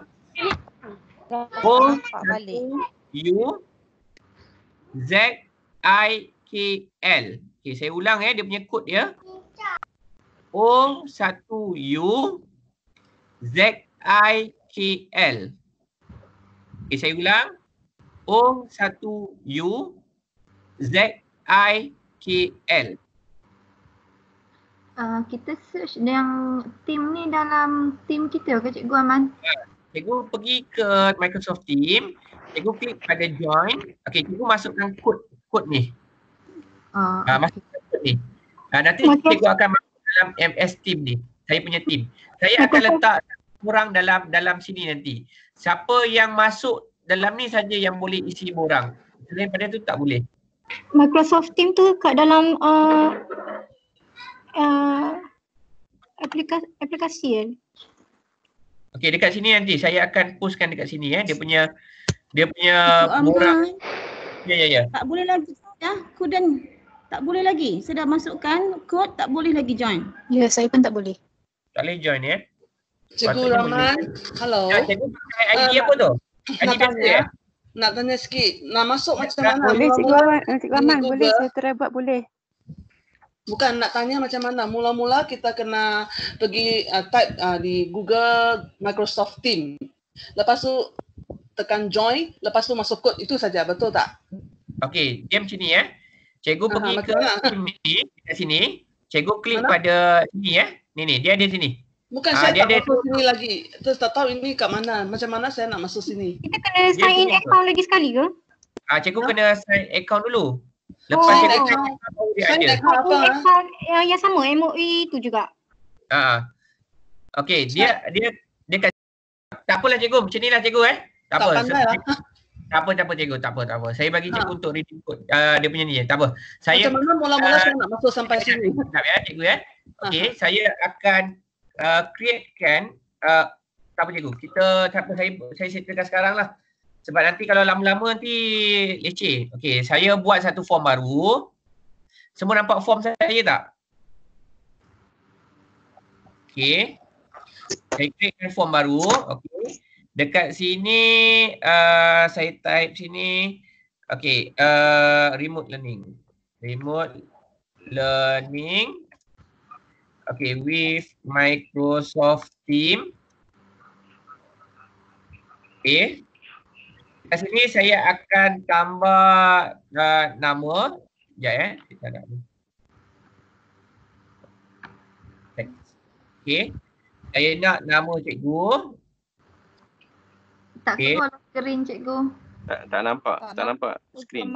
O U Z I K L. Okey saya ulang eh dia punya kod dia. O 1 U Z I K L. Okey saya ulang. O 1 U Z I K L. Ah, kita search yang team ni dalam team kita ke cikgu Aman? Ya. Cikgu pergi ke Microsoft Team. Cikgu klik pada join. Okey, cikgu masukkan kod kod ni. Ah, uh, uh, masukkan kod ni. Ah, uh, nanti okay. cikgu akan masuk dalam MS Team ni. Saya punya team. Saya akan letak borang dalam dalam sini nanti. Siapa yang masuk dalam ni saja yang boleh isi borang. Selain pada tu tak boleh. Microsoft Team tu kat dalam uh, Ah, aplikasi aplikasi kan. Okey dekat sini nanti saya akan postkan dekat sini eh dia punya dia punya murah. Ya ya ya. Tak boleh lagi ya. Kuden tak boleh lagi. Saya dah masukkan kod tak boleh lagi join. Ya saya pun tak boleh. Tak boleh join ya. Eh? Cikgu Rahman, hello. Ya, cikgu pakai ID uh, eh, apa tu? ID nak tanya, ya? nak tanya sikit. Nak masuk ya, macam mana? Boleh Cikgu Rahman, boleh saya try buat boleh bukan nak tanya macam mana mula-mula kita kena pergi uh, type uh, di Google Microsoft Team lepas tu tekan join lepas tu masuk kod itu saja betul tak okey dia macam ni eh cikgu Aha, pergi ke lah. sini kat sini cikgu klik mana? pada sini eh ni ni dia ada sini bukan uh, saya dia tak ada masuk sini lagi terus tak tahu ini kat mana macam mana saya nak masuk sini kita kena sign in account lagi sekali ke Ah, cikgu ha? kena sign account dulu. Lepas oh, kita cakap MOU yang sama MOU e tu juga. Ha. Uh, Okey, dia dia dia kat Tak apalah cikgu, macam nilah cikgu eh. Tak, tak apa. lah. cikgu, <laughs> tak apa, tak apa cikgu, tak apa, tak apa. Saya bagi cikgu ha. untuk reading code uh, ah, dia punya ni. Tak apa. Saya Macam mana mula-mula uh, saya nak masuk sampai sini. Tak <laughs> payah cikgu eh. Okey, uh saya akan uh, createkan uh, tak apa cikgu. Kita tak apa saya saya setelkan sekarang lah sebab nanti kalau lama-lama nanti leceh. Okey, saya buat satu form baru. Semua nampak form saya tak? Okey. Saya create form baru. Okey. Dekat sini uh, saya type sini okey, uh, remote learning. Remote learning. Okey, with Microsoft Team. Okey. Kat sini saya akan tambah uh, nama. Sekejap ya. Eh. Kita nak Okay. Saya nak nama cikgu. Tak okay. keluar screen cikgu. Tak, tak nampak. Tak, tak nampak. screen.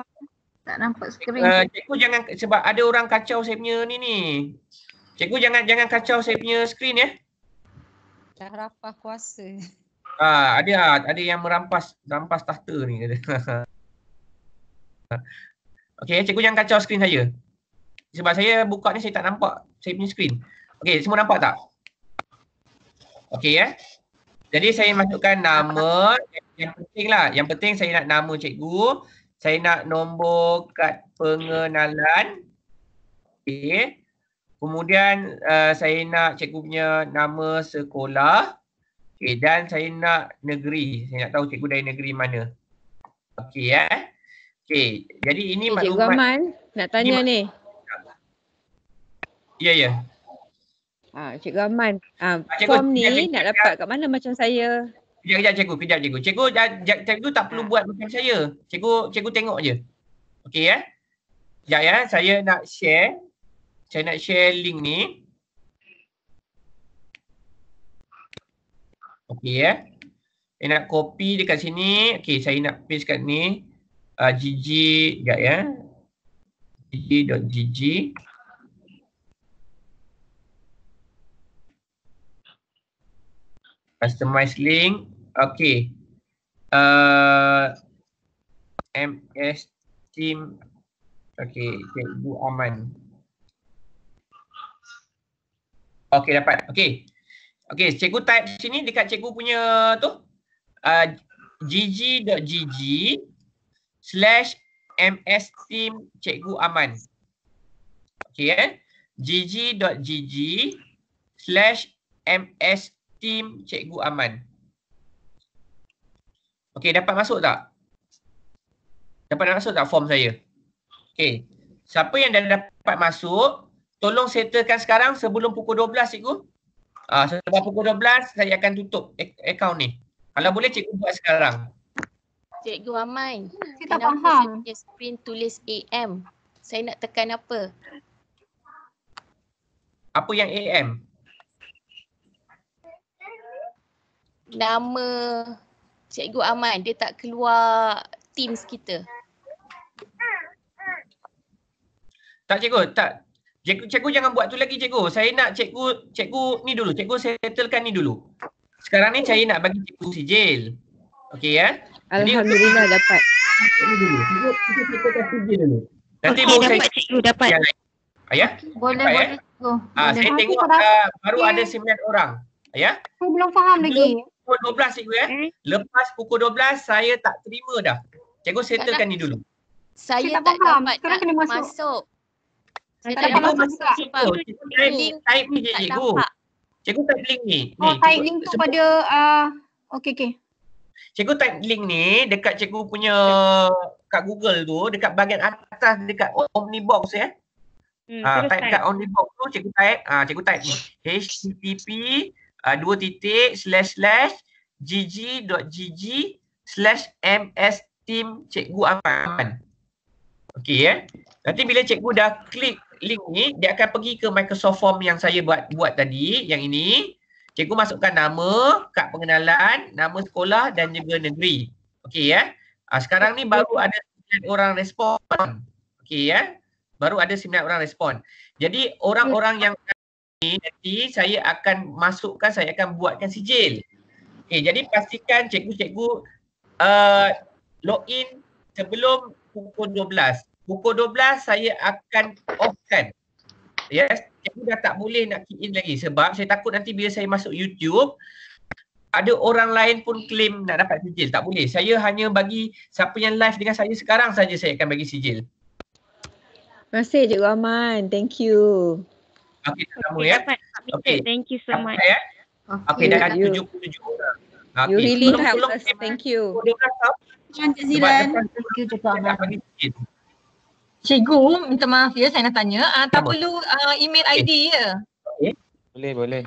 Tak nampak screen. Uh, cikgu jangan sebab ada orang kacau saya punya ni ni. Cikgu jangan jangan kacau saya punya screen ya. Dah rapah kuasa. Ha, ada ada yang merampas rampas tahta ni. <laughs> Okey, cikgu jangan kacau screen saya. Sebab saya buka ni saya tak nampak saya punya screen. Okey, semua nampak tak? Okey ya. Eh? Jadi saya masukkan nama yang penting lah. Yang penting saya nak nama cikgu. Saya nak nombor kad pengenalan. Okey. Kemudian uh, saya nak cikgu punya nama sekolah. Okay dan saya nak negeri. Saya nak tahu cikgu dari negeri mana. Okey eh. Okay. jadi ini hey, maklumat. Cikgu Amal nak tanya ini ni. Ya ya. Yeah, Ah cikgu Amal, ah, ah cikgu, form ni kejap, nak dapat kat mana macam saya? Kejap kejap cikgu, kejap cikgu. Cikgu dah cikgu tak perlu ha. buat macam saya. Cikgu cikgu tengok je. Okey eh. Ya ya, saya nak share. Saya nak share link ni. Okey eh. Saya nak copy dekat sini. Okay, saya nak paste kat ni. Uh, ah, gg. Sekejap ya. gg.gg. Customize link. Okay. Uh, ah, MS Team. Okay, Cikgu Aman. Okay, dapat. Okay. Okay, cikgu type sini dekat cikgu punya tu uh, gg.gg slash team cikgu aman. Okay, eh? gg.gg slash team cikgu aman. Okay, dapat masuk tak? Dapat masuk tak form saya? Okay, siapa yang dah dapat masuk, tolong setelkan sekarang sebelum pukul 12 cikgu. Okey. Ah, uh, sebab pukul 12 saya akan tutup ak- akaun ni. Kalau boleh cikgu buat sekarang. Cikgu Amai. Saya tak faham. Saya screen tulis AM. Saya nak tekan apa? Apa yang AM? Nama Cikgu Aman, dia tak keluar Teams kita. Tak cikgu, tak Cikgu, cikgu jangan buat tu lagi cikgu. Saya nak cikgu, cikgu ni dulu. Cikgu settlekan ni dulu. Sekarang ni oh. saya nak bagi cikgu sijil. Okey ya. Alhamdulillah Jadi, dapat. Cikgu, cikgu, cikgu, cikgu, cikgu, cikgu, cikgu, dapat cikgu dapat. Ayah? Ya, ya. ya? Boleh Ayah? boleh cikgu. Ah, saya tengok ah, okay. baru ada 9 orang. Ah, ya? Saya belum faham lagi. Pukul 12 cikgu ya. Eh? Lepas pukul 12 saya tak terima dah. Cikgu settlekan ni dulu. Saya, saya tak, tak faham. Sekarang kena masuk. masuk. Saya tak tahu masuk cikgu. Cikgu ni, taip ni cikgu. Cikgu tak link ni. Oh, type link tu pada, uh, okey okay. Cikgu type link ni dekat cikgu punya kat Google tu, dekat bahagian atas dekat Omnibox ya. Eh. Hmm, uh, type kat Omnibox tu, cikgu type, ah, cikgu type ni. HTTP uh, ah, dua titik slash slash gg dot gg slash ms team cikgu aman. Okey ya. Eh. Nanti bila cikgu dah klik link ni dia akan pergi ke Microsoft Form yang saya buat buat tadi yang ini. Cikgu masukkan nama, kad pengenalan, nama sekolah dan juga negeri. Okey ya. Ha, sekarang ni baru ada 9 orang respon. Okey ya. Baru ada 9 orang respon. Jadi orang-orang yang ini nanti saya akan masukkan, saya akan buatkan sijil. Okey, jadi pastikan cikgu-cikgu uh, in sebelum pukul 12 pukul 12 saya akan offkan. Yes, Saya dah tak boleh nak key in lagi sebab saya takut nanti bila saya masuk YouTube ada orang lain pun claim nak dapat sijil. Tak boleh. Saya hanya bagi siapa yang live dengan saya sekarang saja saya akan bagi sijil. Terima kasih Cikgu Rahman. Thank you. Okay, tak lama ya. Okay. Thank you so much. Ya. Okey, okay, dah ada 77 orang. Okay. You really tolong, help us. Thank you. Terima kasih. Terima kasih. Terima kasih. Terima kasih. Cikgu, minta maaf ya saya nak tanya. Uh, tak perlu uh, email ID eh. ya? Boleh, boleh.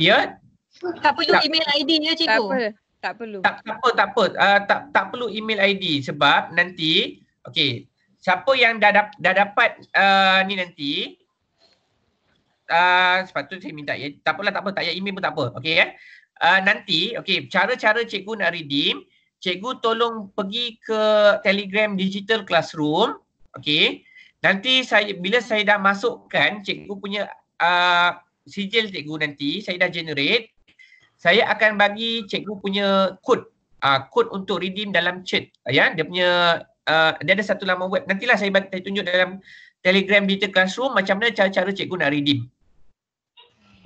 Ya? Tak perlu tak. email ID ya cikgu? Tak perlu. Tak, tak apa, tak apa. Uh, tak, tak perlu email ID sebab nanti, okey, siapa yang dah, dap, dah dapat uh, ni nanti, uh, sebab tu saya minta ya. Tak apalah, tak apa. Tak payah email pun tak apa. Okey ya. Uh, nanti, okey, cara-cara cikgu nak redeem, cikgu tolong pergi ke Telegram Digital Classroom, Okey. Nanti saya bila saya dah masukkan cikgu punya uh, sijil cikgu nanti, saya dah generate. Saya akan bagi cikgu punya code. Uh, code untuk redeem dalam chat. Uh, ya, dia punya uh, dia ada satu laman web. Nantilah saya, saya tunjuk dalam Telegram Digital Classroom macam mana cara-cara cikgu nak redeem.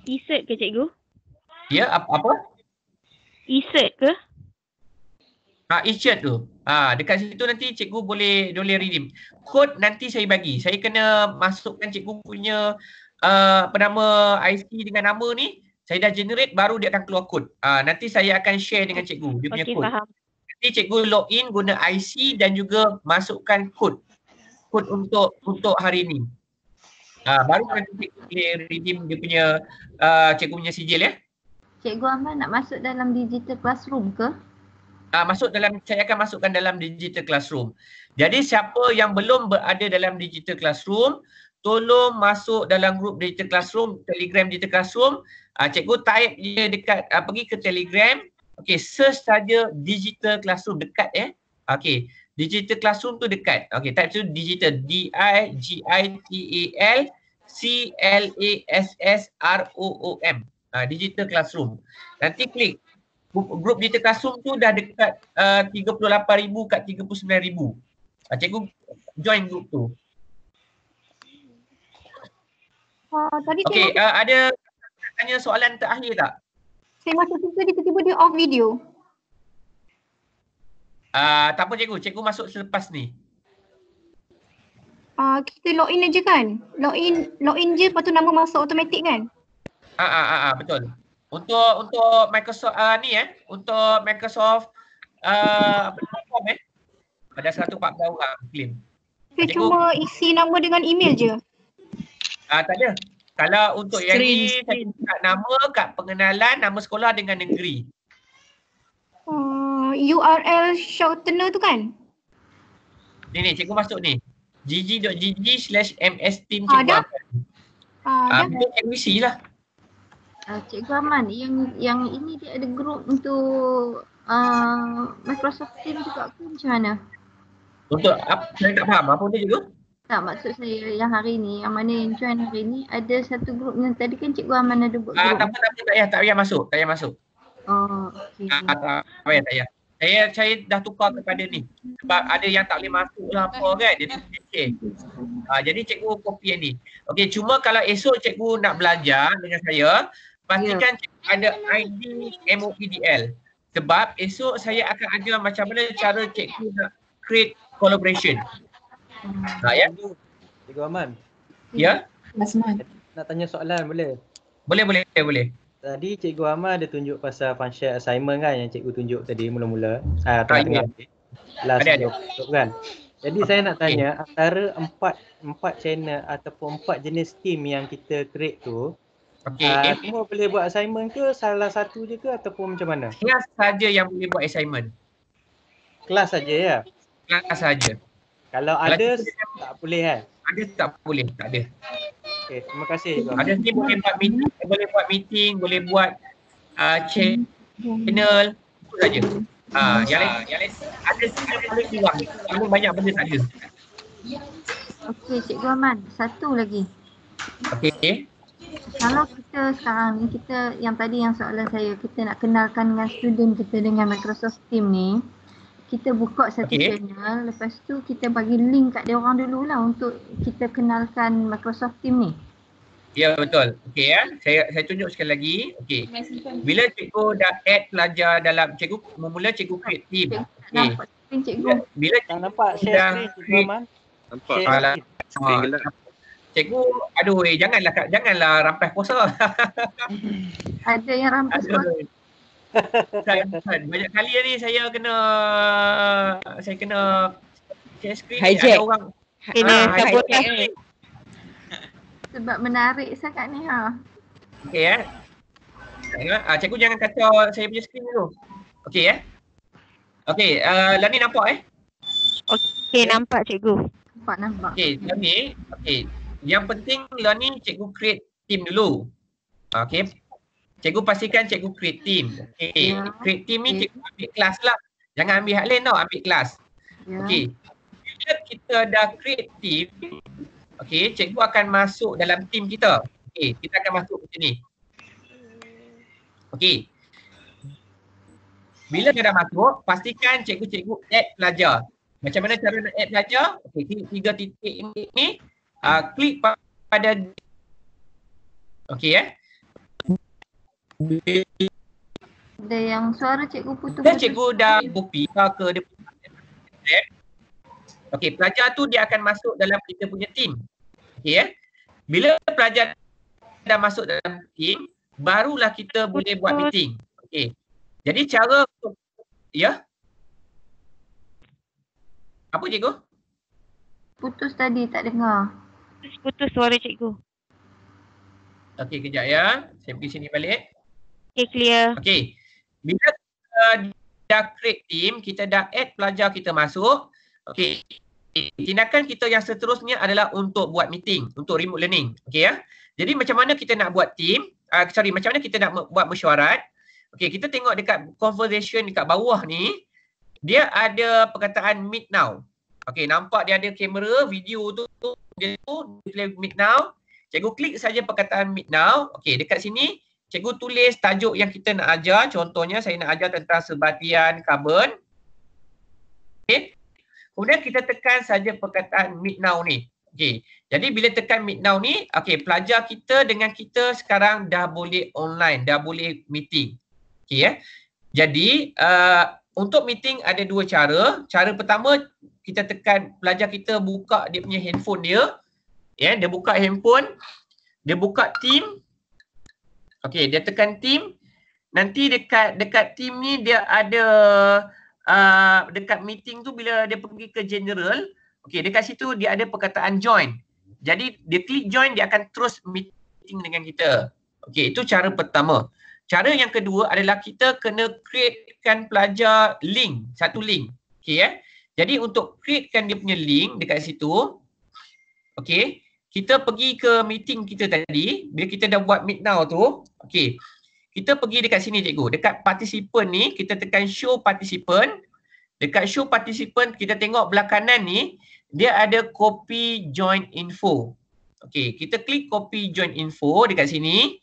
Insert ke cikgu? Ya, apa apa? Insert ke? Ha, isyat tu. Ha, dekat situ nanti cikgu boleh boleh redeem. Kod nanti saya bagi. Saya kena masukkan cikgu punya uh, apa nama IC dengan nama ni. Saya dah generate baru dia akan keluar kod. Ha, nanti saya akan share dengan cikgu dia punya kod. Okay, nanti cikgu login guna IC dan juga masukkan kod. Kod untuk untuk hari ni. Ha, baru nanti cikgu boleh redeem dia punya uh, cikgu punya sijil ya. Cikgu Aman nak masuk dalam digital classroom ke? uh, masuk dalam saya akan masukkan dalam digital classroom. Jadi siapa yang belum berada dalam digital classroom, tolong masuk dalam grup digital classroom, Telegram digital classroom. Uh, cikgu type dia dekat uh, pergi ke Telegram. Okey, search saja digital classroom dekat eh. Okey, digital classroom tu dekat. Okey, type tu digital D I G I T A L C L A S S R O O M. Uh, digital classroom. Nanti klik grup di Tekasum tu dah dekat uh, 38 ribu kat 39 ribu. Uh, cikgu join grup tu. Uh, tadi okay, uh, ada tiba-tiba tanya soalan terakhir tak? Saya masuk tu tadi tiba-tiba dia off video. Uh, tak apa cikgu, cikgu masuk selepas ni. Uh, kita login aja kan? Login login je lepas tu nama masuk automatik kan? Ah uh, ah uh, ah uh, uh, betul untuk untuk Microsoft uh, ni eh untuk Microsoft uh, ah, a eh ada 140 orang claim. Okay, Jadi cuma bu- isi nama dengan email je. Ah uh, tak ada. Kalau untuk screen, yang ni saya tak nama kat pengenalan nama sekolah dengan negeri. Uh, oh, URL shortener tu kan? Ni ni cikgu masuk ni. gg.gg slash msteam ah, cikgu. Ah, dah. Ah, uh, Ada. Ambil admisi lah. Okay. Uh, Cikgu Aman, yang yang ini dia ada grup untuk uh, Microsoft Teams juga ke macam mana? Untuk apa? Saya tak faham. Apa dia juga? Tak, maksud saya yang hari ni, yang mana yang join hari ni, ada satu grup yang tadi kan Cikgu Aman ada buat ah, grup. Uh, tak apa, tak apa. Tak payah, tak payah masuk. Tak payah masuk. Oh, okay. Uh, tak payah, tak payah. Saya, saya dah tukar kepada ni. Sebab ada yang tak boleh masuk lah apa kan. Jadi, okay. uh, jadi Cikgu copy yang ni. Okey, cuma kalau esok Cikgu nak belajar dengan saya, pastikan yeah. ada ID MOPDL sebab esok saya akan ajar macam mana cara cikgu nak create collaboration. Ha ya. Cikgu Aman. Ya. Masman. Nak tanya soalan boleh? Boleh boleh boleh. Tadi Cikgu Aman ada tunjuk pasal function assignment kan yang Cikgu tunjuk tadi mula-mula. Ha, ah, tengah-tengah. Ah, ya. Last ada, ada. kan. Jadi saya nak tanya okay. antara empat empat channel ataupun empat jenis team yang kita create tu, Okay. Uh, ah, eh. semua boleh buat assignment ke salah satu je ke ataupun macam mana? Kelas saja yang boleh buat assignment. Kelas saja ya. Kelas saja. Kalau ada tak boleh kan? Ada tak boleh, tak ada. Okey, terima kasih. Ada ni mungkin buat meeting, boleh buat meeting, boleh buat uh, channel itu saja. Ah, uh, yang lain, yang ada sini boleh buat. Kamu banyak benda tak ada. Okey, Cikgu Aman, satu lagi. Okey. Okay kalau kita sekarang ni kita yang tadi yang soalan saya kita nak kenalkan dengan student kita dengan Microsoft Team ni kita buka satu okay. channel lepas tu kita bagi link kat dia orang lah untuk kita kenalkan Microsoft Team ni. Ya betul. Okey ya. Saya saya tunjuk sekali lagi. Okey. Bila cikgu dah add pelajar dalam cikgu memula cikgu create team. Okey. Okay. Nampak screen cikgu. Ya, bila cikgu nampak share screen cikgu Man. Nampak. Ah, screen gelap cikgu aduh eh, janganlah janganlah rampas puasa. <laughs> Ada yang rampas puasa. Kan, banyak kali ni saya kena saya kena share screen ada orang kena ah, ha, lah. Sebab menarik sangat ni ha. Okey eh. Ah, cikgu jangan kacau saya punya screen dulu. Okey eh. Okey, uh, Lani nampak eh? Okey, nampak cikgu. Nampak, nampak. Okey, Lani. Okey, yang penting learning cikgu create team dulu. Okay. Cikgu pastikan cikgu create team. Okay. Yeah. Create team ni okay. Ya. cikgu ambil kelas lah. Jangan ambil hak lain tau ambil kelas. Yeah. Okay. Bila kita dah create team, okay, cikgu akan masuk dalam team kita. Okay. Kita akan masuk macam ni. Okay. Bila dia dah masuk, pastikan cikgu-cikgu add pelajar. Macam mana cara nak add pelajar? Okay, tiga titik ni, uh, klik pada okey eh ada yang suara cikgu putus. Dah cikgu dah bupi ke dia okay. Eh? okay, pelajar tu dia akan masuk dalam kita punya team. Okey eh. Bila pelajar dah masuk dalam team, barulah kita boleh buat meeting. Okey. Jadi cara ya. Yeah? Apa cikgu? Putus tadi tak dengar putus-putus suara cikgu. Okey kejap ya. Saya pergi sini balik. Okey clear. Okey. Bila kita dah create team, kita dah add pelajar kita masuk. Okey. Tindakan kita yang seterusnya adalah untuk buat meeting, untuk remote learning. Okey ya. Jadi macam mana kita nak buat team? Uh, sorry, macam mana kita nak buat mesyuarat? Okey, kita tengok dekat conversation dekat bawah ni, dia ada perkataan meet now. Okey, nampak dia ada kamera, video tu, tu Okay, tu tulis meet now. Cikgu klik saja perkataan meet now. Okey, dekat sini cikgu tulis tajuk yang kita nak ajar. Contohnya saya nak ajar tentang sebatian karbon. Okey. Kemudian kita tekan saja perkataan meet now ni. Okey. Jadi bila tekan meet now ni, okey, pelajar kita dengan kita sekarang dah boleh online, dah boleh meeting. Okey ya. Eh? Jadi uh, untuk meeting ada dua cara. Cara pertama kita tekan pelajar kita buka dia punya handphone dia. Ya, yeah, dia buka handphone, dia buka team. Okey, dia tekan team. Nanti dekat dekat team ni dia ada uh, dekat meeting tu bila dia pergi ke general, okey dekat situ dia ada perkataan join. Jadi dia klik join dia akan terus meeting dengan kita. Okey, itu cara pertama. Cara yang kedua adalah kita kena createkan pelajar link, satu link. Okey eh. Jadi untuk createkan dia punya link dekat situ, okey, kita pergi ke meeting kita tadi, bila kita dah buat meet now tu, okey. Kita pergi dekat sini cikgu, dekat participant ni kita tekan show participant. Dekat show participant kita tengok belah ni dia ada copy join info. Okey, kita klik copy join info dekat sini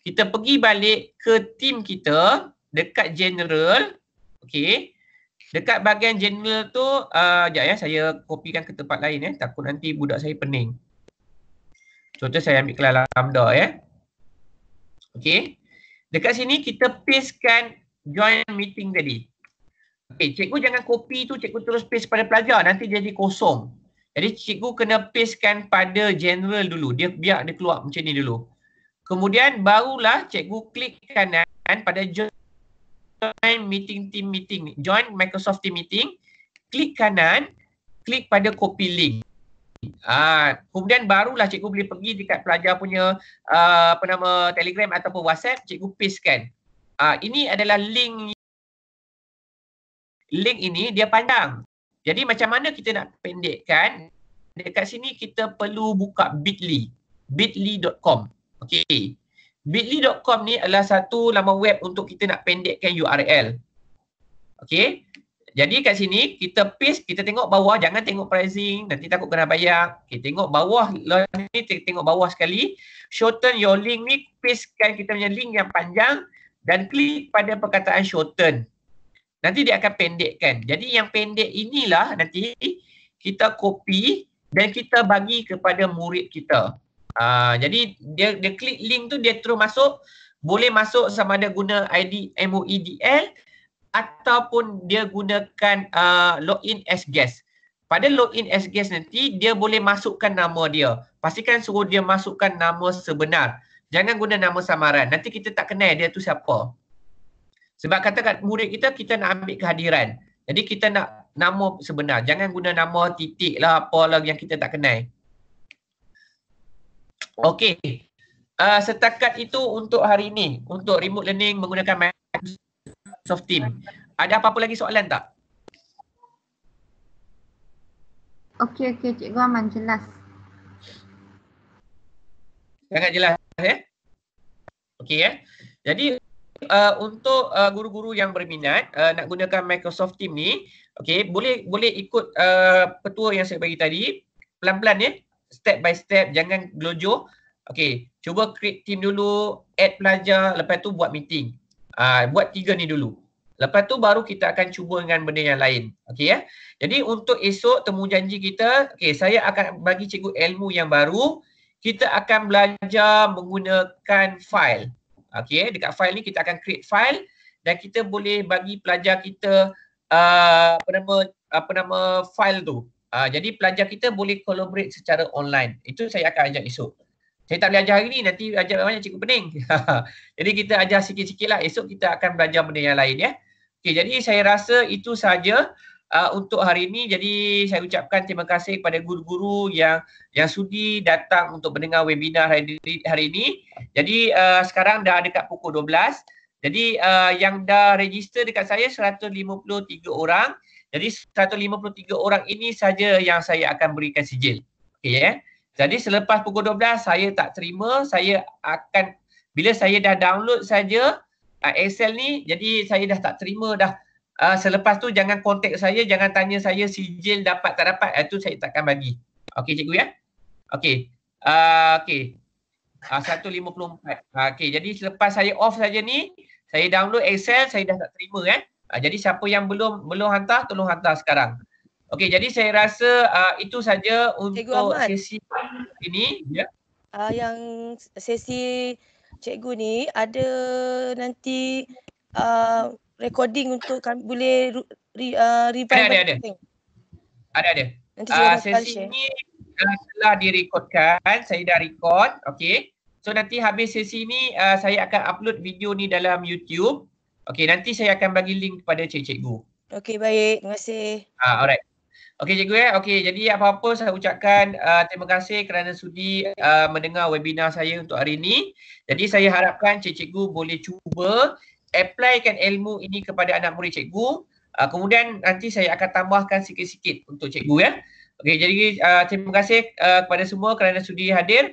kita pergi balik ke team kita dekat general okey dekat bahagian general tu uh, jap ya saya kopikan ke tempat lain ya eh. takut nanti budak saya pening contoh saya ambil kelas lambda ya eh. okey dekat sini kita pastekan join meeting tadi okey cikgu jangan kopi tu cikgu terus paste pada pelajar nanti jadi kosong jadi cikgu kena pastekan pada general dulu dia biar dia keluar macam ni dulu Kemudian barulah cikgu klik kanan pada join meeting team meeting, join Microsoft team meeting, klik kanan, klik pada copy link. Ah, kemudian barulah cikgu boleh pergi dekat pelajar punya uh, apa nama Telegram ataupun WhatsApp, cikgu paste kan. Ah, ha, ini adalah link link ini dia panjang. Jadi macam mana kita nak pendekkan? Dekat sini kita perlu buka bit.ly bit.ly.com Okay, bit.ly.com ni adalah satu laman web untuk kita nak pendekkan URL. Okay, Jadi kat sini kita paste, kita tengok bawah, jangan tengok pricing, nanti takut kena bayar. Okey, tengok bawah ni, tengok bawah sekali. Shorten your link ni, pastekan kita punya link yang panjang dan klik pada perkataan shorten. Nanti dia akan pendekkan. Jadi yang pendek inilah nanti kita copy dan kita bagi kepada murid kita. Ah, jadi dia dia klik link tu dia terus masuk boleh masuk sama ada guna ID MOEDL ataupun dia gunakan uh, login as guest. Pada login as guest nanti dia boleh masukkan nama dia. Pastikan suruh dia masukkan nama sebenar. Jangan guna nama samaran. Nanti kita tak kenal dia tu siapa. Sebab kata kat murid kita kita nak ambil kehadiran. Jadi kita nak nama sebenar. Jangan guna nama titik lah apa lagi yang kita tak kenal. Okey. Uh, setakat itu untuk hari ini untuk remote learning menggunakan Microsoft Team. Ada apa-apa lagi soalan tak? Okey okey cikgu aman jelas. Sangat jelas ya. Okey ya. Jadi Uh, untuk ah, guru-guru uh, yang berminat uh, nak gunakan Microsoft Team ni okey boleh boleh ikut uh, petua yang saya bagi tadi pelan-pelan ya step by step jangan glojo. okey cuba create team dulu add pelajar lepas tu buat meeting uh, buat tiga ni dulu lepas tu baru kita akan cuba dengan benda yang lain okey ya eh? jadi untuk esok temu janji kita okey saya akan bagi cikgu ilmu yang baru kita akan belajar menggunakan file okey eh? dekat file ni kita akan create file dan kita boleh bagi pelajar kita uh, apa nama apa nama file tu Uh, jadi pelajar kita boleh collaborate secara online. Itu saya akan ajar esok. Saya tak boleh ajar hari ni, nanti ajar banyak cukup pening. <laughs> jadi kita ajar sikit-sikit lah. Esok kita akan belajar benda yang lain ya. Okay, jadi saya rasa itu sahaja uh, ah, untuk hari ini. Jadi saya ucapkan terima kasih kepada guru-guru yang yang sudi datang untuk mendengar webinar hari, hari ini. Jadi uh, sekarang dah dekat pukul 12. Jadi uh, yang dah register dekat saya 153 orang. Jadi 153 orang ini saja yang saya akan berikan sijil. Okey ya. Eh? Jadi selepas pukul 12 saya tak terima, saya akan bila saya dah download saja uh, Excel ni jadi saya dah tak terima dah. Uh, selepas tu jangan kontak saya, jangan tanya saya sijil dapat tak dapat, itu ah, saya takkan bagi. Okey cikgu ya. Okey. Uh, okey. Uh, 154. Uh, okey, jadi selepas saya off saja ni, saya download Excel, saya dah tak terima eh. Uh, jadi siapa yang belum belum hantar tolong hantar sekarang. Okey jadi saya rasa uh, itu saja untuk sesi ini Yeah. Ya. Uh, yang sesi cikgu ni ada nanti uh, recording untuk kan boleh re, uh, revive ada ada. ada ada. Nanti uh, sesi ini telah, telah direkodkan, saya dah record, okey. So nanti habis sesi ni uh, saya akan upload video ni dalam YouTube. Okey, nanti saya akan bagi link kepada cik-cikgu. Okey, baik. Terima kasih. Ah, alright. Okey, cikgu ya. Okey, jadi apa-apa saya ucapkan uh, terima kasih kerana sudi uh, mendengar webinar saya untuk hari ini. Jadi saya harapkan cik-cikgu boleh cuba applykan ilmu ini kepada anak murid cikgu. Uh, kemudian nanti saya akan tambahkan sikit-sikit untuk cikgu ya. Okey, jadi uh, terima kasih uh, kepada semua kerana sudi hadir.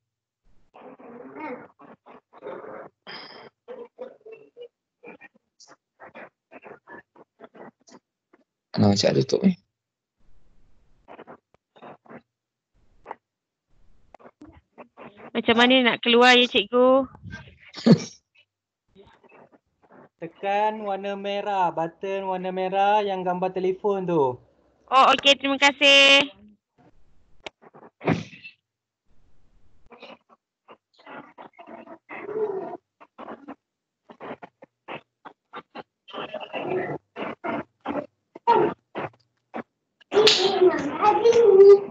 Ha, siap tu. eh. Macam mana nak keluar ya cikgu? <laughs> Tekan warna merah, button warna merah yang gambar telefon tu. Oh okey, terima kasih. Thank you. Bye.